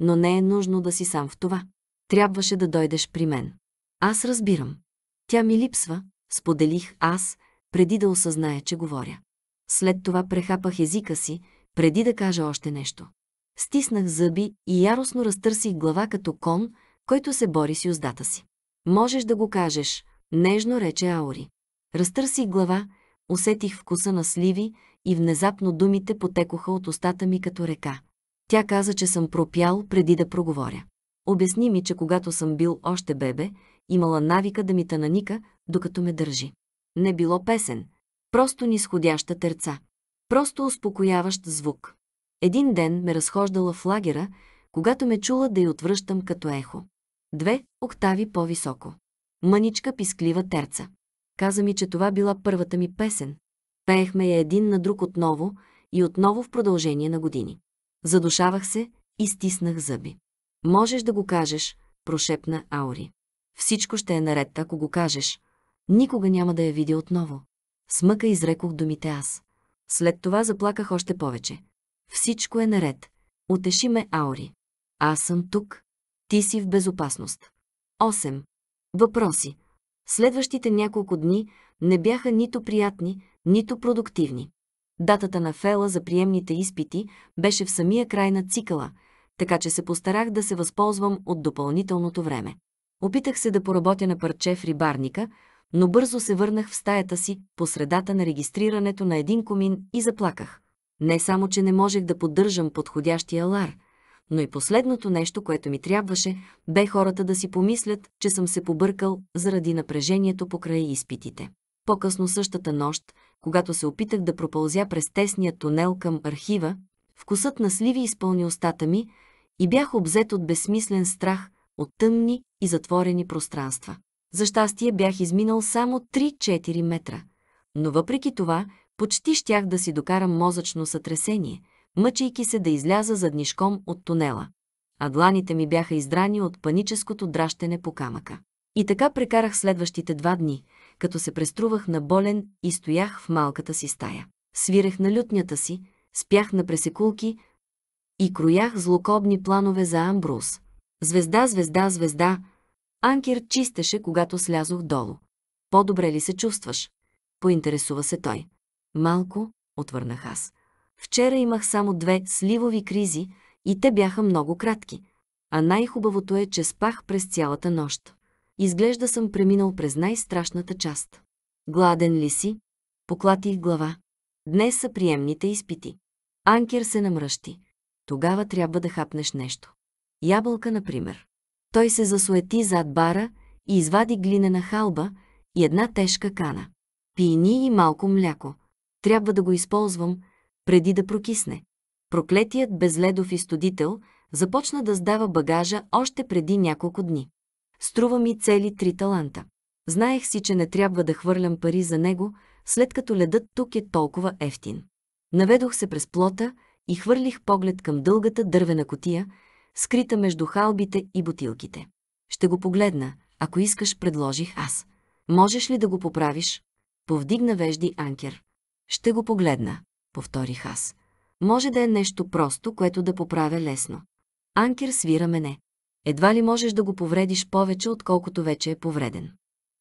S1: Но не е нужно да си сам в това. Трябваше да дойдеш при мен. Аз разбирам. Тя ми липсва, споделих аз, преди да осъзная, че говоря. След това прехапах езика си, преди да кажа още нещо. Стиснах зъби и яростно разтърсих глава като кон, който се бори с юздата си. Можеш да го кажеш, нежно рече Аури. Разтърсих глава, усетих вкуса на сливи, и внезапно думите потекоха от устата ми като река. Тя каза, че съм пропял преди да проговоря. Обясни ми, че когато съм бил още бебе, имала навика да ми тананика, докато ме държи. Не било песен, просто нисходяща терца. Просто успокояващ звук. Един ден ме разхождала в лагера, когато ме чула да й отвръщам като ехо. Две октави по-високо. Мъничка писклива терца. Каза ми, че това била първата ми песен, Пеехме я един на друг отново и отново в продължение на години. Задушавах се и стиснах зъби. Можеш да го кажеш, прошепна Аури. Всичко ще е наред, ако го кажеш. Никога няма да я видя отново. Смъка изрекох думите аз. След това заплаках още повече. Всичко е наред. Отеши ме, Аури. Аз съм тук. Ти си в безопасност. 8. Въпроси. Следващите няколко дни не бяха нито приятни, нито продуктивни. Датата на Фела за приемните изпити беше в самия край на цикъла, така че се постарах да се възползвам от допълнителното време. Опитах се да поработя на парче в рибарника, но бързо се върнах в стаята си по средата на регистрирането на един комин и заплаках. Не само, че не можех да поддържам подходящия лар, но и последното нещо, което ми трябваше, бе хората да си помислят, че съм се побъркал заради напрежението покрай изпитите. По-късно същата нощ когато се опитах да пропълзя през тесния тунел към архива, вкусът на сливи изпълни устата ми и бях обзет от безсмислен страх от тъмни и затворени пространства. За щастие бях изминал само 3-4 метра, но въпреки това почти щях да си докарам мозъчно сътресение, мъчейки се да изляза заднишком от тунела. А дланите ми бяха издрани от паническото дращене по камъка. И така прекарах следващите два дни, като се преструвах на болен и стоях в малката си стая. Свирех на лютнята си, спях на пресекулки и кроях злокобни планове за Амбрус. Звезда, звезда, звезда. Анкер чистеше, когато слязох долу. По-добре ли се чувстваш? Поинтересува се той. Малко, отвърнах аз. Вчера имах само две сливови кризи и те бяха много кратки. А най-хубавото е, че спах през цялата нощ. Изглежда съм преминал през най-страшната част. Гладен ли си? Поклатих глава. Днес са приемните изпити. Анкер се намръщи. Тогава трябва да хапнеш нещо. Ябълка, например. Той се засуети зад бара и извади глинена халба и една тежка кана. Пини и малко мляко. Трябва да го използвам, преди да прокисне. Проклетият безледов изтодител започна да сдава багажа още преди няколко дни. Струва ми цели три таланта. Знаех си, че не трябва да хвърлям пари за него, след като ледът тук е толкова ефтин. Наведох се през плота и хвърлих поглед към дългата дървена котия, скрита между халбите и бутилките. Ще го погледна, ако искаш, предложих аз. Можеш ли да го поправиш? Повдигна вежди анкер. Ще го погледна, повторих аз. Може да е нещо просто, което да поправя лесно. Анкер свира мене едва ли можеш да го повредиш повече, отколкото вече е повреден.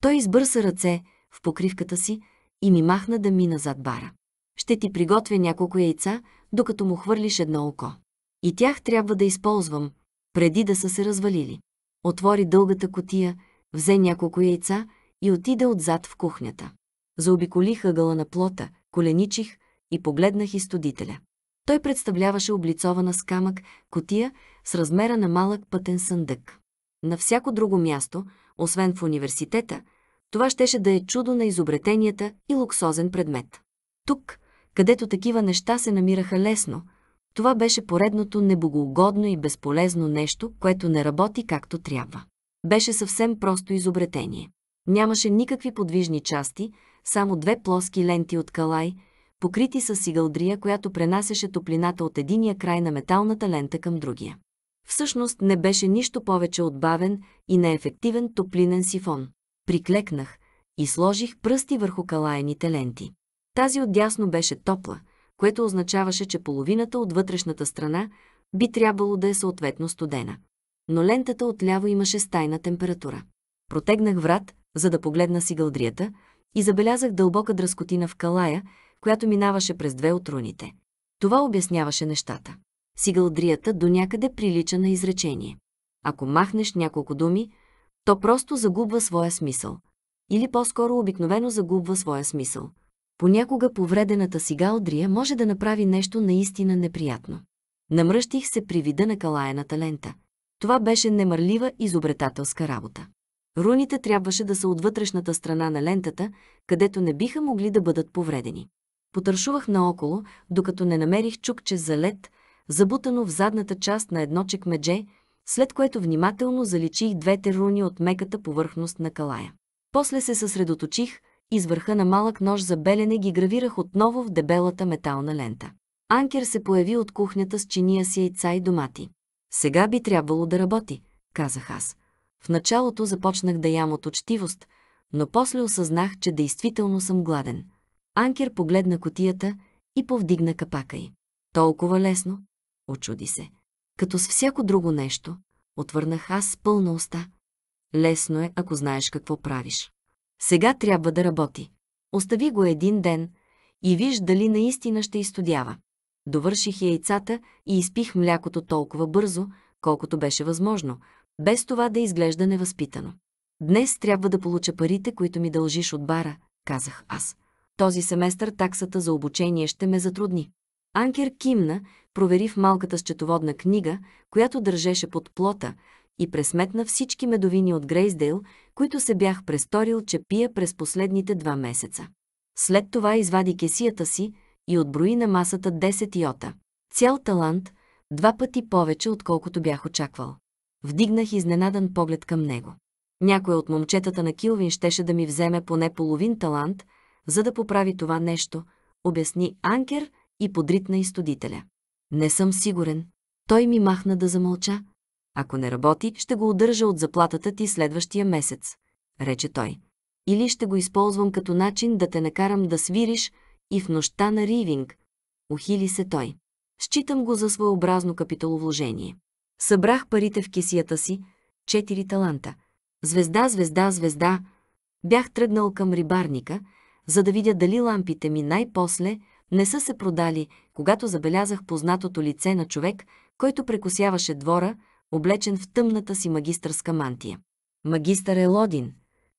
S1: Той избърса ръце в покривката си и ми махна да мина зад бара. Ще ти приготвя няколко яйца, докато му хвърлиш едно око. И тях трябва да използвам, преди да са се развалили. Отвори дългата котия, взе няколко яйца и отиде отзад в кухнята. Заобиколих ъгъла на плота, коленичих и погледнах изтодителя. Той представляваше облицована с камък котия с размера на малък пътен съндък. На всяко друго място, освен в университета, това щеше да е чудо на изобретенията и луксозен предмет. Тук, където такива неща се намираха лесно, това беше поредното небогоугодно и безполезно нещо, което не работи както трябва. Беше съвсем просто изобретение. Нямаше никакви подвижни части, само две плоски ленти от калай – покрити с сигалдрия, която пренасяше топлината от единия край на металната лента към другия. Всъщност не беше нищо повече от бавен и неефективен топлинен сифон. Приклекнах и сложих пръсти върху калаените ленти. Тази отдясно беше топла, което означаваше, че половината от вътрешната страна би трябвало да е съответно студена. Но лентата отляво имаше стайна температура. Протегнах врат, за да погледна сигалдрията, и забелязах дълбока дръскотина в калая, която минаваше през две от руните. Това обясняваше нещата. Сигалдрията до някъде прилича на изречение. Ако махнеш няколко думи, то просто загубва своя смисъл. Или по-скоро обикновено загубва своя смисъл. Понякога повредената сигалдрия може да направи нещо наистина неприятно. Намръщих се при вида на калаената лента. Това беше немърлива изобретателска работа. Руните трябваше да са от вътрешната страна на лентата, където не биха могли да бъдат повредени. Потършувах наоколо, докато не намерих чукче за лед, забутано в задната част на едно чекмедже, след което внимателно заличих двете руни от меката повърхност на калая. После се съсредоточих, извърха на малък нож за белене ги гравирах отново в дебелата метална лента. Анкер се появи от кухнята с чиния си яйца и домати. Сега би трябвало да работи, казах аз. В началото започнах да ям от учтивост, но после осъзнах, че действително съм гладен. Анкер погледна котията и повдигна капака й. Толкова лесно, очуди се. Като с всяко друго нещо, отвърнах аз с пълна уста. Лесно е, ако знаеш какво правиш. Сега трябва да работи. Остави го един ден и виж дали наистина ще изтодява. Довърших яйцата и изпих млякото толкова бързо, колкото беше възможно, без това да изглежда невъзпитано. Днес трябва да получа парите, които ми дължиш от бара, казах аз. Този семестър таксата за обучение ще ме затрудни. Анкер кимна, провери в малката счетоводна книга, която държеше под плота, и пресметна всички медовини от Грейсдейл, които се бях престорил, че пия през последните два месеца. След това извади кесията си и отброи на масата 10 йота. Цял талант, два пъти повече, отколкото бях очаквал. Вдигнах изненадан поглед към него. Някой от момчетата на Килвин щеше да ми вземе поне половин талант – за да поправи това нещо, обясни Анкер и подритна изтодителя. Не съм сигурен. Той ми махна да замълча. Ако не работи, ще го удържа от заплатата ти следващия месец, рече той. Или ще го използвам като начин да те накарам да свириш и в нощта на Ривинг. Ухили се той. Считам го за своеобразно капиталовложение. Събрах парите в кисията си, четири таланта. Звезда, звезда, звезда. Бях тръгнал към рибарника – за да видя дали лампите ми най-после не са се продали, когато забелязах познатото лице на човек, който прекосяваше двора, облечен в тъмната си магистърска мантия. Магистър Елодин,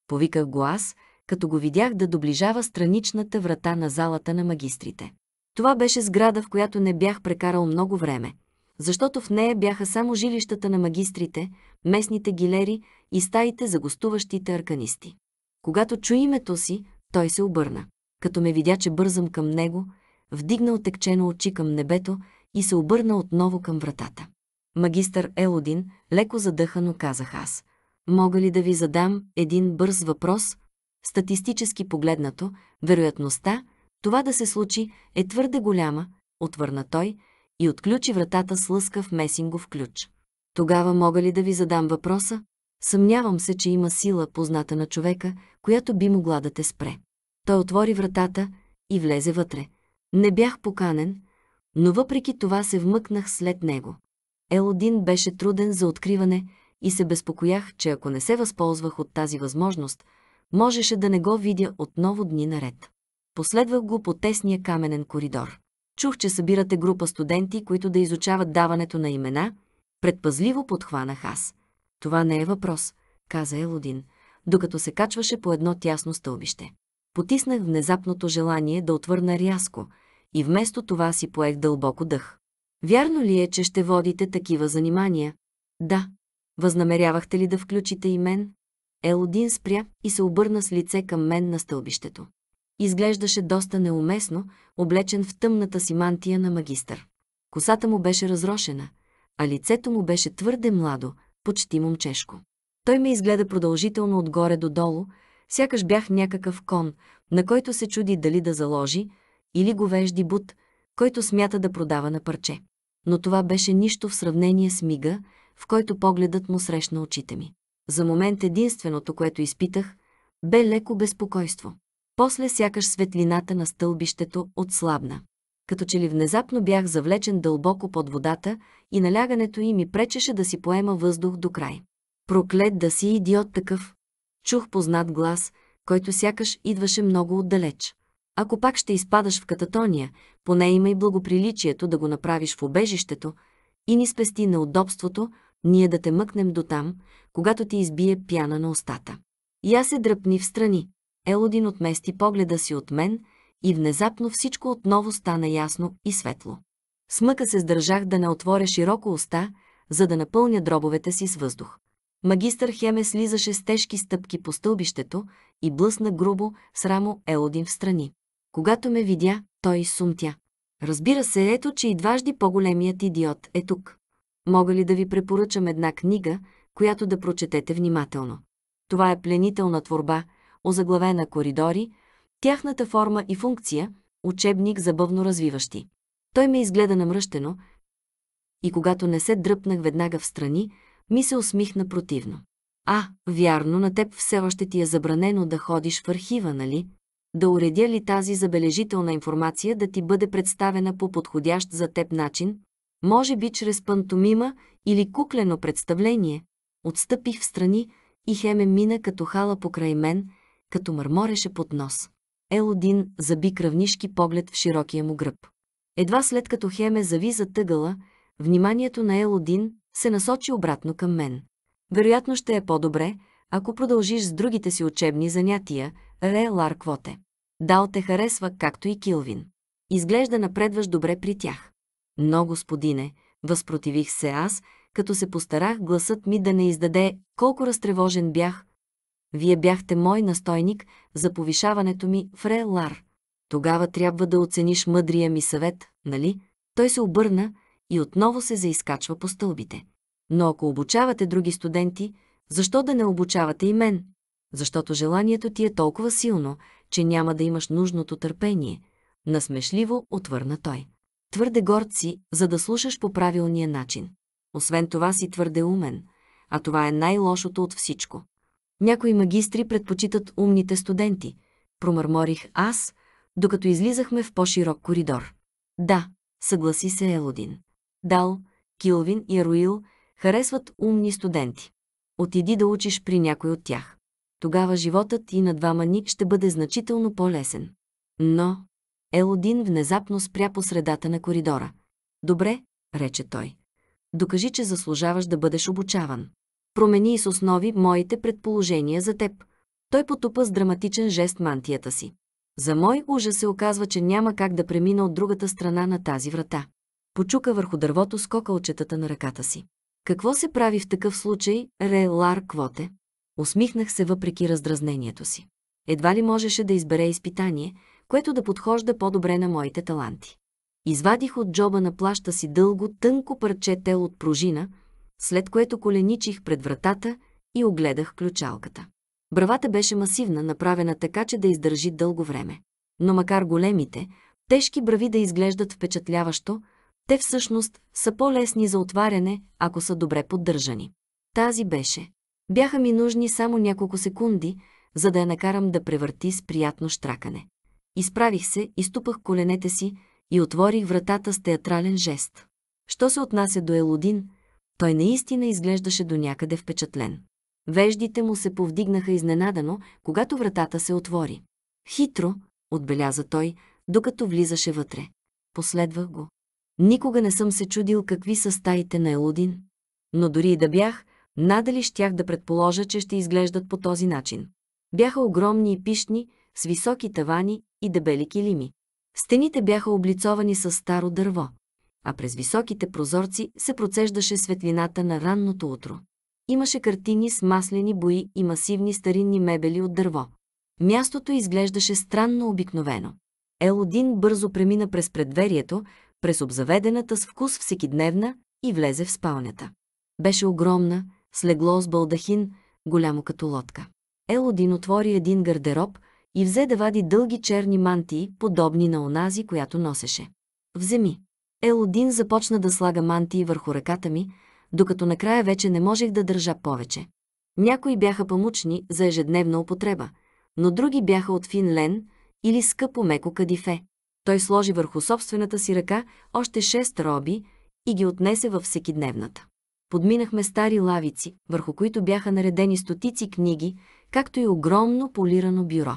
S1: повиках го аз, като го видях да доближава страничната врата на залата на магистрите. Това беше сграда, в която не бях прекарал много време, защото в нея бяха само жилищата на магистрите, местните гилери и стаите за гостуващите арканисти. Когато чу името си, той се обърна. Като ме видя, че бързам към него, вдигна отекчено очи към небето и се обърна отново към вратата. Магистър Елодин леко задъхано казах аз. Мога ли да ви задам един бърз въпрос? Статистически погледнато, вероятността това да се случи е твърде голяма, отвърна той и отключи вратата с лъскав месингов ключ. Тогава мога ли да ви задам въпроса? Съмнявам се, че има сила, позната на човека, която би могла да те спре. Той отвори вратата и влезе вътре. Не бях поканен, но въпреки това се вмъкнах след него. Елодин беше труден за откриване и се безпокоях, че ако не се възползвах от тази възможност, можеше да не го видя отново дни наред. Последвах го по тесния каменен коридор. Чух, че събирате група студенти, които да изучават даването на имена, предпазливо подхванах аз. Това не е въпрос, каза Елодин, докато се качваше по едно тясно стълбище. Потиснах внезапното желание да отвърна рязко и вместо това си поех дълбоко дъх. Вярно ли е, че ще водите такива занимания? Да. Възнамерявахте ли да включите и мен? Елодин спря и се обърна с лице към мен на стълбището. Изглеждаше доста неуместно, облечен в тъмната си мантия на магистър. Косата му беше разрошена, а лицето му беше твърде младо, почти момчешко. Той ме изгледа продължително отгоре до долу, сякаш бях някакъв кон, на който се чуди дали да заложи, или го вежди бут, който смята да продава на парче. Но това беше нищо в сравнение с мига, в който погледът му срещна очите ми. За момент единственото, което изпитах, бе леко безпокойство. После сякаш светлината на стълбището отслабна. Като че ли внезапно бях завлечен дълбоко под водата и налягането й ми пречеше да си поема въздух до край. Проклет да си идиот такъв! Чух познат глас, който сякаш идваше много отдалеч. Ако пак ще изпадаш в кататония, поне имай благоприличието да го направиш в обежището и ни спести на удобството, ние да те мъкнем до там, когато ти избие пяна на устата. И се дръпни в страни. Елодин отмести погледа си от мен и внезапно всичко отново стана ясно и светло. С мъка се сдържах да не отворя широко уста, за да напълня дробовете си с въздух. Магистър Хеме слизаше с тежки стъпки по стълбището и блъсна грубо с рамо Елодин в страни. Когато ме видя, той сумтя. Разбира се, ето, че и дважди по-големият идиот е тук. Мога ли да ви препоръчам една книга, която да прочетете внимателно? Това е пленителна творба, озаглавена коридори, тяхната форма и функция, учебник бъвно развиващи. Той ме изгледа намръщено и когато не се дръпнах веднага в страни, ми се усмихна противно. А, вярно, на теб все още ти е забранено да ходиш в архива, нали? Да уредя ли тази забележителна информация да ти бъде представена по подходящ за теб начин? Може би чрез пантомима или куклено представление. Отстъпих в страни и Хеме мина като хала покрай мен, като мърмореше под нос. Елодин заби кръвнишки поглед в широкия му гръб. Едва след като Хеме зави за тъгъла, вниманието на Елодин се насочи обратно към мен. Вероятно ще е по-добре, ако продължиш с другите си учебни занятия, Ре Ларквоте. Дал те харесва, както и Килвин. Изглежда напредваш добре при тях. Но, господине, възпротивих се аз, като се постарах гласът ми да не издаде колко разтревожен бях. Вие бяхте мой настойник за повишаването ми в Ре Лар. Тогава трябва да оцениш мъдрия ми съвет, нали? Той се обърна и отново се заискачва по стълбите. Но ако обучавате други студенти, защо да не обучавате и мен? Защото желанието ти е толкова силно, че няма да имаш нужното търпение. Насмешливо отвърна той. Твърде горд си, за да слушаш по правилния начин. Освен това си твърде умен, а това е най-лошото от всичко. Някои магистри предпочитат умните студенти. Промърморих аз, докато излизахме в по-широк коридор. Да, съгласи се Елодин. Дал, Килвин и Руил харесват умни студенти. Отиди да учиш при някой от тях. Тогава животът и на двама ни ще бъде значително по-лесен. Но Елодин внезапно спря по средата на коридора. Добре, рече той. Докажи, че заслужаваш да бъдеш обучаван. Промени с основи моите предположения за теб. Той потупа с драматичен жест мантията си. За мой ужас се оказва, че няма как да премина от другата страна на тази врата. Почука върху дървото с кокълчетата на ръката си. Какво се прави в такъв случай, Ре Лар Квоте? Усмихнах се въпреки раздразнението си. Едва ли можеше да избере изпитание, което да подхожда по-добре на моите таланти. Извадих от джоба на плаща си дълго, тънко парче тел от пружина, след което коленичих пред вратата и огледах ключалката. Бравата беше масивна, направена така, че да издържи дълго време. Но макар големите, тежки брави да изглеждат впечатляващо, те всъщност са по-лесни за отваряне, ако са добре поддържани. Тази беше. Бяха ми нужни само няколко секунди, за да я накарам да превърти с приятно штракане. Изправих се, изтупах коленете си и отворих вратата с театрален жест. Що се отнася до Елодин, той наистина изглеждаше до някъде впечатлен. Веждите му се повдигнаха изненадано, когато вратата се отвори. Хитро, отбеляза той, докато влизаше вътре. Последвах го. Никога не съм се чудил какви са стаите на Елудин. Но дори и да бях, надали щях да предположа, че ще изглеждат по този начин. Бяха огромни и пишни, с високи тавани и дебели килими. Стените бяха облицовани с старо дърво, а през високите прозорци се процеждаше светлината на ранното утро. Имаше картини с маслени бои и масивни старинни мебели от дърво. Мястото изглеждаше странно обикновено. Елодин бързо премина през предверието, през обзаведената с вкус всекидневна и влезе в спалнята. Беше огромна, слегло с балдахин, голямо като лодка. Елодин отвори един гардероб и взе да вади дълги черни мантии, подобни на онази, която носеше. Вземи. Елодин започна да слага мантии върху ръката ми, докато накрая вече не можех да държа повече. Някои бяха памучни за ежедневна употреба, но други бяха от фин лен или скъпо меко кадифе. Той сложи върху собствената си ръка още шест роби и ги отнесе във всекидневната. Подминахме стари лавици, върху които бяха наредени стотици книги, както и огромно полирано бюро.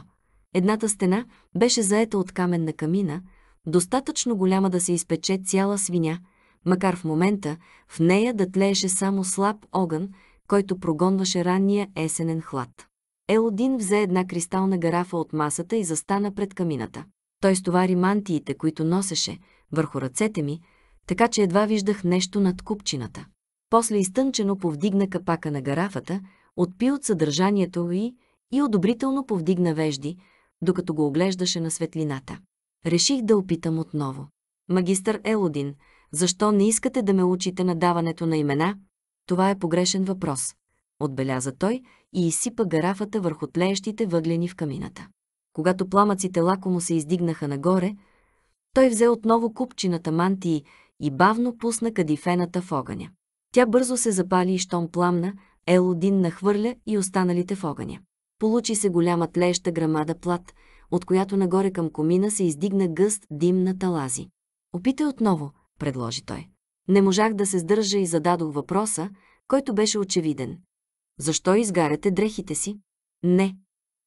S1: Едната стена беше заета от каменна камина, достатъчно голяма да се изпече цяла свиня – макар в момента в нея да тлееше само слаб огън, който прогонваше ранния есенен хлад. Елодин взе една кристална гарафа от масата и застана пред камината. Той стовари мантиите, които носеше, върху ръцете ми, така че едва виждах нещо над купчината. После изтънчено повдигна капака на гарафата, отпи от съдържанието и и одобрително повдигна вежди, докато го оглеждаше на светлината. Реших да опитам отново. Магистър Елодин, защо не искате да ме учите на даването на имена? Това е погрешен въпрос. Отбеляза той и изсипа гарафата върху тлеещите въглени в камината. Когато пламъците лакомо се издигнаха нагоре, той взе отново купчината мантии и бавно пусна кадифената в огъня. Тя бързо се запали и щом пламна, Елодин нахвърля и останалите в огъня. Получи се голяма тлееща грамада плат, от която нагоре към комина се издигна гъст дим на талази. Опитай отново, предложи той. Не можах да се сдържа и зададох въпроса, който беше очевиден. Защо изгаряте дрехите си? Не.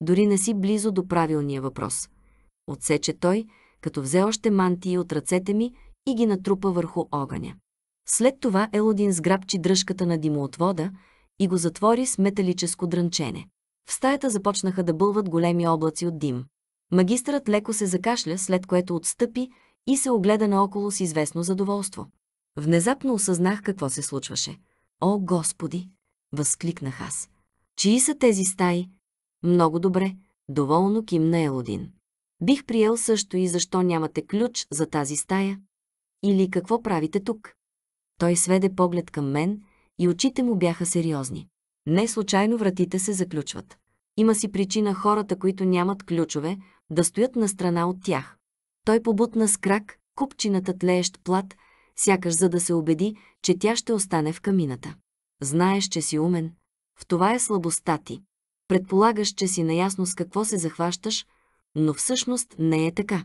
S1: Дори не си близо до правилния въпрос. Отсече той, като взе още мантии от ръцете ми и ги натрупа върху огъня. След това Елодин сграбчи дръжката на димоотвода и го затвори с металическо дрънчене. В стаята започнаха да бълват големи облаци от дим. Магистърът леко се закашля, след което отстъпи и се огледа наоколо с известно задоволство. Внезапно осъзнах какво се случваше. О, Господи! Възкликнах аз. Чии са тези стаи? Много добре. Доволно кимна Елодин. Бих приел също и защо нямате ключ за тази стая. Или какво правите тук? Той сведе поглед към мен и очите му бяха сериозни. Не случайно вратите се заключват. Има си причина хората, които нямат ключове, да стоят на страна от тях. Той побутна с крак купчината тлеещ плат, сякаш за да се убеди, че тя ще остане в камината. Знаеш, че си умен. В това е слабостта ти. Предполагаш, че си наясно с какво се захващаш, но всъщност не е така.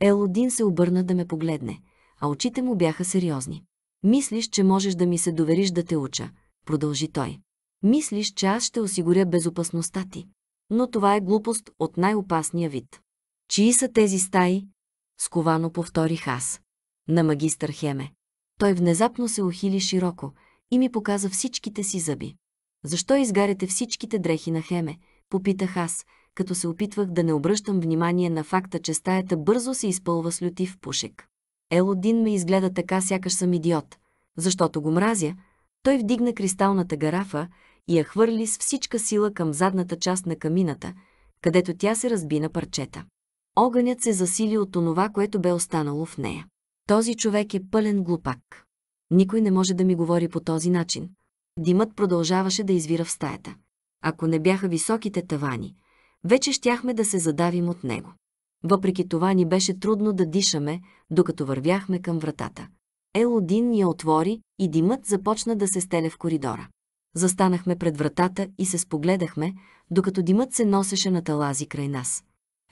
S1: Елодин се обърна да ме погледне, а очите му бяха сериозни. Мислиш, че можеш да ми се довериш да те уча, продължи той. Мислиш, че аз ще осигуря безопасността ти. Но това е глупост от най-опасния вид. Чии са тези стаи, сковано повторих аз. На магистър Хеме. Той внезапно се ухили широко и ми показа всичките си зъби. Защо изгаряте всичките дрехи на Хеме? Попитах аз, като се опитвах да не обръщам внимание на факта, че стаята бързо се изпълва с лютив пушек. Елодин ме изгледа така, сякаш съм идиот. Защото го мразя, той вдигна кристалната гарафа и я хвърли с всичка сила към задната част на камината, където тя се разби на парчета огънят се засили от онова, което бе останало в нея. Този човек е пълен глупак. Никой не може да ми говори по този начин. Димът продължаваше да извира в стаята. Ако не бяха високите тавани, вече щяхме да се задавим от него. Въпреки това ни беше трудно да дишаме, докато вървяхме към вратата. Елодин я отвори и димът започна да се стеле в коридора. Застанахме пред вратата и се спогледахме, докато димът се носеше на талази край нас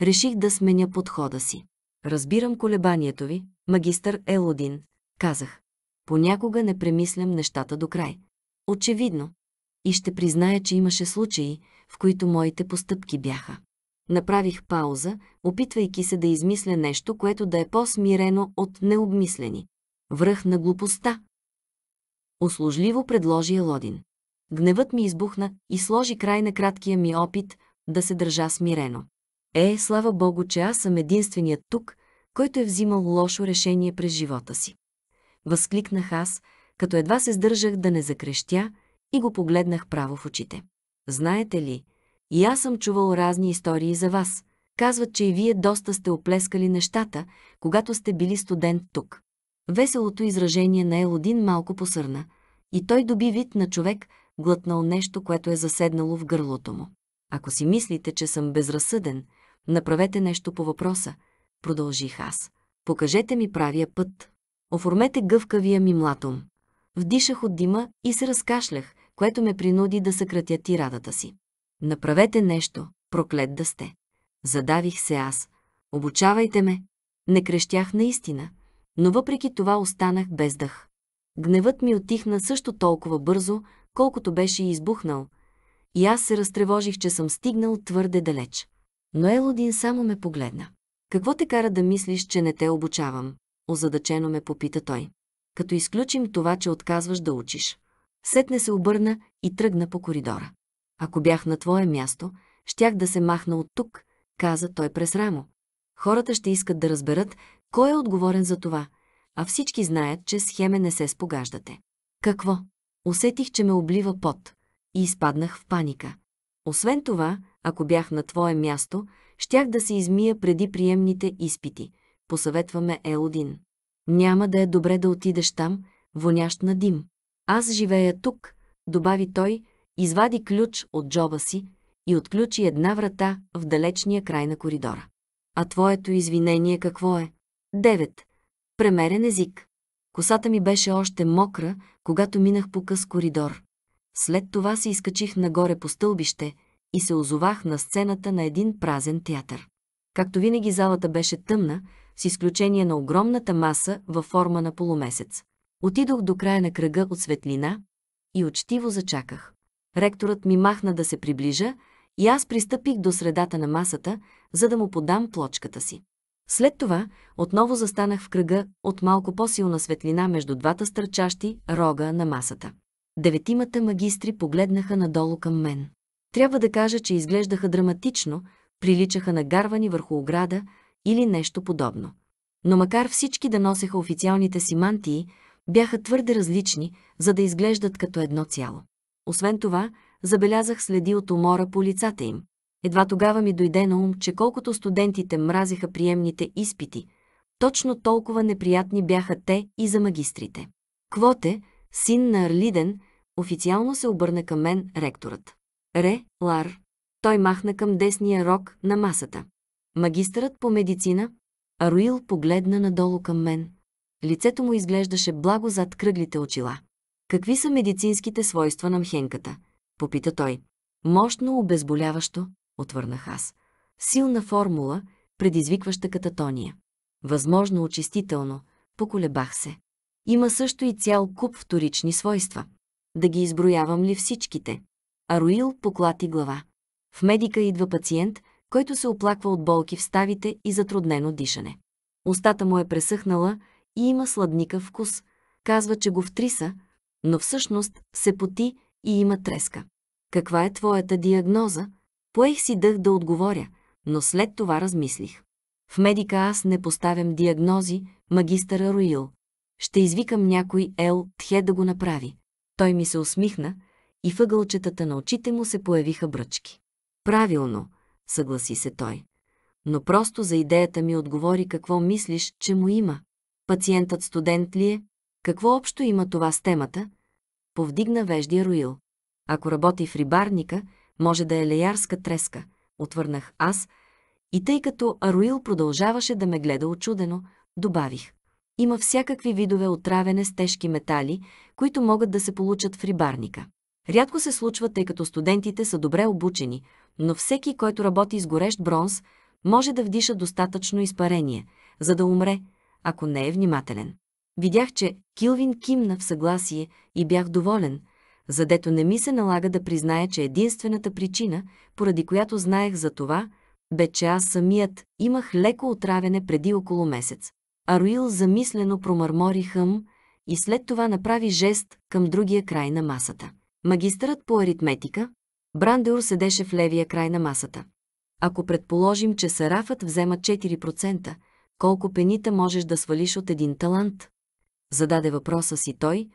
S1: реших да сменя подхода си. Разбирам колебанието ви, магистър Елодин, казах. Понякога не премислям нещата до край. Очевидно. И ще призная, че имаше случаи, в които моите постъпки бяха. Направих пауза, опитвайки се да измисля нещо, което да е по-смирено от необмислени. Връх на глупостта. Ослужливо предложи Елодин. Гневът ми избухна и сложи край на краткия ми опит да се държа смирено. Е, слава Богу, че аз съм единственият тук, който е взимал лошо решение през живота си. Възкликнах аз, като едва се сдържах да не закрещя и го погледнах право в очите. Знаете ли, и аз съм чувал разни истории за вас. Казват, че и вие доста сте оплескали нещата, когато сте били студент тук. Веселото изражение на Елодин малко посърна, и той доби вид на човек, глътнал нещо, което е заседнало в гърлото му. Ако си мислите, че съм безразсъден, Направете нещо по въпроса, продължих аз. Покажете ми правия път. Оформете гъвкавия ми млатум. Вдишах от дима и се разкашлях, което ме принуди да съкратя тирадата си. Направете нещо, проклет да сте. Задавих се аз. Обучавайте ме. Не крещях наистина, но въпреки това останах без дъх. Гневът ми отихна също толкова бързо, колкото беше избухнал, и аз се разтревожих, че съм стигнал твърде далеч. Но Елодин само ме погледна. Какво те кара да мислиш, че не те обучавам? Озадачено ме попита той. Като изключим това, че отказваш да учиш. Сетне се обърна и тръгна по коридора. Ако бях на твое място, щях да се махна от тук, каза той през рамо. Хората ще искат да разберат кой е отговорен за това, а всички знаят, че схеме не се спогаждате. Какво? Усетих, че ме облива пот и изпаднах в паника. Освен това, ако бях на твое място, щях да се измия преди приемните изпити, посъветваме Елодин. Няма да е добре да отидеш там, вонящ на дим. Аз живея тук, добави той, извади ключ от джоба си и отключи една врата в далечния край на коридора. А твоето извинение какво е? 9. Премерен език. Косата ми беше още мокра, когато минах по къс коридор. След това се изкачих нагоре по стълбище и се озовах на сцената на един празен театър. Както винаги залата беше тъмна, с изключение на огромната маса във форма на полумесец. Отидох до края на кръга от светлина и очтиво зачаках. Ректорът ми махна да се приближа и аз пристъпих до средата на масата, за да му подам плочката си. След това отново застанах в кръга от малко по-силна светлина между двата стърчащи рога на масата деветимата магистри погледнаха надолу към мен. Трябва да кажа, че изглеждаха драматично, приличаха на гарвани върху ограда или нещо подобно. Но макар всички да носеха официалните си мантии, бяха твърде различни, за да изглеждат като едно цяло. Освен това, забелязах следи от умора по лицата им. Едва тогава ми дойде на ум, че колкото студентите мразиха приемните изпити, точно толкова неприятни бяха те и за магистрите. Квоте, син на Арлиден, официално се обърна към мен ректорът. Ре, Лар. Той махна към десния рок на масата. Магистърът по медицина, Аруил погледна надолу към мен. Лицето му изглеждаше благо зад кръглите очила. Какви са медицинските свойства на мхенката? Попита той. Мощно обезболяващо, отвърнах аз. Силна формула, предизвикваща кататония. Възможно очистително, поколебах се. Има също и цял куп вторични свойства. Да ги изброявам ли всичките? Аруил поклати глава. В медика идва пациент, който се оплаква от болки в ставите и затруднено дишане. Остата му е пресъхнала и има сладника вкус. Казва, че го втриса, но всъщност се поти и има треска. Каква е твоята диагноза? Поех си дъх да отговоря, но след това размислих. В медика аз не поставям диагнози, магистър Аруил. Ще извикам някой Ел Тхе да го направи. Той ми се усмихна и въгълчетата на очите му се появиха бръчки. Правилно, съгласи се той. Но просто за идеята ми отговори какво мислиш, че му има. Пациентът студент ли е? Какво общо има това с темата? Повдигна веждия Руил. Ако работи в рибарника, може да е леярска треска, отвърнах аз, и тъй като Аруил продължаваше да ме гледа очудено, добавих. Има всякакви видове отравяне с тежки метали, които могат да се получат в рибарника. Рядко се случва, тъй като студентите са добре обучени, но всеки, който работи с горещ бронз, може да вдиша достатъчно изпарение, за да умре, ако не е внимателен. Видях, че Килвин кимна в съгласие и бях доволен, задето не ми се налага да призная, че единствената причина, поради която знаех за това, бе, че аз самият имах леко отравяне преди около месец. Аруил замислено промърмори хъм и след това направи жест към другия край на масата. Магистърът по аритметика, Брандеур седеше в левия край на масата. Ако предположим, че сарафът взема 4%, колко пенита можеш да свалиш от един талант? Зададе въпроса си той,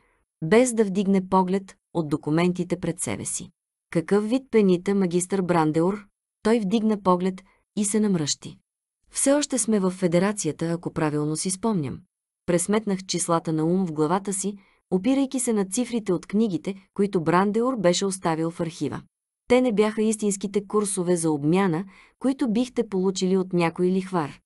S1: без да вдигне поглед от документите пред себе си. Какъв вид пенита, магистър Брандеур? Той вдигна поглед и се намръщи. Все още сме в федерацията, ако правилно си спомням. Пресметнах числата на ум в главата си, опирайки се на цифрите от книгите, които Брандеур беше оставил в архива. Те не бяха истинските курсове за обмяна, които бихте получили от някой лихвар,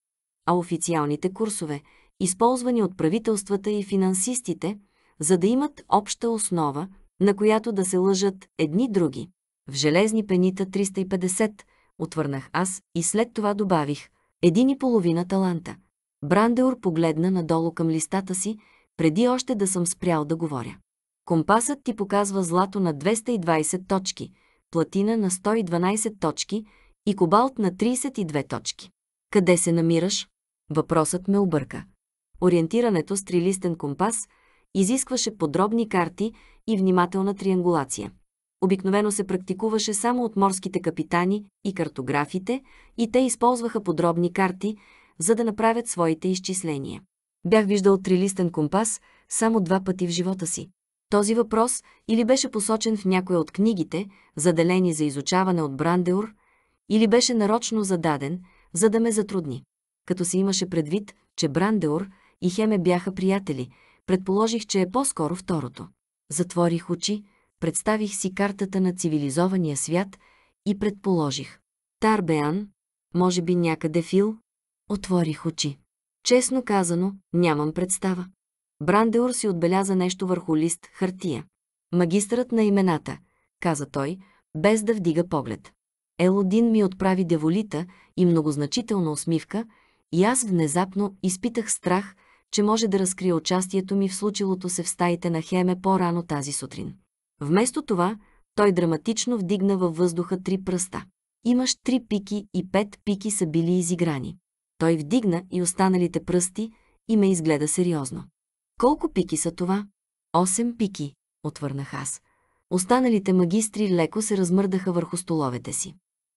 S1: а официалните курсове, използвани от правителствата и финансистите, за да имат обща основа, на която да се лъжат едни други. В железни пенита 350, отвърнах аз и след това добавих – един и половина таланта. Брандеур погледна надолу към листата си, преди още да съм спрял да говоря. Компасът ти показва злато на 220 точки, платина на 112 точки и кобалт на 32 точки. Къде се намираш? Въпросът ме обърка. Ориентирането с трилистен компас изискваше подробни карти и внимателна триангулация обикновено се практикуваше само от морските капитани и картографите, и те използваха подробни карти, за да направят своите изчисления. Бях виждал трилистен компас само два пъти в живота си. Този въпрос или беше посочен в някоя от книгите, заделени за изучаване от Брандеур, или беше нарочно зададен, за да ме затрудни. Като се имаше предвид, че Брандеур и Хеме бяха приятели, предположих, че е по-скоро второто. Затворих очи, представих си картата на цивилизования свят и предположих. Тарбеан, може би някъде Фил, отворих очи. Честно казано, нямам представа. Брандеур си отбеляза нещо върху лист хартия. Магистърът на имената, каза той, без да вдига поглед. Елодин ми отправи деволита и многозначителна усмивка, и аз внезапно изпитах страх, че може да разкрия участието ми в случилото се в стаите на Хеме по-рано тази сутрин. Вместо това, той драматично вдигна във въздуха три пръста. Имаш три пики и пет пики са били изиграни. Той вдигна и останалите пръсти и ме изгледа сериозно. Колко пики са това? Осем пики, отвърнах аз. Останалите магистри леко се размърдаха върху столовете си.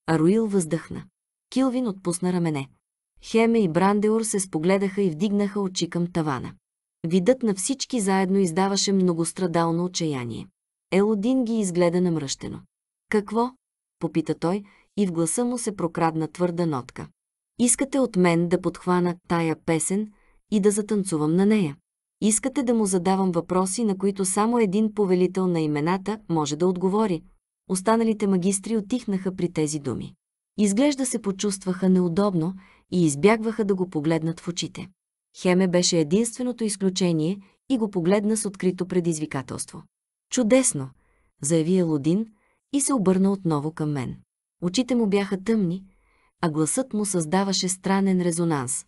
S1: А Руил въздъхна. Килвин отпусна рамене. Хеме и Брандеур се спогледаха и вдигнаха очи към тавана. Видът на всички заедно издаваше многострадално отчаяние. Елодин ги изгледа намръщено. Какво? попита той и в гласа му се прокрадна твърда нотка. Искате от мен да подхвана тая песен и да затанцувам на нея. Искате да му задавам въпроси, на които само един повелител на имената може да отговори. Останалите магистри отихнаха при тези думи. Изглежда се почувстваха неудобно и избягваха да го погледнат в очите. Хеме беше единственото изключение и го погледна с открито предизвикателство. Чудесно, заяви Елодин и се обърна отново към мен. Очите му бяха тъмни, а гласът му създаваше странен резонанс.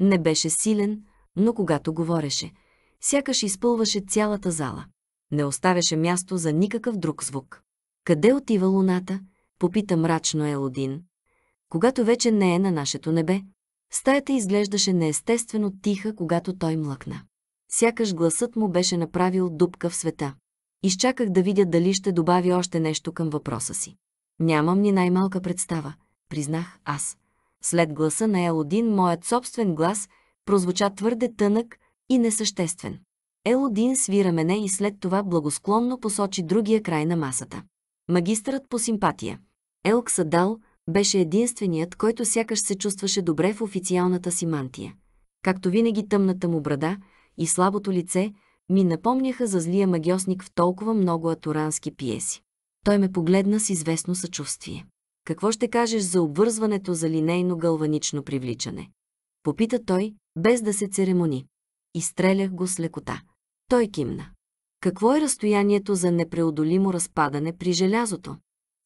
S1: Не беше силен, но когато говореше, сякаш изпълваше цялата зала. Не оставяше място за никакъв друг звук. Къде отива луната? Попита мрачно Елодин. Когато вече не е на нашето небе, стаята изглеждаше неестествено тиха, когато той млъкна. Сякаш гласът му беше направил дупка в света. Изчаках да видя дали ще добави още нещо към въпроса си. Нямам ни най-малка представа, признах аз. След гласа на Елодин моят собствен глас прозвуча твърде тънък и несъществен. Елодин свира мене и след това благосклонно посочи другия край на масата. Магистърът по симпатия. Елк Садал беше единственият, който сякаш се чувстваше добре в официалната си мантия. Както винаги тъмната му брада и слабото лице – ми напомняха за злия магиосник в толкова много атурански пиеси. Той ме погледна с известно съчувствие. Какво ще кажеш за обвързването за линейно гълванично привличане? Попита той, без да се церемони. Изстрелях го с лекота. Той кимна. Какво е разстоянието за непреодолимо разпадане при желязото?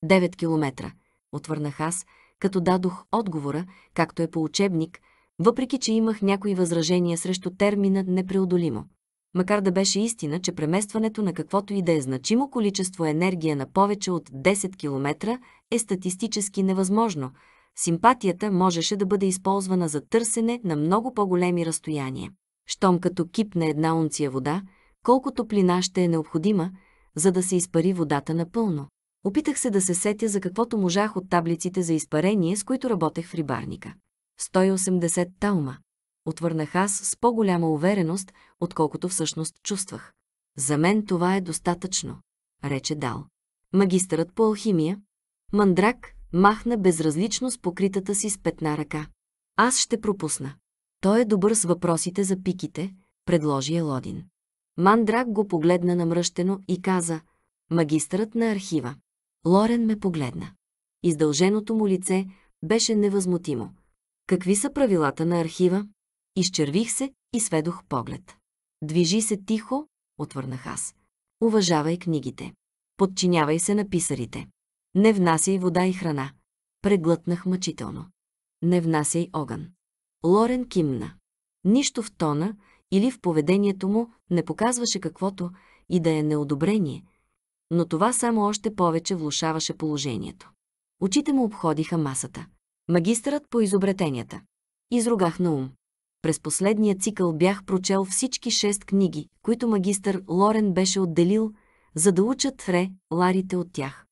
S1: 9 километра, отвърнах аз, като дадох отговора, както е по учебник, въпреки че имах някои възражения срещу термина непреодолимо макар да беше истина, че преместването на каквото и да е значимо количество енергия на повече от 10 км е статистически невъзможно, симпатията можеше да бъде използвана за търсене на много по-големи разстояния. Щом като кипне една унция вода, колко топлина ще е необходима, за да се изпари водата напълно. Опитах се да се сетя за каквото можах от таблиците за изпарение, с които работех в рибарника. 180 талма отвърнах аз с по-голяма увереност, отколкото всъщност чувствах. За мен това е достатъчно, рече Дал. Магистърът по алхимия, мандрак, махна безразлично с покритата си с петна ръка. Аз ще пропусна. Той е добър с въпросите за пиките, предложи Елодин. Мандрак го погледна намръщено и каза «Магистърът на архива». Лорен ме погледна. Издълженото му лице беше невъзмутимо. Какви са правилата на архива? Изчервих се и сведох поглед. Движи се тихо, отвърнах аз. Уважавай книгите. Подчинявай се на писарите. Не внасяй вода и храна. Преглътнах мъчително. Не внасяй огън. Лорен кимна. Нищо в тона или в поведението му не показваше каквото и да е неодобрение, но това само още повече влушаваше положението. Очите му обходиха масата. Магистърът по изобретенията. Изругах на ум. През последния цикъл бях прочел всички шест книги, които магистър Лорен беше отделил, за да учат ре ларите от тях.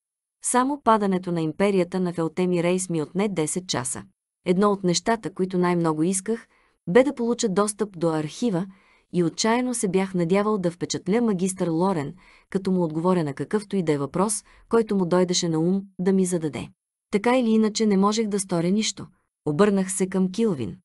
S1: Само падането на империята на Фелтеми Рейс ми отне 10 часа. Едно от нещата, които най-много исках, бе да получа достъп до архива и отчаяно се бях надявал да впечатля магистър Лорен, като му отговоря на какъвто и да е въпрос, който му дойдеше на ум да ми зададе. Така или иначе не можех да сторя нищо. Обърнах се към Килвин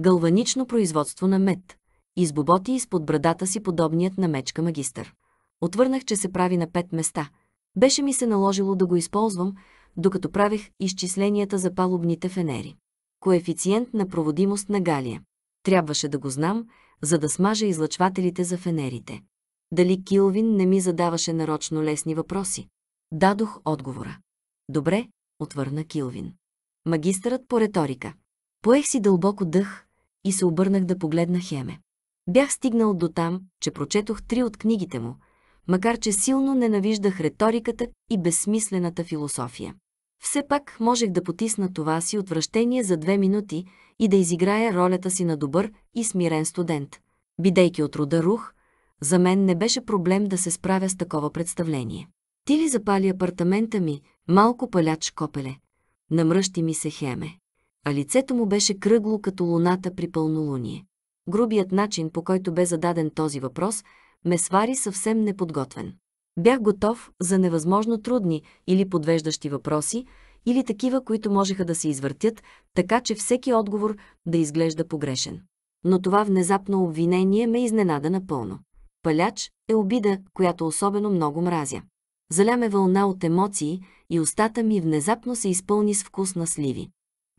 S1: галванично производство на мед. Избоботи изпод брадата си подобният на мечка магистър. Отвърнах, че се прави на пет места. Беше ми се наложило да го използвам, докато правех изчисленията за палубните фенери. Коефициент на проводимост на Галия. Трябваше да го знам, за да смажа излъчвателите за фенерите. Дали Килвин не ми задаваше нарочно лесни въпроси? Дадох отговора. Добре, отвърна Килвин. Магистърът по риторика. Поех си дълбоко дъх, и се обърнах да погледна Хеме. Бях стигнал до там, че прочетох три от книгите му, макар че силно ненавиждах риториката и безсмислената философия. Все пак можех да потисна това си отвращение за две минути и да изиграя ролята си на добър и смирен студент. Бидейки от рода рух, за мен не беше проблем да се справя с такова представление. Ти ли запали апартамента ми, малко паляч копеле, Намръщи ми се Хеме а лицето му беше кръгло като луната при пълнолуние. Грубият начин, по който бе зададен този въпрос, ме свари съвсем неподготвен. Бях готов за невъзможно трудни или подвеждащи въпроси, или такива, които можеха да се извъртят, така че всеки отговор да изглежда погрешен. Но това внезапно обвинение ме изненада напълно. Паляч е обида, която особено много мразя. Заляме вълна от емоции и устата ми внезапно се изпълни с вкус на сливи.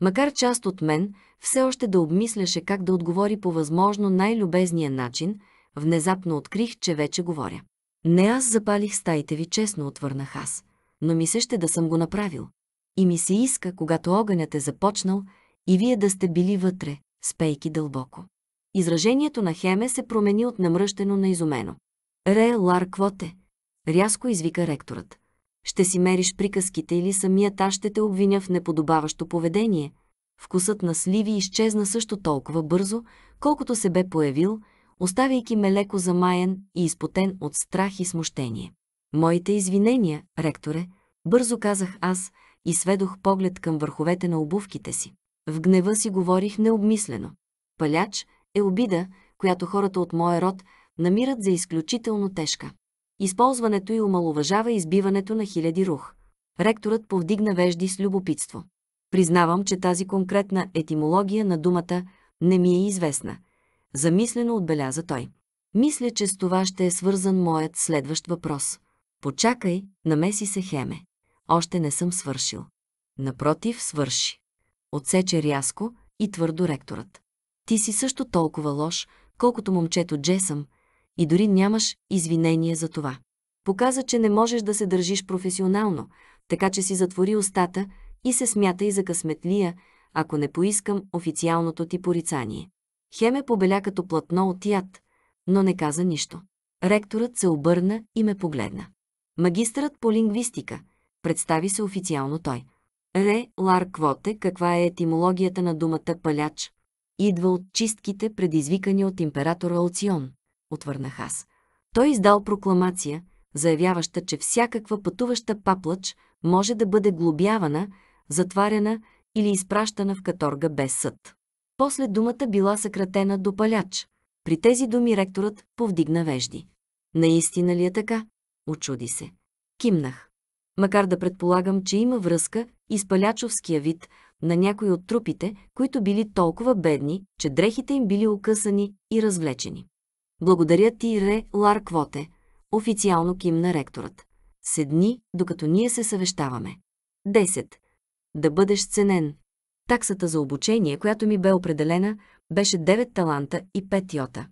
S1: Макар част от мен все още да обмисляше как да отговори по възможно най-любезния начин, внезапно открих, че вече говоря. Не аз запалих стаите ви, честно отвърнах аз, но ми се ще да съм го направил. И ми се иска, когато огънят е започнал, и вие да сте били вътре, спейки дълбоко. Изражението на Хеме се промени от намръщено на изумено. Ре Ларквоте, рязко извика ректорът ще си мериш приказките или самият аз ще те обвиня в неподобаващо поведение. Вкусът на сливи изчезна също толкова бързо, колкото се бе появил, оставяйки ме леко замаян и изпотен от страх и смущение. Моите извинения, ректоре, бързо казах аз и сведох поглед към върховете на обувките си. В гнева си говорих необмислено. Паляч е обида, която хората от моя род намират за изключително тежка използването и омалуважава избиването на хиляди рух. Ректорът повдигна вежди с любопитство. Признавам, че тази конкретна етимология на думата не ми е известна. Замислено отбеляза той. Мисля, че с това ще е свързан моят следващ въпрос. Почакай, намеси се Хеме. Още не съм свършил. Напротив, свърши. Отсече рязко и твърдо ректорът. Ти си също толкова лош, колкото момчето Джесъм, и дори нямаш извинение за това. Показа, че не можеш да се държиш професионално, така че си затвори устата и се смята и за късметлия, ако не поискам официалното ти порицание. Хеме побеля като платно от яд, но не каза нищо. Ректорът се обърна и ме погледна. Магистърът по лингвистика, представи се официално той. Ре Лар Квоте, каква е етимологията на думата паляч? Идва от чистките, предизвикани от император Алцион отвърнах аз. Той издал прокламация, заявяваща, че всякаква пътуваща паплач може да бъде глобявана, затваряна или изпращана в каторга без съд. После думата била съкратена до паляч. При тези думи ректорът повдигна вежди. Наистина ли е така? Очуди се. Кимнах. Макар да предполагам, че има връзка и с палячовския вид на някои от трупите, които били толкова бедни, че дрехите им били окъсани и развлечени. Благодаря ти, Ре Ларквоте, официално кимна ректорът. Седни, докато ние се съвещаваме. 10. Да бъдеш ценен. Таксата за обучение, която ми бе определена, беше 9 таланта и 5 йота.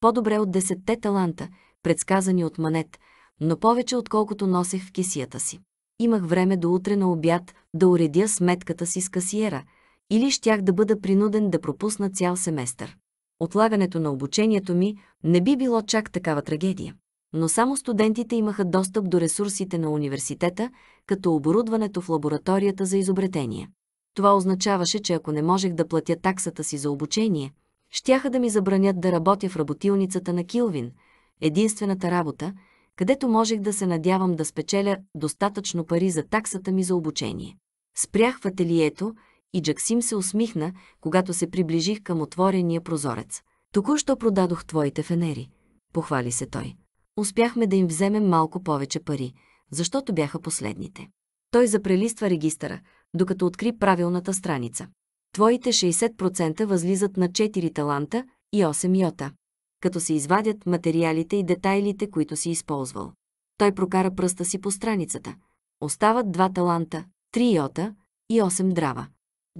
S1: По-добре от 10 таланта, предсказани от Манет, но повече отколкото носех в кисията си. Имах време до утре на обяд да уредя сметката си с касиера, или щях да бъда принуден да пропусна цял семестър отлагането на обучението ми не би било чак такава трагедия. Но само студентите имаха достъп до ресурсите на университета, като оборудването в лабораторията за изобретение. Това означаваше, че ако не можех да платя таксата си за обучение, щяха да ми забранят да работя в работилницата на Килвин, единствената работа, където можех да се надявам да спечеля достатъчно пари за таксата ми за обучение. Спрях в ателието и Джаксим се усмихна, когато се приближих към отворения прозорец. Току-що продадох твоите фенери, похвали се той. Успяхме да им вземем малко повече пари, защото бяха последните. Той запрелиства регистъра, докато откри правилната страница. Твоите 60% възлизат на 4 таланта и 8 йота, като се извадят материалите и детайлите, които си използвал. Той прокара пръста си по страницата. Остават 2 таланта, 3 йота и 8 драва.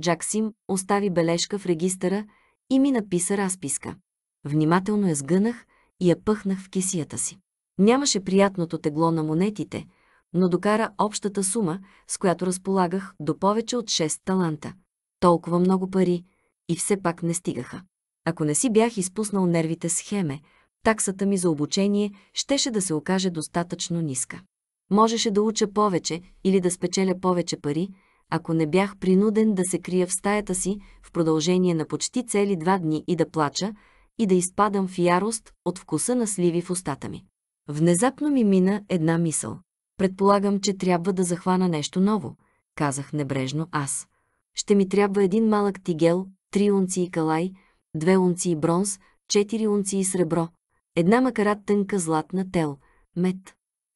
S1: Джаксим остави бележка в регистъра и ми написа разписка. Внимателно я сгънах и я пъхнах в кесията си. Нямаше приятното тегло на монетите, но докара общата сума, с която разполагах до повече от 6 таланта. Толкова много пари и все пак не стигаха. Ако не си бях изпуснал нервите с Хеме, таксата ми за обучение щеше да се окаже достатъчно ниска. Можеше да уча повече или да спечеля повече пари, ако не бях принуден да се крия в стаята си в продължение на почти цели два дни и да плача, и да изпадам в ярост от вкуса на сливи в устата ми. Внезапно ми мина една мисъл. Предполагам, че трябва да захвана нещо ново, казах небрежно аз. Ще ми трябва един малък тигел, три унции калай, две унции бронз, четири унции сребро, една макарат тънка златна тел, мед.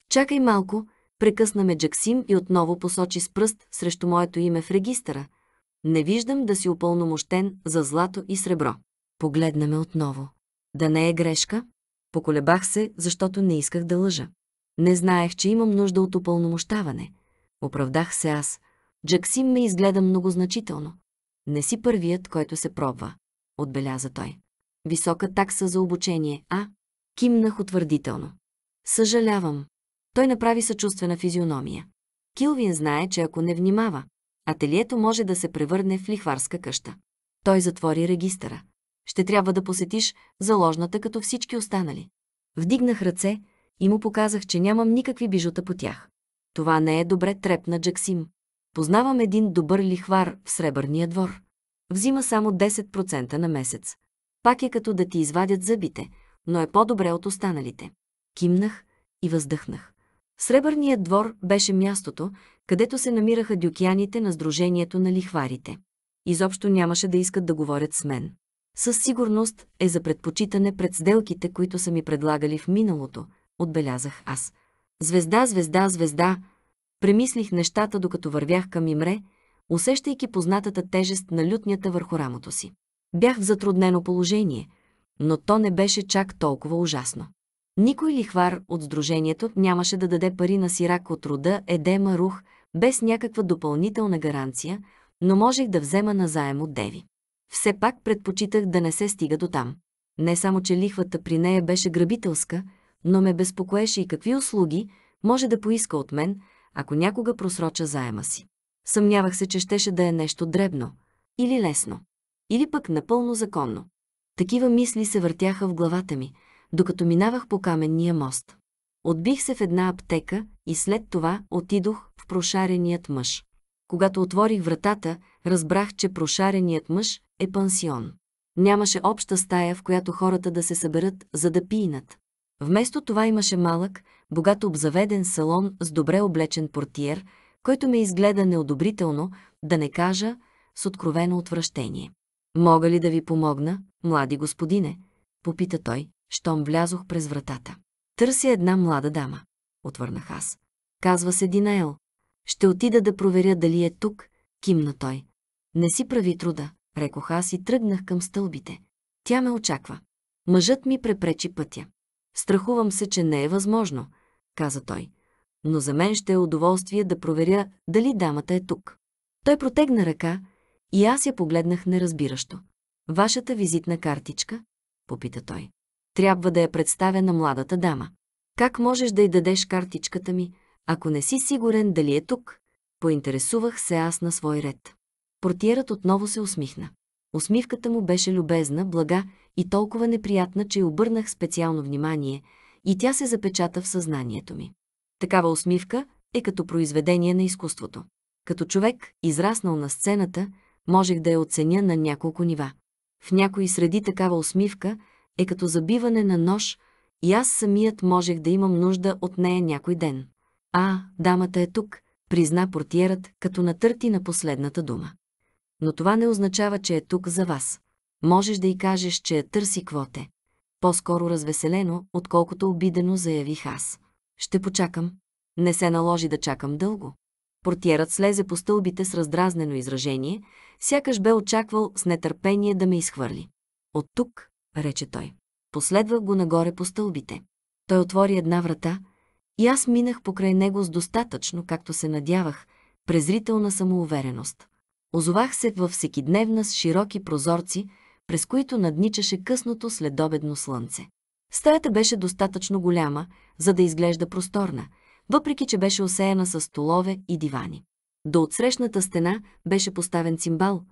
S1: Чакай малко, прекъснаме Джаксим и отново посочи с пръст срещу моето име в регистъра. Не виждам да си упълномощен за злато и сребро. Погледнаме отново. Да не е грешка? Поколебах се, защото не исках да лъжа. Не знаех, че имам нужда от упълномощаване. Оправдах се аз. Джаксим ме изгледа много значително. Не си първият, който се пробва, отбеляза той. Висока такса за обучение, а? Кимнах утвърдително. Съжалявам, той направи съчувствена физиономия. Килвин знае, че ако не внимава, ателието може да се превърне в лихварска къща. Той затвори регистъра. Ще трябва да посетиш заложната като всички останали. Вдигнах ръце и му показах, че нямам никакви бижута по тях. Това не е добре трепна Джаксим. Познавам един добър лихвар в Сребърния двор. Взима само 10% на месец. Пак е като да ти извадят зъбите, но е по-добре от останалите. Кимнах и въздъхнах. Сребърният двор беше мястото, където се намираха дюкяните на Сдружението на лихварите. Изобщо нямаше да искат да говорят с мен. Със сигурност е за предпочитане пред сделките, които са ми предлагали в миналото, отбелязах аз. Звезда, звезда, звезда. Премислих нещата, докато вървях към Имре, усещайки познатата тежест на лютнята върху рамото си. Бях в затруднено положение, но то не беше чак толкова ужасно. Никой лихвар от сдружението нямаше да даде пари на сирак от рода Едема Рух без някаква допълнителна гаранция, но можех да взема назаем от Деви. Все пак предпочитах да не се стига до там. Не само, че лихвата при нея беше грабителска, но ме безпокоеше и какви услуги може да поиска от мен, ако някога просроча заема си. Съмнявах се, че щеше да е нещо дребно или лесно, или пък напълно законно. Такива мисли се въртяха в главата ми – докато минавах по каменния мост. Отбих се в една аптека и след това отидох в прошареният мъж. Когато отворих вратата, разбрах, че прошареният мъж е пансион. Нямаше обща стая, в която хората да се съберат, за да пинат. Вместо това имаше малък, богато обзаведен салон с добре облечен портиер, който ме изгледа неодобрително, да не кажа, с откровено отвращение. «Мога ли да ви помогна, млади господине?» – попита той щом влязох през вратата. Търся една млада дама, отвърнах аз. Казва се Динаел. Ще отида да проверя дали е тук, кимна той. Не си прави труда, рекох аз и тръгнах към стълбите. Тя ме очаква. Мъжът ми препречи пътя. Страхувам се, че не е възможно, каза той. Но за мен ще е удоволствие да проверя дали дамата е тук. Той протегна ръка и аз я погледнах неразбиращо. Вашата визитна картичка? попита той трябва да я представя на младата дама. Как можеш да й дадеш картичката ми, ако не си сигурен дали е тук? Поинтересувах се аз на свой ред. Портиерът отново се усмихна. Усмивката му беше любезна, блага и толкова неприятна, че обърнах специално внимание и тя се запечата в съзнанието ми. Такава усмивка е като произведение на изкуството. Като човек, израснал на сцената, можех да я оценя на няколко нива. В някои среди такава усмивка е като забиване на нож и аз самият можех да имам нужда от нея някой ден. А, дамата е тук, призна портиерът, като натърти на последната дума. Но това не означава, че е тук за вас. Можеш да й кажеш, че я търси квоте. По-скоро развеселено, отколкото обидено заявих аз. Ще почакам. Не се наложи да чакам дълго. Портиерът слезе по стълбите с раздразнено изражение, сякаш бе очаквал с нетърпение да ме изхвърли. От тук, рече той. Последвах го нагоре по стълбите. Той отвори една врата и аз минах покрай него с достатъчно, както се надявах, презрителна самоувереност. Озовах се във всекидневна с широки прозорци, през които надничаше късното следобедно слънце. Стаята беше достатъчно голяма, за да изглежда просторна, въпреки че беше осеяна с столове и дивани. До отсрещната стена беше поставен цимбал –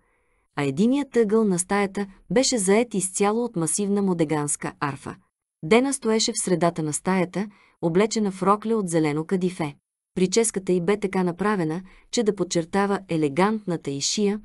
S1: а единият ъгъл на стаята беше зает изцяло от масивна модеганска арфа. Дена стоеше в средата на стаята, облечена в рокля от зелено кадифе. Прическата й бе така направена, че да подчертава елегантната й шия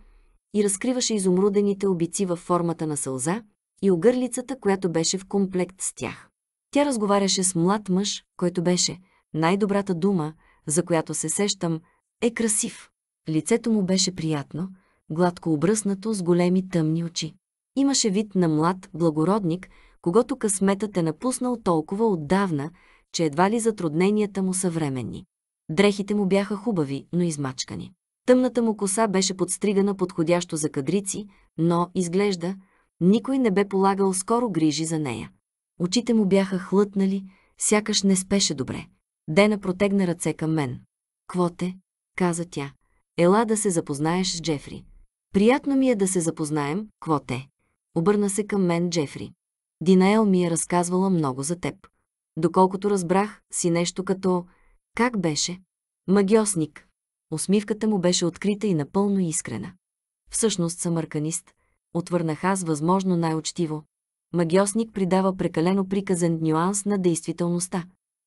S1: и разкриваше изумрудените обици във формата на сълза и огърлицата, която беше в комплект с тях. Тя разговаряше с млад мъж, който беше най-добрата дума, за която се сещам, е красив. Лицето му беше приятно, гладко обръснато с големи тъмни очи. Имаше вид на млад благородник, когато късметът е напуснал толкова отдавна, че едва ли затрудненията му са временни. Дрехите му бяха хубави, но измачкани. Тъмната му коса беше подстригана подходящо за кадрици, но, изглежда, никой не бе полагал скоро грижи за нея. Очите му бяха хлътнали, сякаш не спеше добре. Дена протегна ръце към мен. «Кво те?» каза тя. «Ела да се запознаеш с Джефри. Приятно ми е да се запознаем, кво те. Обърна се към мен Джефри. Динаел ми е разказвала много за теб. Доколкото разбрах, си нещо като... Как беше? Магиосник. Усмивката му беше открита и напълно искрена. Всъщност съм арканист. Отвърнах аз възможно най очтиво Магиосник придава прекалено приказен нюанс на действителността.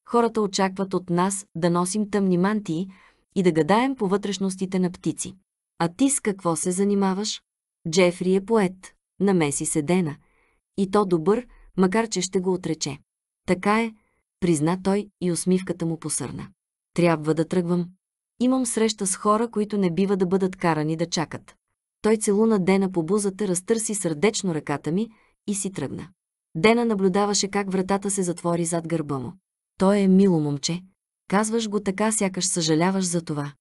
S1: Хората очакват от нас да носим тъмни мантии и да гадаем по вътрешностите на птици. А ти с какво се занимаваш? Джефри е поет, намеси се Дена. И то добър, макар че ще го отрече. Така е, призна той и усмивката му посърна. Трябва да тръгвам. Имам среща с хора, които не бива да бъдат карани да чакат. Той целуна Дена по бузата, разтърси сърдечно ръката ми и си тръгна. Дена наблюдаваше как вратата се затвори зад гърба му. Той е мило момче. Казваш го така, сякаш съжаляваш за това.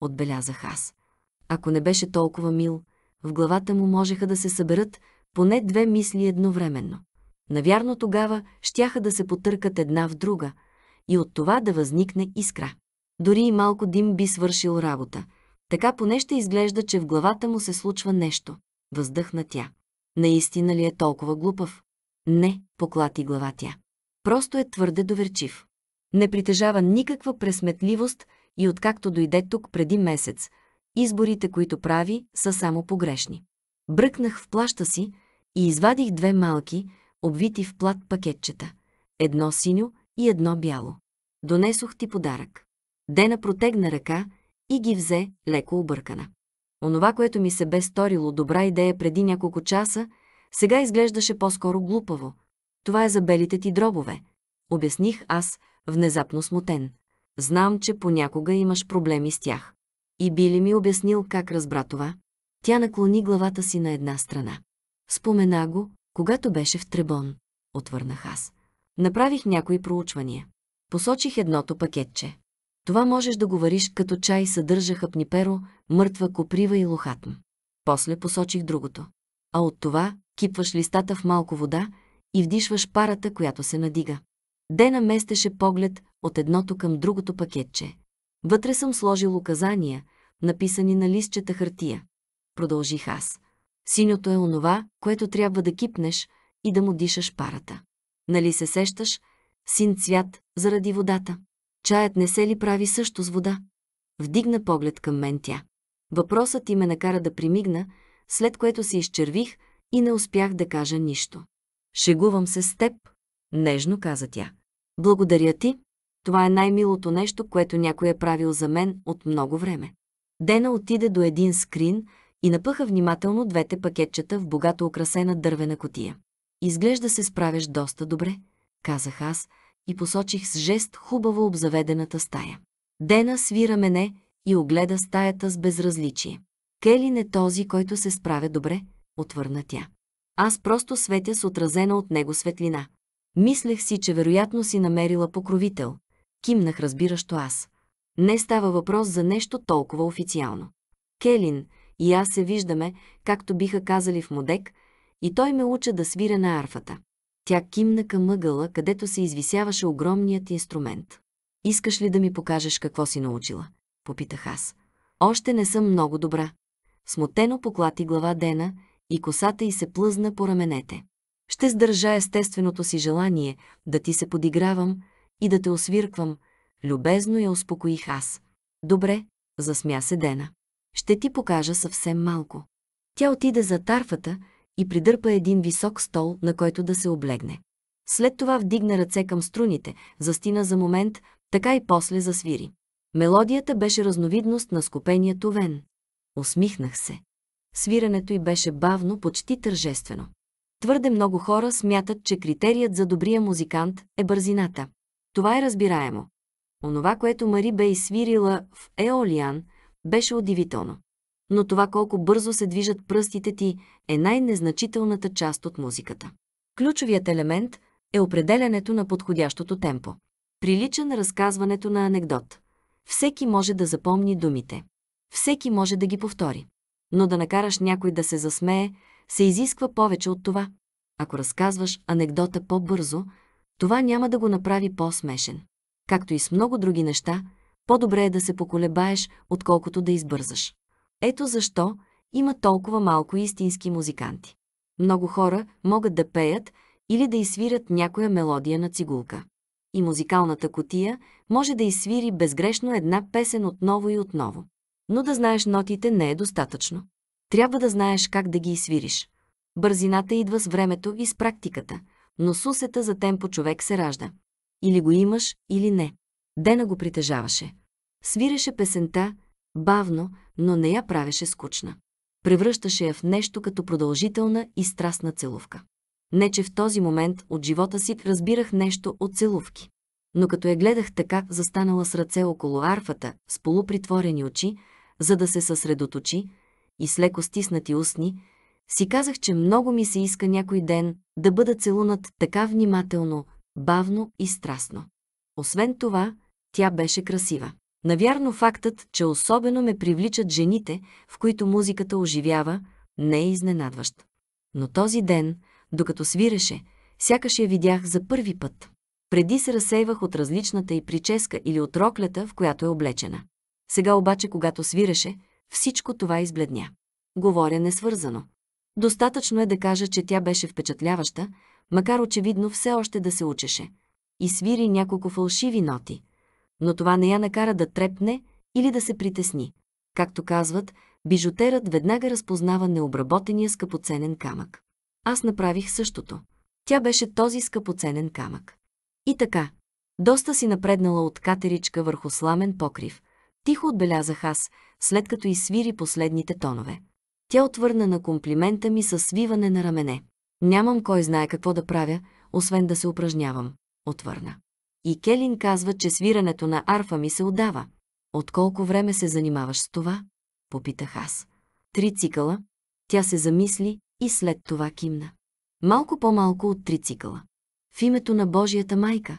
S1: Отбелязах аз ако не беше толкова мил, в главата му можеха да се съберат поне две мисли едновременно. Навярно тогава щяха да се потъркат една в друга и от това да възникне искра. Дори и малко дим би свършил работа. Така поне ще изглежда, че в главата му се случва нещо. Въздъхна тя. Наистина ли е толкова глупав? Не, поклати глава тя. Просто е твърде доверчив. Не притежава никаква пресметливост и откакто дойде тук преди месец, изборите, които прави, са само погрешни. Бръкнах в плаща си и извадих две малки, обвити в плат пакетчета. Едно синьо и едно бяло. Донесох ти подарък. Дена протегна ръка и ги взе, леко объркана. Онова, което ми се бе сторило добра идея преди няколко часа, сега изглеждаше по-скоро глупаво. Това е за белите ти дробове. Обясних аз, внезапно смутен. Знам, че понякога имаш проблеми с тях. И би ли ми обяснил как разбра това? Тя наклони главата си на една страна. Спомена го, когато беше в Требон. Отвърнах аз. Направих някои проучвания. Посочих едното пакетче. Това можеш да говориш като чай съдържа хапниперо, мъртва коприва и лохатм. После посочих другото. А от това кипваш листата в малко вода и вдишваш парата, която се надига. Дена местеше поглед от едното към другото пакетче. Вътре съм сложил указания, написани на листчета хартия. Продължих аз. Синьото е онова, което трябва да кипнеш и да му дишаш парата. Нали се сещаш? Син цвят заради водата. Чаят не се ли прави също с вода? Вдигна поглед към мен тя. Въпросът ти ме накара да примигна, след което се изчервих и не успях да кажа нищо. Шегувам се с теб, нежно каза тя. Благодаря ти, това е най-милото нещо, което някой е правил за мен от много време. Дена отиде до един скрин и напъха внимателно двете пакетчета в богато украсена дървена котия. Изглежда се справяш доста добре, казах аз и посочих с жест хубаво обзаведената стая. Дена свира мене и огледа стаята с безразличие. Келин е този, който се справя добре, отвърна тя. Аз просто светя с отразена от него светлина. Мислех си, че вероятно си намерила покровител, кимнах разбиращо аз. Не става въпрос за нещо толкова официално. Келин и аз се виждаме, както биха казали в Модек, и той ме уча да свиря на арфата. Тя кимна към мъгъла, където се извисяваше огромният инструмент. «Искаш ли да ми покажеш какво си научила?» – попитах аз. «Още не съм много добра». Смутено поклати глава Дена и косата й се плъзна по раменете. Ще сдържа естественото си желание да ти се подигравам, и да те освирквам. Любезно я успокоих аз. Добре, засмя се Дена. Ще ти покажа съвсем малко. Тя отиде за тарфата и придърпа един висок стол, на който да се облегне. След това вдигна ръце към струните, застина за момент, така и после засвири. Мелодията беше разновидност на скопението Вен. Усмихнах се. Свирането й беше бавно, почти тържествено. Твърде много хора смятат, че критерият за добрия музикант е бързината. Това е разбираемо. Онова, което Мари бе изсвирила в Еолиан, беше удивително. Но това колко бързо се движат пръстите ти е най-незначителната част от музиката. Ключовият елемент е определенето на подходящото темпо. Прилича на разказването на анекдот. Всеки може да запомни думите. Всеки може да ги повтори. Но да накараш някой да се засмее, се изисква повече от това. Ако разказваш анекдота по-бързо, това няма да го направи по-смешен. Както и с много други неща, по-добре е да се поколебаеш, отколкото да избързаш. Ето защо има толкова малко истински музиканти. Много хора могат да пеят или да изсвирят някоя мелодия на цигулка. И музикалната котия може да изсвири безгрешно една песен отново и отново. Но да знаеш нотите не е достатъчно. Трябва да знаеш как да ги изсвириш. Бързината идва с времето и с практиката – но с усета за темпо човек се ражда. Или го имаш, или не. Дена го притежаваше. Свиреше песента, бавно, но не я правеше скучна. Превръщаше я в нещо като продължителна и страстна целувка. Не, че в този момент от живота си разбирах нещо от целувки. Но като я гледах така, застанала с ръце около арфата, с полупритворени очи, за да се съсредоточи, и с леко стиснати устни, си казах, че много ми се иска някой ден да бъда целунат така внимателно, бавно и страстно. Освен това, тя беше красива. Навярно фактът, че особено ме привличат жените, в които музиката оживява, не е изненадващ. Но този ден, докато свиреше, сякаш я видях за първи път. Преди се разсейвах от различната и прическа или от роклята, в която е облечена. Сега обаче, когато свиреше, всичко това избледня. Говоря несвързано. Достатъчно е да кажа, че тя беше впечатляваща, макар очевидно все още да се учеше. И свири няколко фалшиви ноти. Но това не я накара да трепне или да се притесни. Както казват, бижутерът веднага разпознава необработения скъпоценен камък. Аз направих същото. Тя беше този скъпоценен камък. И така, доста си напреднала от катеричка върху сламен покрив. Тихо отбелязах аз, след като изсвири последните тонове. Тя отвърна на комплимента ми със свиване на рамене. Нямам кой знае какво да правя, освен да се упражнявам. Отвърна. И Келин казва, че свирането на арфа ми се отдава. От колко време се занимаваш с това? Попитах аз. Три цикъла. Тя се замисли и след това кимна. Малко по-малко от три цикъла. В името на Божията майка.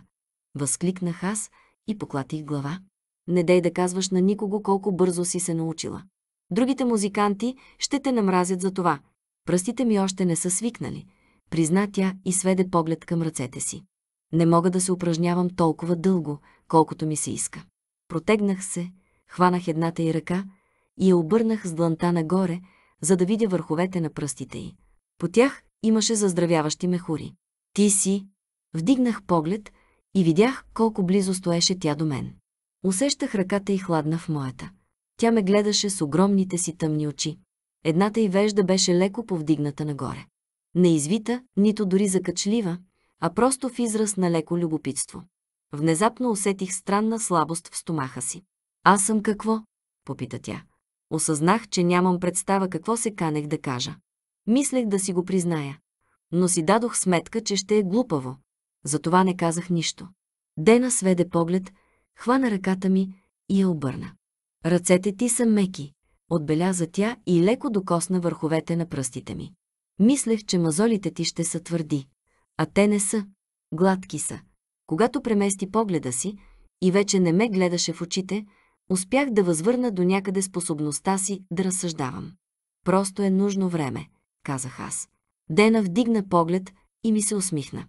S1: Възкликнах аз и поклатих глава. Не дей да казваш на никого колко бързо си се научила. Другите музиканти ще те намразят за това. Пръстите ми още не са свикнали, призна тя и сведе поглед към ръцете си. Не мога да се упражнявам толкова дълго, колкото ми се иска. Протегнах се, хванах едната й ръка и я обърнах с дланта нагоре, за да видя върховете на пръстите й. По тях имаше заздравяващи мехури. Ти си... Вдигнах поглед и видях колко близо стоеше тя до мен. Усещах ръката й хладна в моята. Тя ме гледаше с огромните си тъмни очи. Едната й вежда беше леко повдигната нагоре. Не извита, нито дори закачлива, а просто в израз на леко любопитство. Внезапно усетих странна слабост в стомаха си. Аз съм какво? попита тя. Осъзнах, че нямам представа какво се канех да кажа. Мислех да си го призная, но си дадох сметка, че ще е глупаво. Затова не казах нищо. Дена сведе поглед, хвана ръката ми и я обърна. Ръцете ти са меки, отбеляза тя и леко докосна върховете на пръстите ми. Мислех, че мазолите ти ще са твърди, а те не са. Гладки са. Когато премести погледа си и вече не ме гледаше в очите, успях да възвърна до някъде способността си да разсъждавам. Просто е нужно време, казах аз. Дена вдигна поглед и ми се усмихна.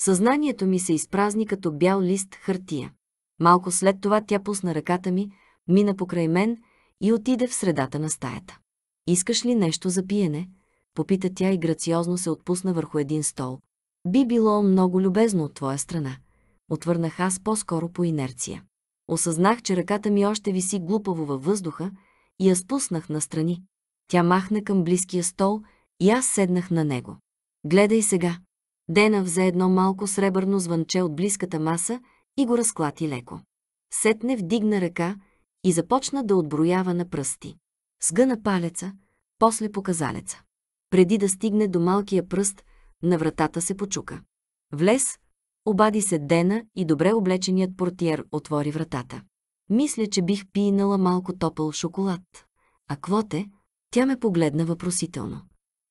S1: Съзнанието ми се изпразни като бял лист хартия. Малко след това тя пусна ръката ми, мина покрай мен и отиде в средата на стаята. «Искаш ли нещо за пиене?» Попита тя и грациозно се отпусна върху един стол. «Би било много любезно от твоя страна», отвърнах аз по-скоро по инерция. Осъзнах, че ръката ми още виси глупаво във въздуха и я спуснах настрани. Тя махна към близкия стол и аз седнах на него. Гледай сега. Дена взе едно малко сребърно звънче от близката маса и го разклати леко. Сетне вдигна ръка и започна да отброява на пръсти. Сгъна палеца, после показалеца. Преди да стигне до малкия пръст, на вратата се почука. Влез, обади се Дена и добре облеченият портиер отвори вратата. Мисля, че бих пинала малко топъл шоколад. А квоте? Тя ме погледна въпросително.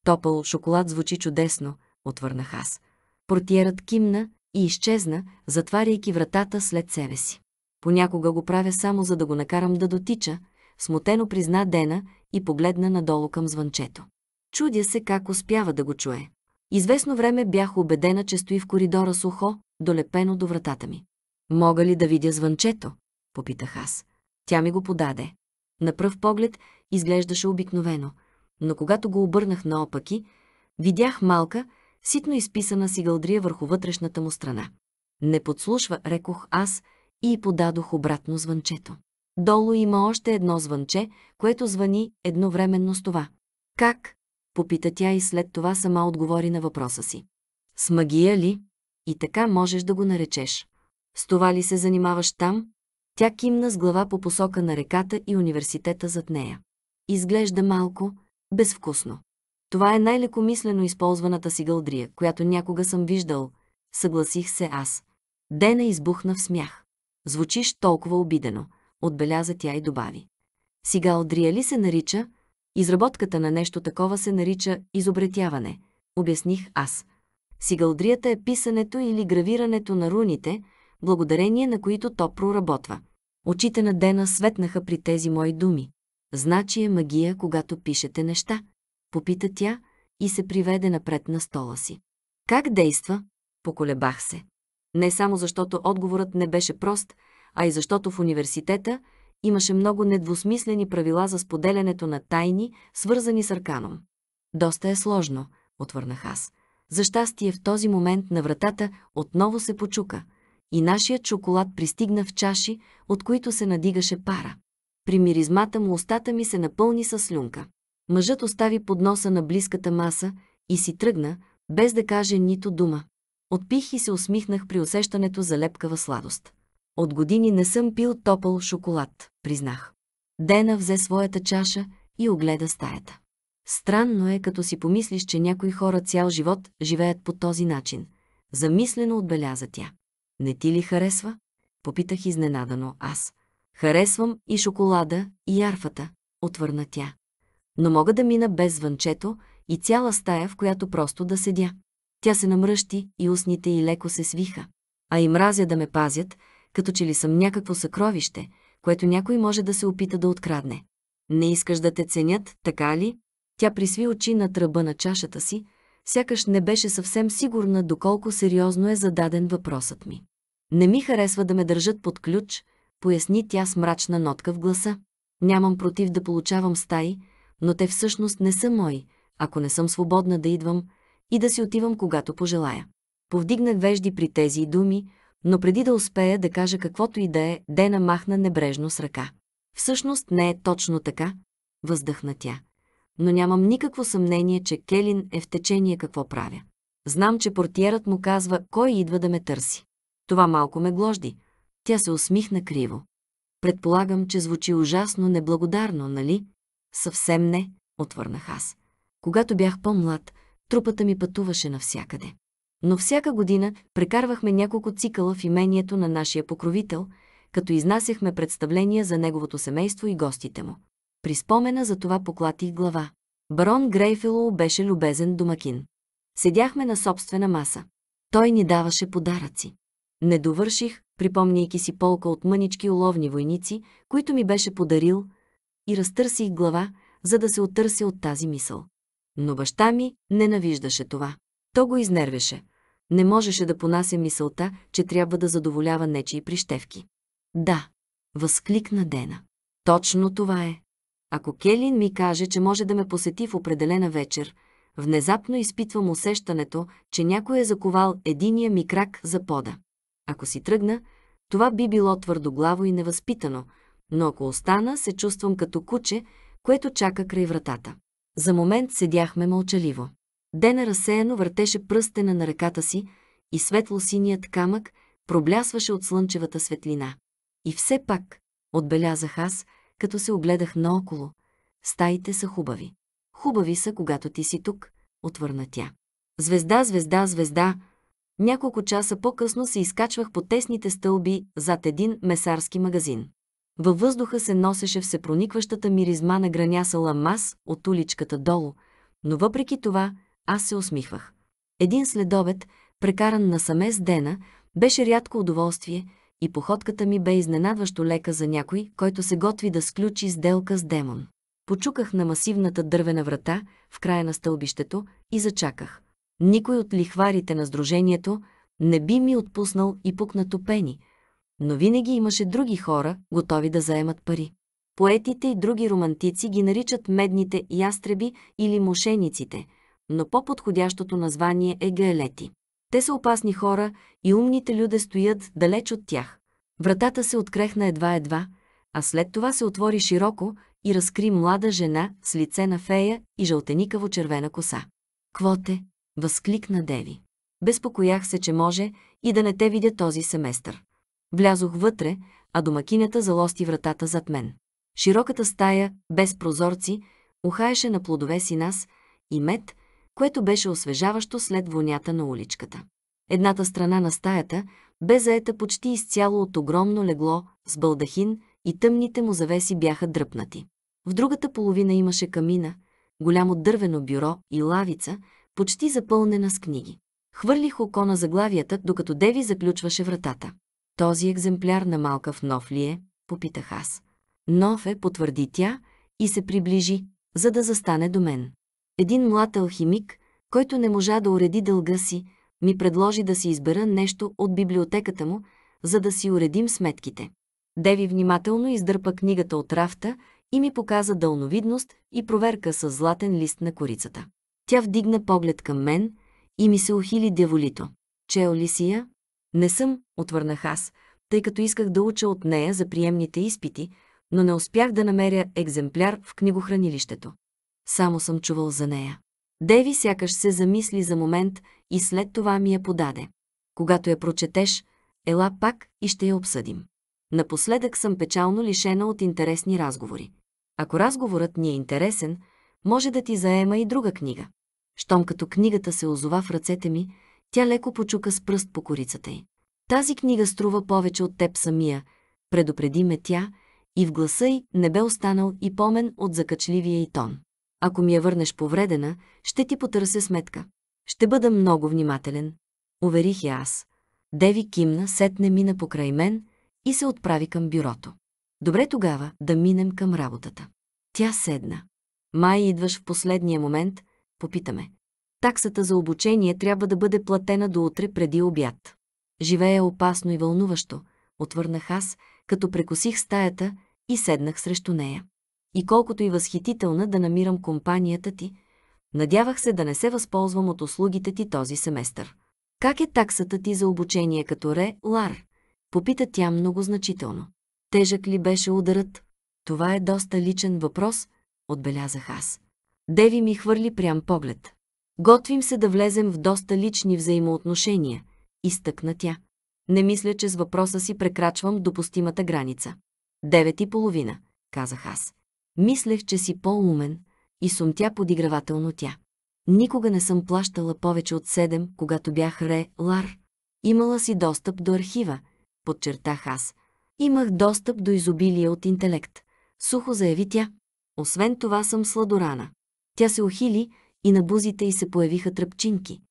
S1: Топъл шоколад звучи чудесно, отвърнах аз. Портиерът кимна и изчезна, затваряйки вратата след себе си. Понякога го правя само за да го накарам да дотича, смутено призна Дена и погледна надолу към звънчето. Чудя се как успява да го чуе. Известно време бях убедена, че стои в коридора сухо, долепено до вратата ми. Мога ли да видя звънчето? Попитах аз. Тя ми го подаде. На пръв поглед изглеждаше обикновено, но когато го обърнах наопаки, видях малка, ситно изписана сигалдрия върху вътрешната му страна. Не подслушва, рекох аз, и подадох обратно звънчето. Долу има още едно звънче, което звъни едновременно с това. Как? Попита тя и след това сама отговори на въпроса си. С магия ли? И така можеш да го наречеш. С това ли се занимаваш там? Тя кимна с глава по посока на реката и университета зад нея. Изглежда малко, безвкусно. Това е най-лекомислено използваната си гълдрия, която някога съм виждал, съгласих се аз. Дена избухна в смях. Звучиш толкова обидено, отбеляза тя и добави. Сега ли се нарича, изработката на нещо такова се нарича изобретяване, обясних аз. Сигалдрията е писането или гравирането на руните, благодарение на които то проработва. Очите на Дена светнаха при тези мои думи. Значи е магия, когато пишете неща. Попита тя и се приведе напред на стола си. Как действа? Поколебах се. Не само защото отговорът не беше прост, а и защото в университета имаше много недвусмислени правила за споделянето на тайни, свързани с Арканом. Доста е сложно, отвърнах аз. За щастие в този момент на вратата отново се почука и нашият шоколад пристигна в чаши, от които се надигаше пара. При миризмата му устата ми се напълни с слюнка. Мъжът остави подноса на близката маса и си тръгна, без да каже нито дума. Отпих и се усмихнах при усещането за лепкава сладост. От години не съм пил топъл шоколад, признах. Дена взе своята чаша и огледа стаята. Странно е, като си помислиш, че някои хора цял живот живеят по този начин. Замислено отбеляза тя. Не ти ли харесва? Попитах изненадано аз. Харесвам и шоколада, и ярфата, отвърна тя. Но мога да мина без звънчето и цяла стая, в която просто да седя. Тя се намръщи и устните й леко се свиха. А и мразя да ме пазят, като че ли съм някакво съкровище, което някой може да се опита да открадне. Не искаш да те ценят, така ли? Тя присви очи на тръба на чашата си, сякаш не беше съвсем сигурна доколко сериозно е зададен въпросът ми. Не ми харесва да ме държат под ключ, поясни тя с мрачна нотка в гласа. Нямам против да получавам стаи, но те всъщност не са мои, ако не съм свободна да идвам, и да си отивам когато пожелая. Повдигнах вежди при тези думи, но преди да успея да кажа каквото и да е, Дена махна небрежно с ръка. Всъщност не е точно така, въздъхна тя. Но нямам никакво съмнение, че Келин е в течение какво правя. Знам, че портиерът му казва, кой идва да ме търси. Това малко ме гложди. Тя се усмихна криво. Предполагам, че звучи ужасно неблагодарно, нали? Съвсем не, отвърнах аз. Когато бях по-млад, трупата ми пътуваше навсякъде. Но всяка година прекарвахме няколко цикъла в имението на нашия покровител, като изнасяхме представления за неговото семейство и гостите му. При спомена за това поклатих глава. Барон Грейфелоу беше любезен домакин. Седяхме на собствена маса. Той ни даваше подаръци. Не довърших, припомняйки си полка от мънички уловни войници, които ми беше подарил, и разтърсих глава, за да се оттърся от тази мисъл но баща ми ненавиждаше това. То го изнервеше. Не можеше да понася мисълта, че трябва да задоволява нечии прищевки. Да, възкликна Дена. Точно това е. Ако Келин ми каже, че може да ме посети в определена вечер, внезапно изпитвам усещането, че някой е заковал единия ми крак за пода. Ако си тръгна, това би било твърдоглаво и невъзпитано, но ако остана, се чувствам като куче, което чака край вратата. За момент седяхме мълчаливо. Дена разсеяно въртеше пръстена на ръката си и светло-синият камък проблясваше от слънчевата светлина. И все пак, отбелязах аз, като се огледах наоколо, стаите са хубави. Хубави са, когато ти си тук, отвърна тя. Звезда, звезда, звезда. Няколко часа по-късно се изкачвах по тесните стълби зад един месарски магазин. Във въздуха се носеше всепроникващата миризма на гранясала мас от уличката долу, но въпреки това аз се усмихвах. Един следобед, прекаран насаме с Дена, беше рядко удоволствие и походката ми бе изненадващо лека за някой, който се готви да сключи сделка с демон. Почуках на масивната дървена врата в края на стълбището и зачаках. Никой от лихварите на сдружението не би ми отпуснал и пукнато пени – но винаги имаше други хора, готови да заемат пари. Поетите и други романтици ги наричат медните ястреби или мошениците, но по-подходящото название е гаелети. Те са опасни хора и умните люди стоят далеч от тях. Вратата се открехна едва-едва, а след това се отвори широко и разкри млада жена с лице на фея и жълтеникаво червена коса. «Квоте!» – възкликна Деви. Безпокоях се, че може и да не те видя този семестър. Влязох вътре, а домакинята залости вратата зад мен. Широката стая, без прозорци, ухаеше на плодове си нас и мед, което беше освежаващо след вонята на уличката. Едната страна на стаята бе заета почти изцяло от огромно легло с балдахин и тъмните му завеси бяха дръпнати. В другата половина имаше камина, голямо дървено бюро и лавица, почти запълнена с книги. Хвърлих око на заглавията, докато Деви заключваше вратата. Този екземпляр на малка в нов ли е? Попитах аз. Нов е, потвърди тя и се приближи, за да застане до мен. Един млад алхимик, който не можа да уреди дълга си, ми предложи да си избера нещо от библиотеката му, за да си уредим сметките. Деви внимателно издърпа книгата от рафта и ми показа дълновидност и проверка с златен лист на корицата. Тя вдигна поглед към мен и ми се ухили дяволито. Че Олисия, не съм, отвърнах аз, тъй като исках да уча от нея за приемните изпити, но не успях да намеря екземпляр в книгохранилището. Само съм чувал за нея. Деви сякаш се замисли за момент и след това ми я подаде. Когато я прочетеш, ела пак и ще я обсъдим. Напоследък съм печално лишена от интересни разговори. Ако разговорът ни е интересен, може да ти заема и друга книга. Щом като книгата се озова в ръцете ми, тя леко почука с пръст по корицата й. Тази книга струва повече от теб самия, предупреди ме тя, и в гласа й не бе останал и помен от закачливия й тон. Ако ми я върнеш повредена, ще ти потърся сметка. Ще бъда много внимателен, уверих я аз. Деви кимна, сетне мина покрай мен и се отправи към бюрото. Добре тогава да минем към работата. Тя седна. Май идваш в последния момент, попитаме. Таксата за обучение трябва да бъде платена до утре преди обяд. Живее опасно и вълнуващо, отвърнах аз, като прекосих стаята и седнах срещу нея. И колкото и възхитителна да намирам компанията ти, надявах се да не се възползвам от услугите ти този семестър. Как е таксата ти за обучение като Ре Лар? Попита тя много значително. Тежък ли беше ударът? Това е доста личен въпрос, отбелязах аз. Деви ми хвърли прям поглед. Готвим се да влезем в доста лични взаимоотношения, изтъкна тя. Не мисля, че с въпроса си прекрачвам допустимата граница. Девет и половина, казах аз. Мислех, че си по-умен и сумтя подигравателно тя. Никога не съм плащала повече от 7, когато бях Ре Лар. Имала си достъп до архива, подчертах аз. Имах достъп до изобилие от интелект. Сухо заяви тя. Освен това съм сладорана. Тя се ухили и на бузите й се появиха тръпчинки.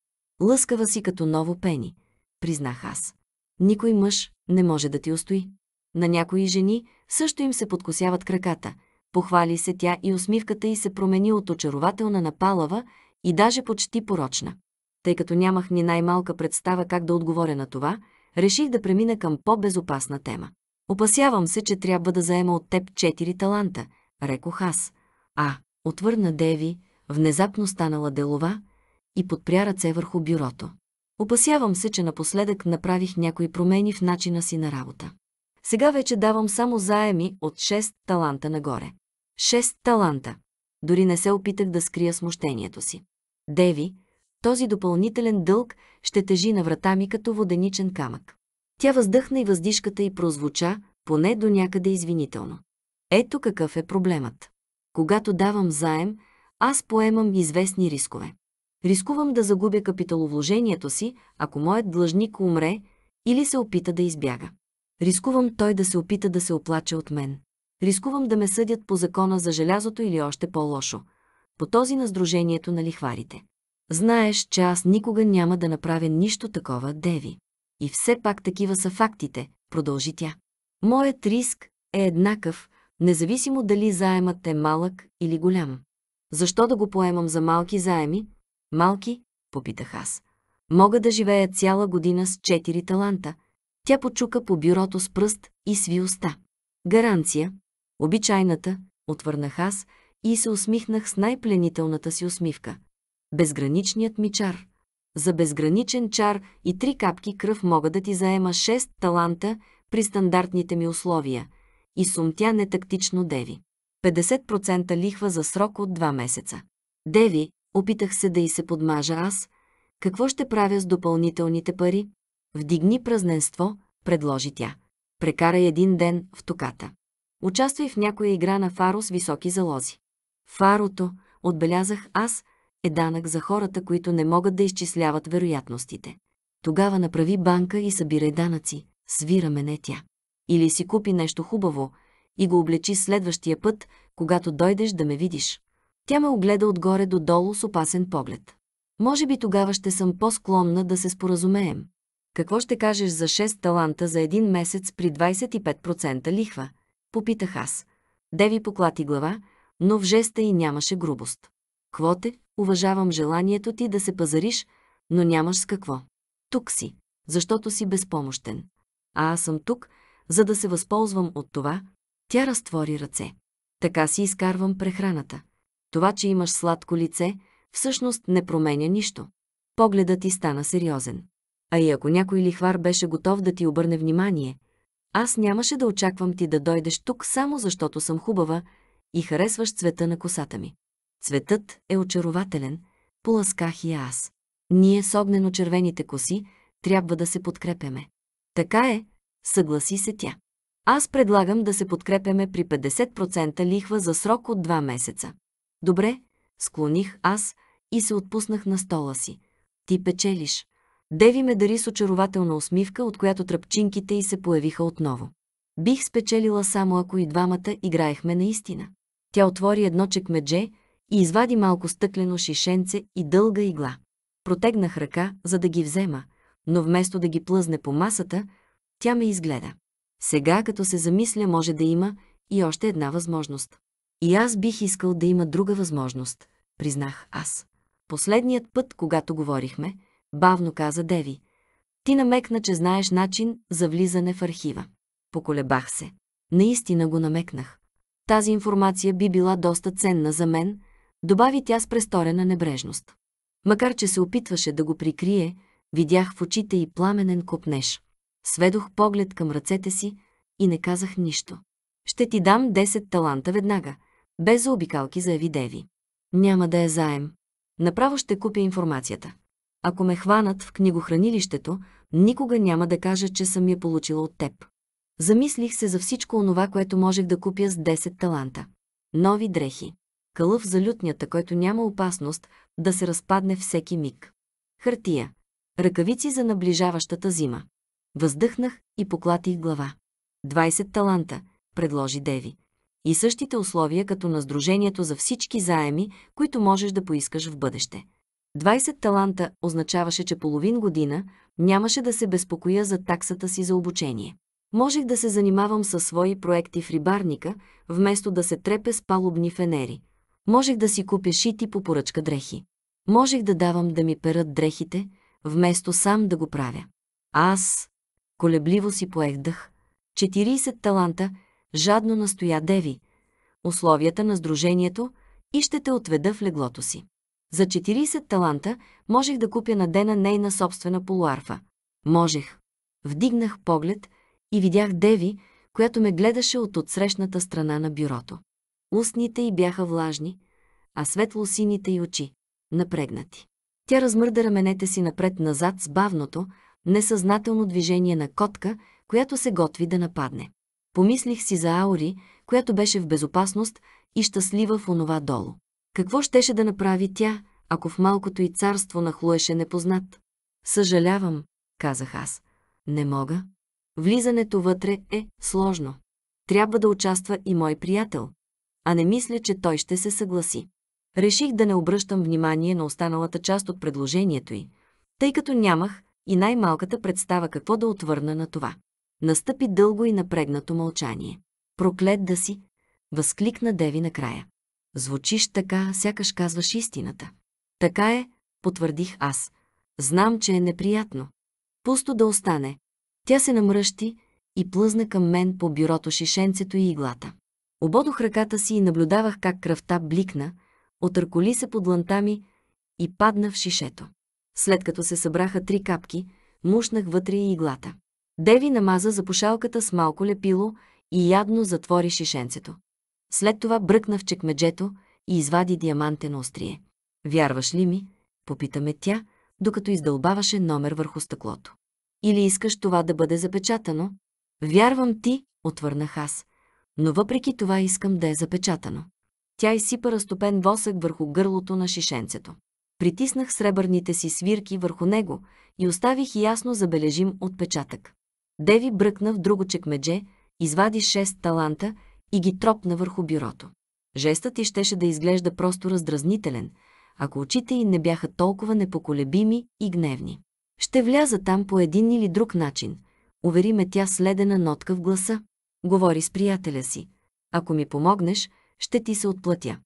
S1: Лъскава си като ново пени, признах аз. Никой мъж не може да ти устои. На някои жени също им се подкосяват краката. Похвали се тя и усмивката й се промени от очарователна на палава и даже почти порочна. Тъй като нямах ни най-малка представа как да отговоря на това, реших да премина към по-безопасна тема. Опасявам се, че трябва да заема от теб четири таланта, рекох аз. А, отвърна Деви, внезапно станала делова и подпря ръце върху бюрото. Опасявам се, че напоследък направих някои промени в начина си на работа. Сега вече давам само заеми от 6 таланта нагоре. 6 таланта. Дори не се опитах да скрия смущението си. Деви, този допълнителен дълг ще тежи на врата ми като воденичен камък. Тя въздъхна и въздишката и прозвуча, поне до някъде извинително. Ето какъв е проблемът. Когато давам заем, аз поемам известни рискове. Рискувам да загубя капиталовложението си, ако моят длъжник умре или се опита да избяга. Рискувам той да се опита да се оплаче от мен. Рискувам да ме съдят по закона за желязото или още по-лошо, по този на сдружението на лихварите. Знаеш, че аз никога няма да направя нищо такова, Деви. И все пак такива са фактите, продължи тя. Моят риск е еднакъв, независимо дали заемът е малък или голям. Защо да го поемам за малки заеми? Малки? Попитах аз. Мога да живея цяла година с четири таланта. Тя почука по бюрото с пръст и сви уста. Гаранция. Обичайната, отвърнах аз и се усмихнах с най-пленителната си усмивка. Безграничният ми чар. За безграничен чар и три капки кръв мога да ти заема шест таланта при стандартните ми условия. И сумтя нетактично деви. 50% лихва за срок от 2 месеца. Деви, опитах се да и се подмажа аз. Какво ще правя с допълнителните пари? Вдигни празненство, предложи тя. Прекарай един ден в токата. Участвай в някоя игра на фаро с високи залози. Фарото, отбелязах аз, е данък за хората, които не могат да изчисляват вероятностите. Тогава направи банка и събирай данъци. Свира мене тя. Или си купи нещо хубаво, и го облечи следващия път, когато дойдеш да ме видиш. Тя ме огледа отгоре до долу с опасен поглед. Може би тогава ще съм по-склонна да се споразумеем. Какво ще кажеш за 6 таланта за един месец при 25% лихва? Попитах аз. Деви поклати глава, но в жеста й нямаше грубост. Квоте, уважавам желанието ти да се пазариш, но нямаш с какво. Тук си, защото си безпомощен. А аз съм тук, за да се възползвам от това, тя разтвори ръце. Така си изкарвам прехраната. Това, че имаш сладко лице, всъщност не променя нищо. Погледът ти стана сериозен. А и ако някой лихвар беше готов да ти обърне внимание, аз нямаше да очаквам ти да дойдеш тук само защото съм хубава и харесваш цвета на косата ми. Цветът е очарователен, поласках и аз. Ние с огнено-червените коси трябва да се подкрепяме. Така е, съгласи се тя. Аз предлагам да се подкрепяме при 50% лихва за срок от 2 месеца. Добре, склоних аз и се отпуснах на стола си. Ти печелиш. Деви ме дари с очарователна усмивка, от която тръпчинките й се появиха отново. Бих спечелила само ако и двамата играехме наистина. Тя отвори едно чекмедже и извади малко стъклено шишенце и дълга игла. Протегнах ръка, за да ги взема, но вместо да ги плъзне по масата, тя ме изгледа. Сега, като се замисля, може да има и още една възможност. И аз бих искал да има друга възможност, признах аз. Последният път, когато говорихме, бавно каза Деви. Ти намекна, че знаеш начин за влизане в архива. Поколебах се. Наистина го намекнах. Тази информация би била доста ценна за мен, добави тя с престорена небрежност. Макар, че се опитваше да го прикрие, видях в очите и пламенен копнеж. Сведох поглед към ръцете си и не казах нищо. Ще ти дам 10 таланта веднага, без заобикалки заяви Деви. Няма да я заем. Направо ще купя информацията. Ако ме хванат в книгохранилището, никога няма да кажа, че съм я получила от теб. Замислих се за всичко онова, което можех да купя с 10 таланта. Нови дрехи. Кълъв за лютнята, който няма опасност да се разпадне всеки миг. Хартия. Ръкавици за наближаващата зима. Въздъхнах и поклатих глава. 20 таланта, предложи Деви. И същите условия като на Сдружението за всички заеми, които можеш да поискаш в бъдеще. 20 таланта означаваше, че половин година нямаше да се безпокоя за таксата си за обучение. Можех да се занимавам със свои проекти в рибарника, вместо да се трепе с палубни фенери. Можех да си купя шити по поръчка дрехи. Можех да давам да ми перат дрехите, вместо сам да го правя. Аз Колебливо си поех дъх. 40 таланта, жадно настоя Деви. Условията на сдружението и ще те отведа в леглото си. За 40 таланта можех да купя на дена нейна собствена полуарфа. Можех. Вдигнах поглед и видях Деви, която ме гледаше от отсрещната страна на бюрото. Устните й бяха влажни, а светло-сините й очи – напрегнати. Тя размърда раменете си напред-назад с бавното, несъзнателно движение на котка, която се готви да нападне. Помислих си за Аури, която беше в безопасност и щастлива в онова долу. Какво щеше да направи тя, ако в малкото и царство нахлуеше е непознат? Съжалявам, казах аз. Не мога. Влизането вътре е сложно. Трябва да участва и мой приятел. А не мисля, че той ще се съгласи. Реших да не обръщам внимание на останалата част от предложението й, тъй като нямах и най-малката представа какво да отвърна на това. Настъпи дълго и напрегнато мълчание. Проклет да си, възкликна Деви накрая. Звучиш така, сякаш казваш истината. Така е, потвърдих аз. Знам, че е неприятно. Пусто да остане. Тя се намръщи и плъзна към мен по бюрото шишенцето и иглата. Ободох ръката си и наблюдавах как кръвта бликна, отърколи се под лънта ми и падна в шишето. След като се събраха три капки, мушнах вътре и иглата. Деви намаза запушалката с малко лепило и ядно затвори шишенцето. След това бръкна в чекмеджето и извади диамантен острие. «Вярваш ли ми?» – попитаме тя, докато издълбаваше номер върху стъклото. «Или искаш това да бъде запечатано?» «Вярвам ти», отвърнах аз, «но въпреки това искам да е запечатано». Тя изсипа разтопен восък върху гърлото на шишенцето притиснах сребърните си свирки върху него и оставих ясно забележим отпечатък. Деви бръкна в друго чекмедже, извади шест таланта и ги тропна върху бюрото. Жестът ти щеше да изглежда просто раздразнителен, ако очите й не бяха толкова непоколебими и гневни. Ще вляза там по един или друг начин, увери ме тя следена нотка в гласа. Говори с приятеля си. Ако ми помогнеш, ще ти се отплатя.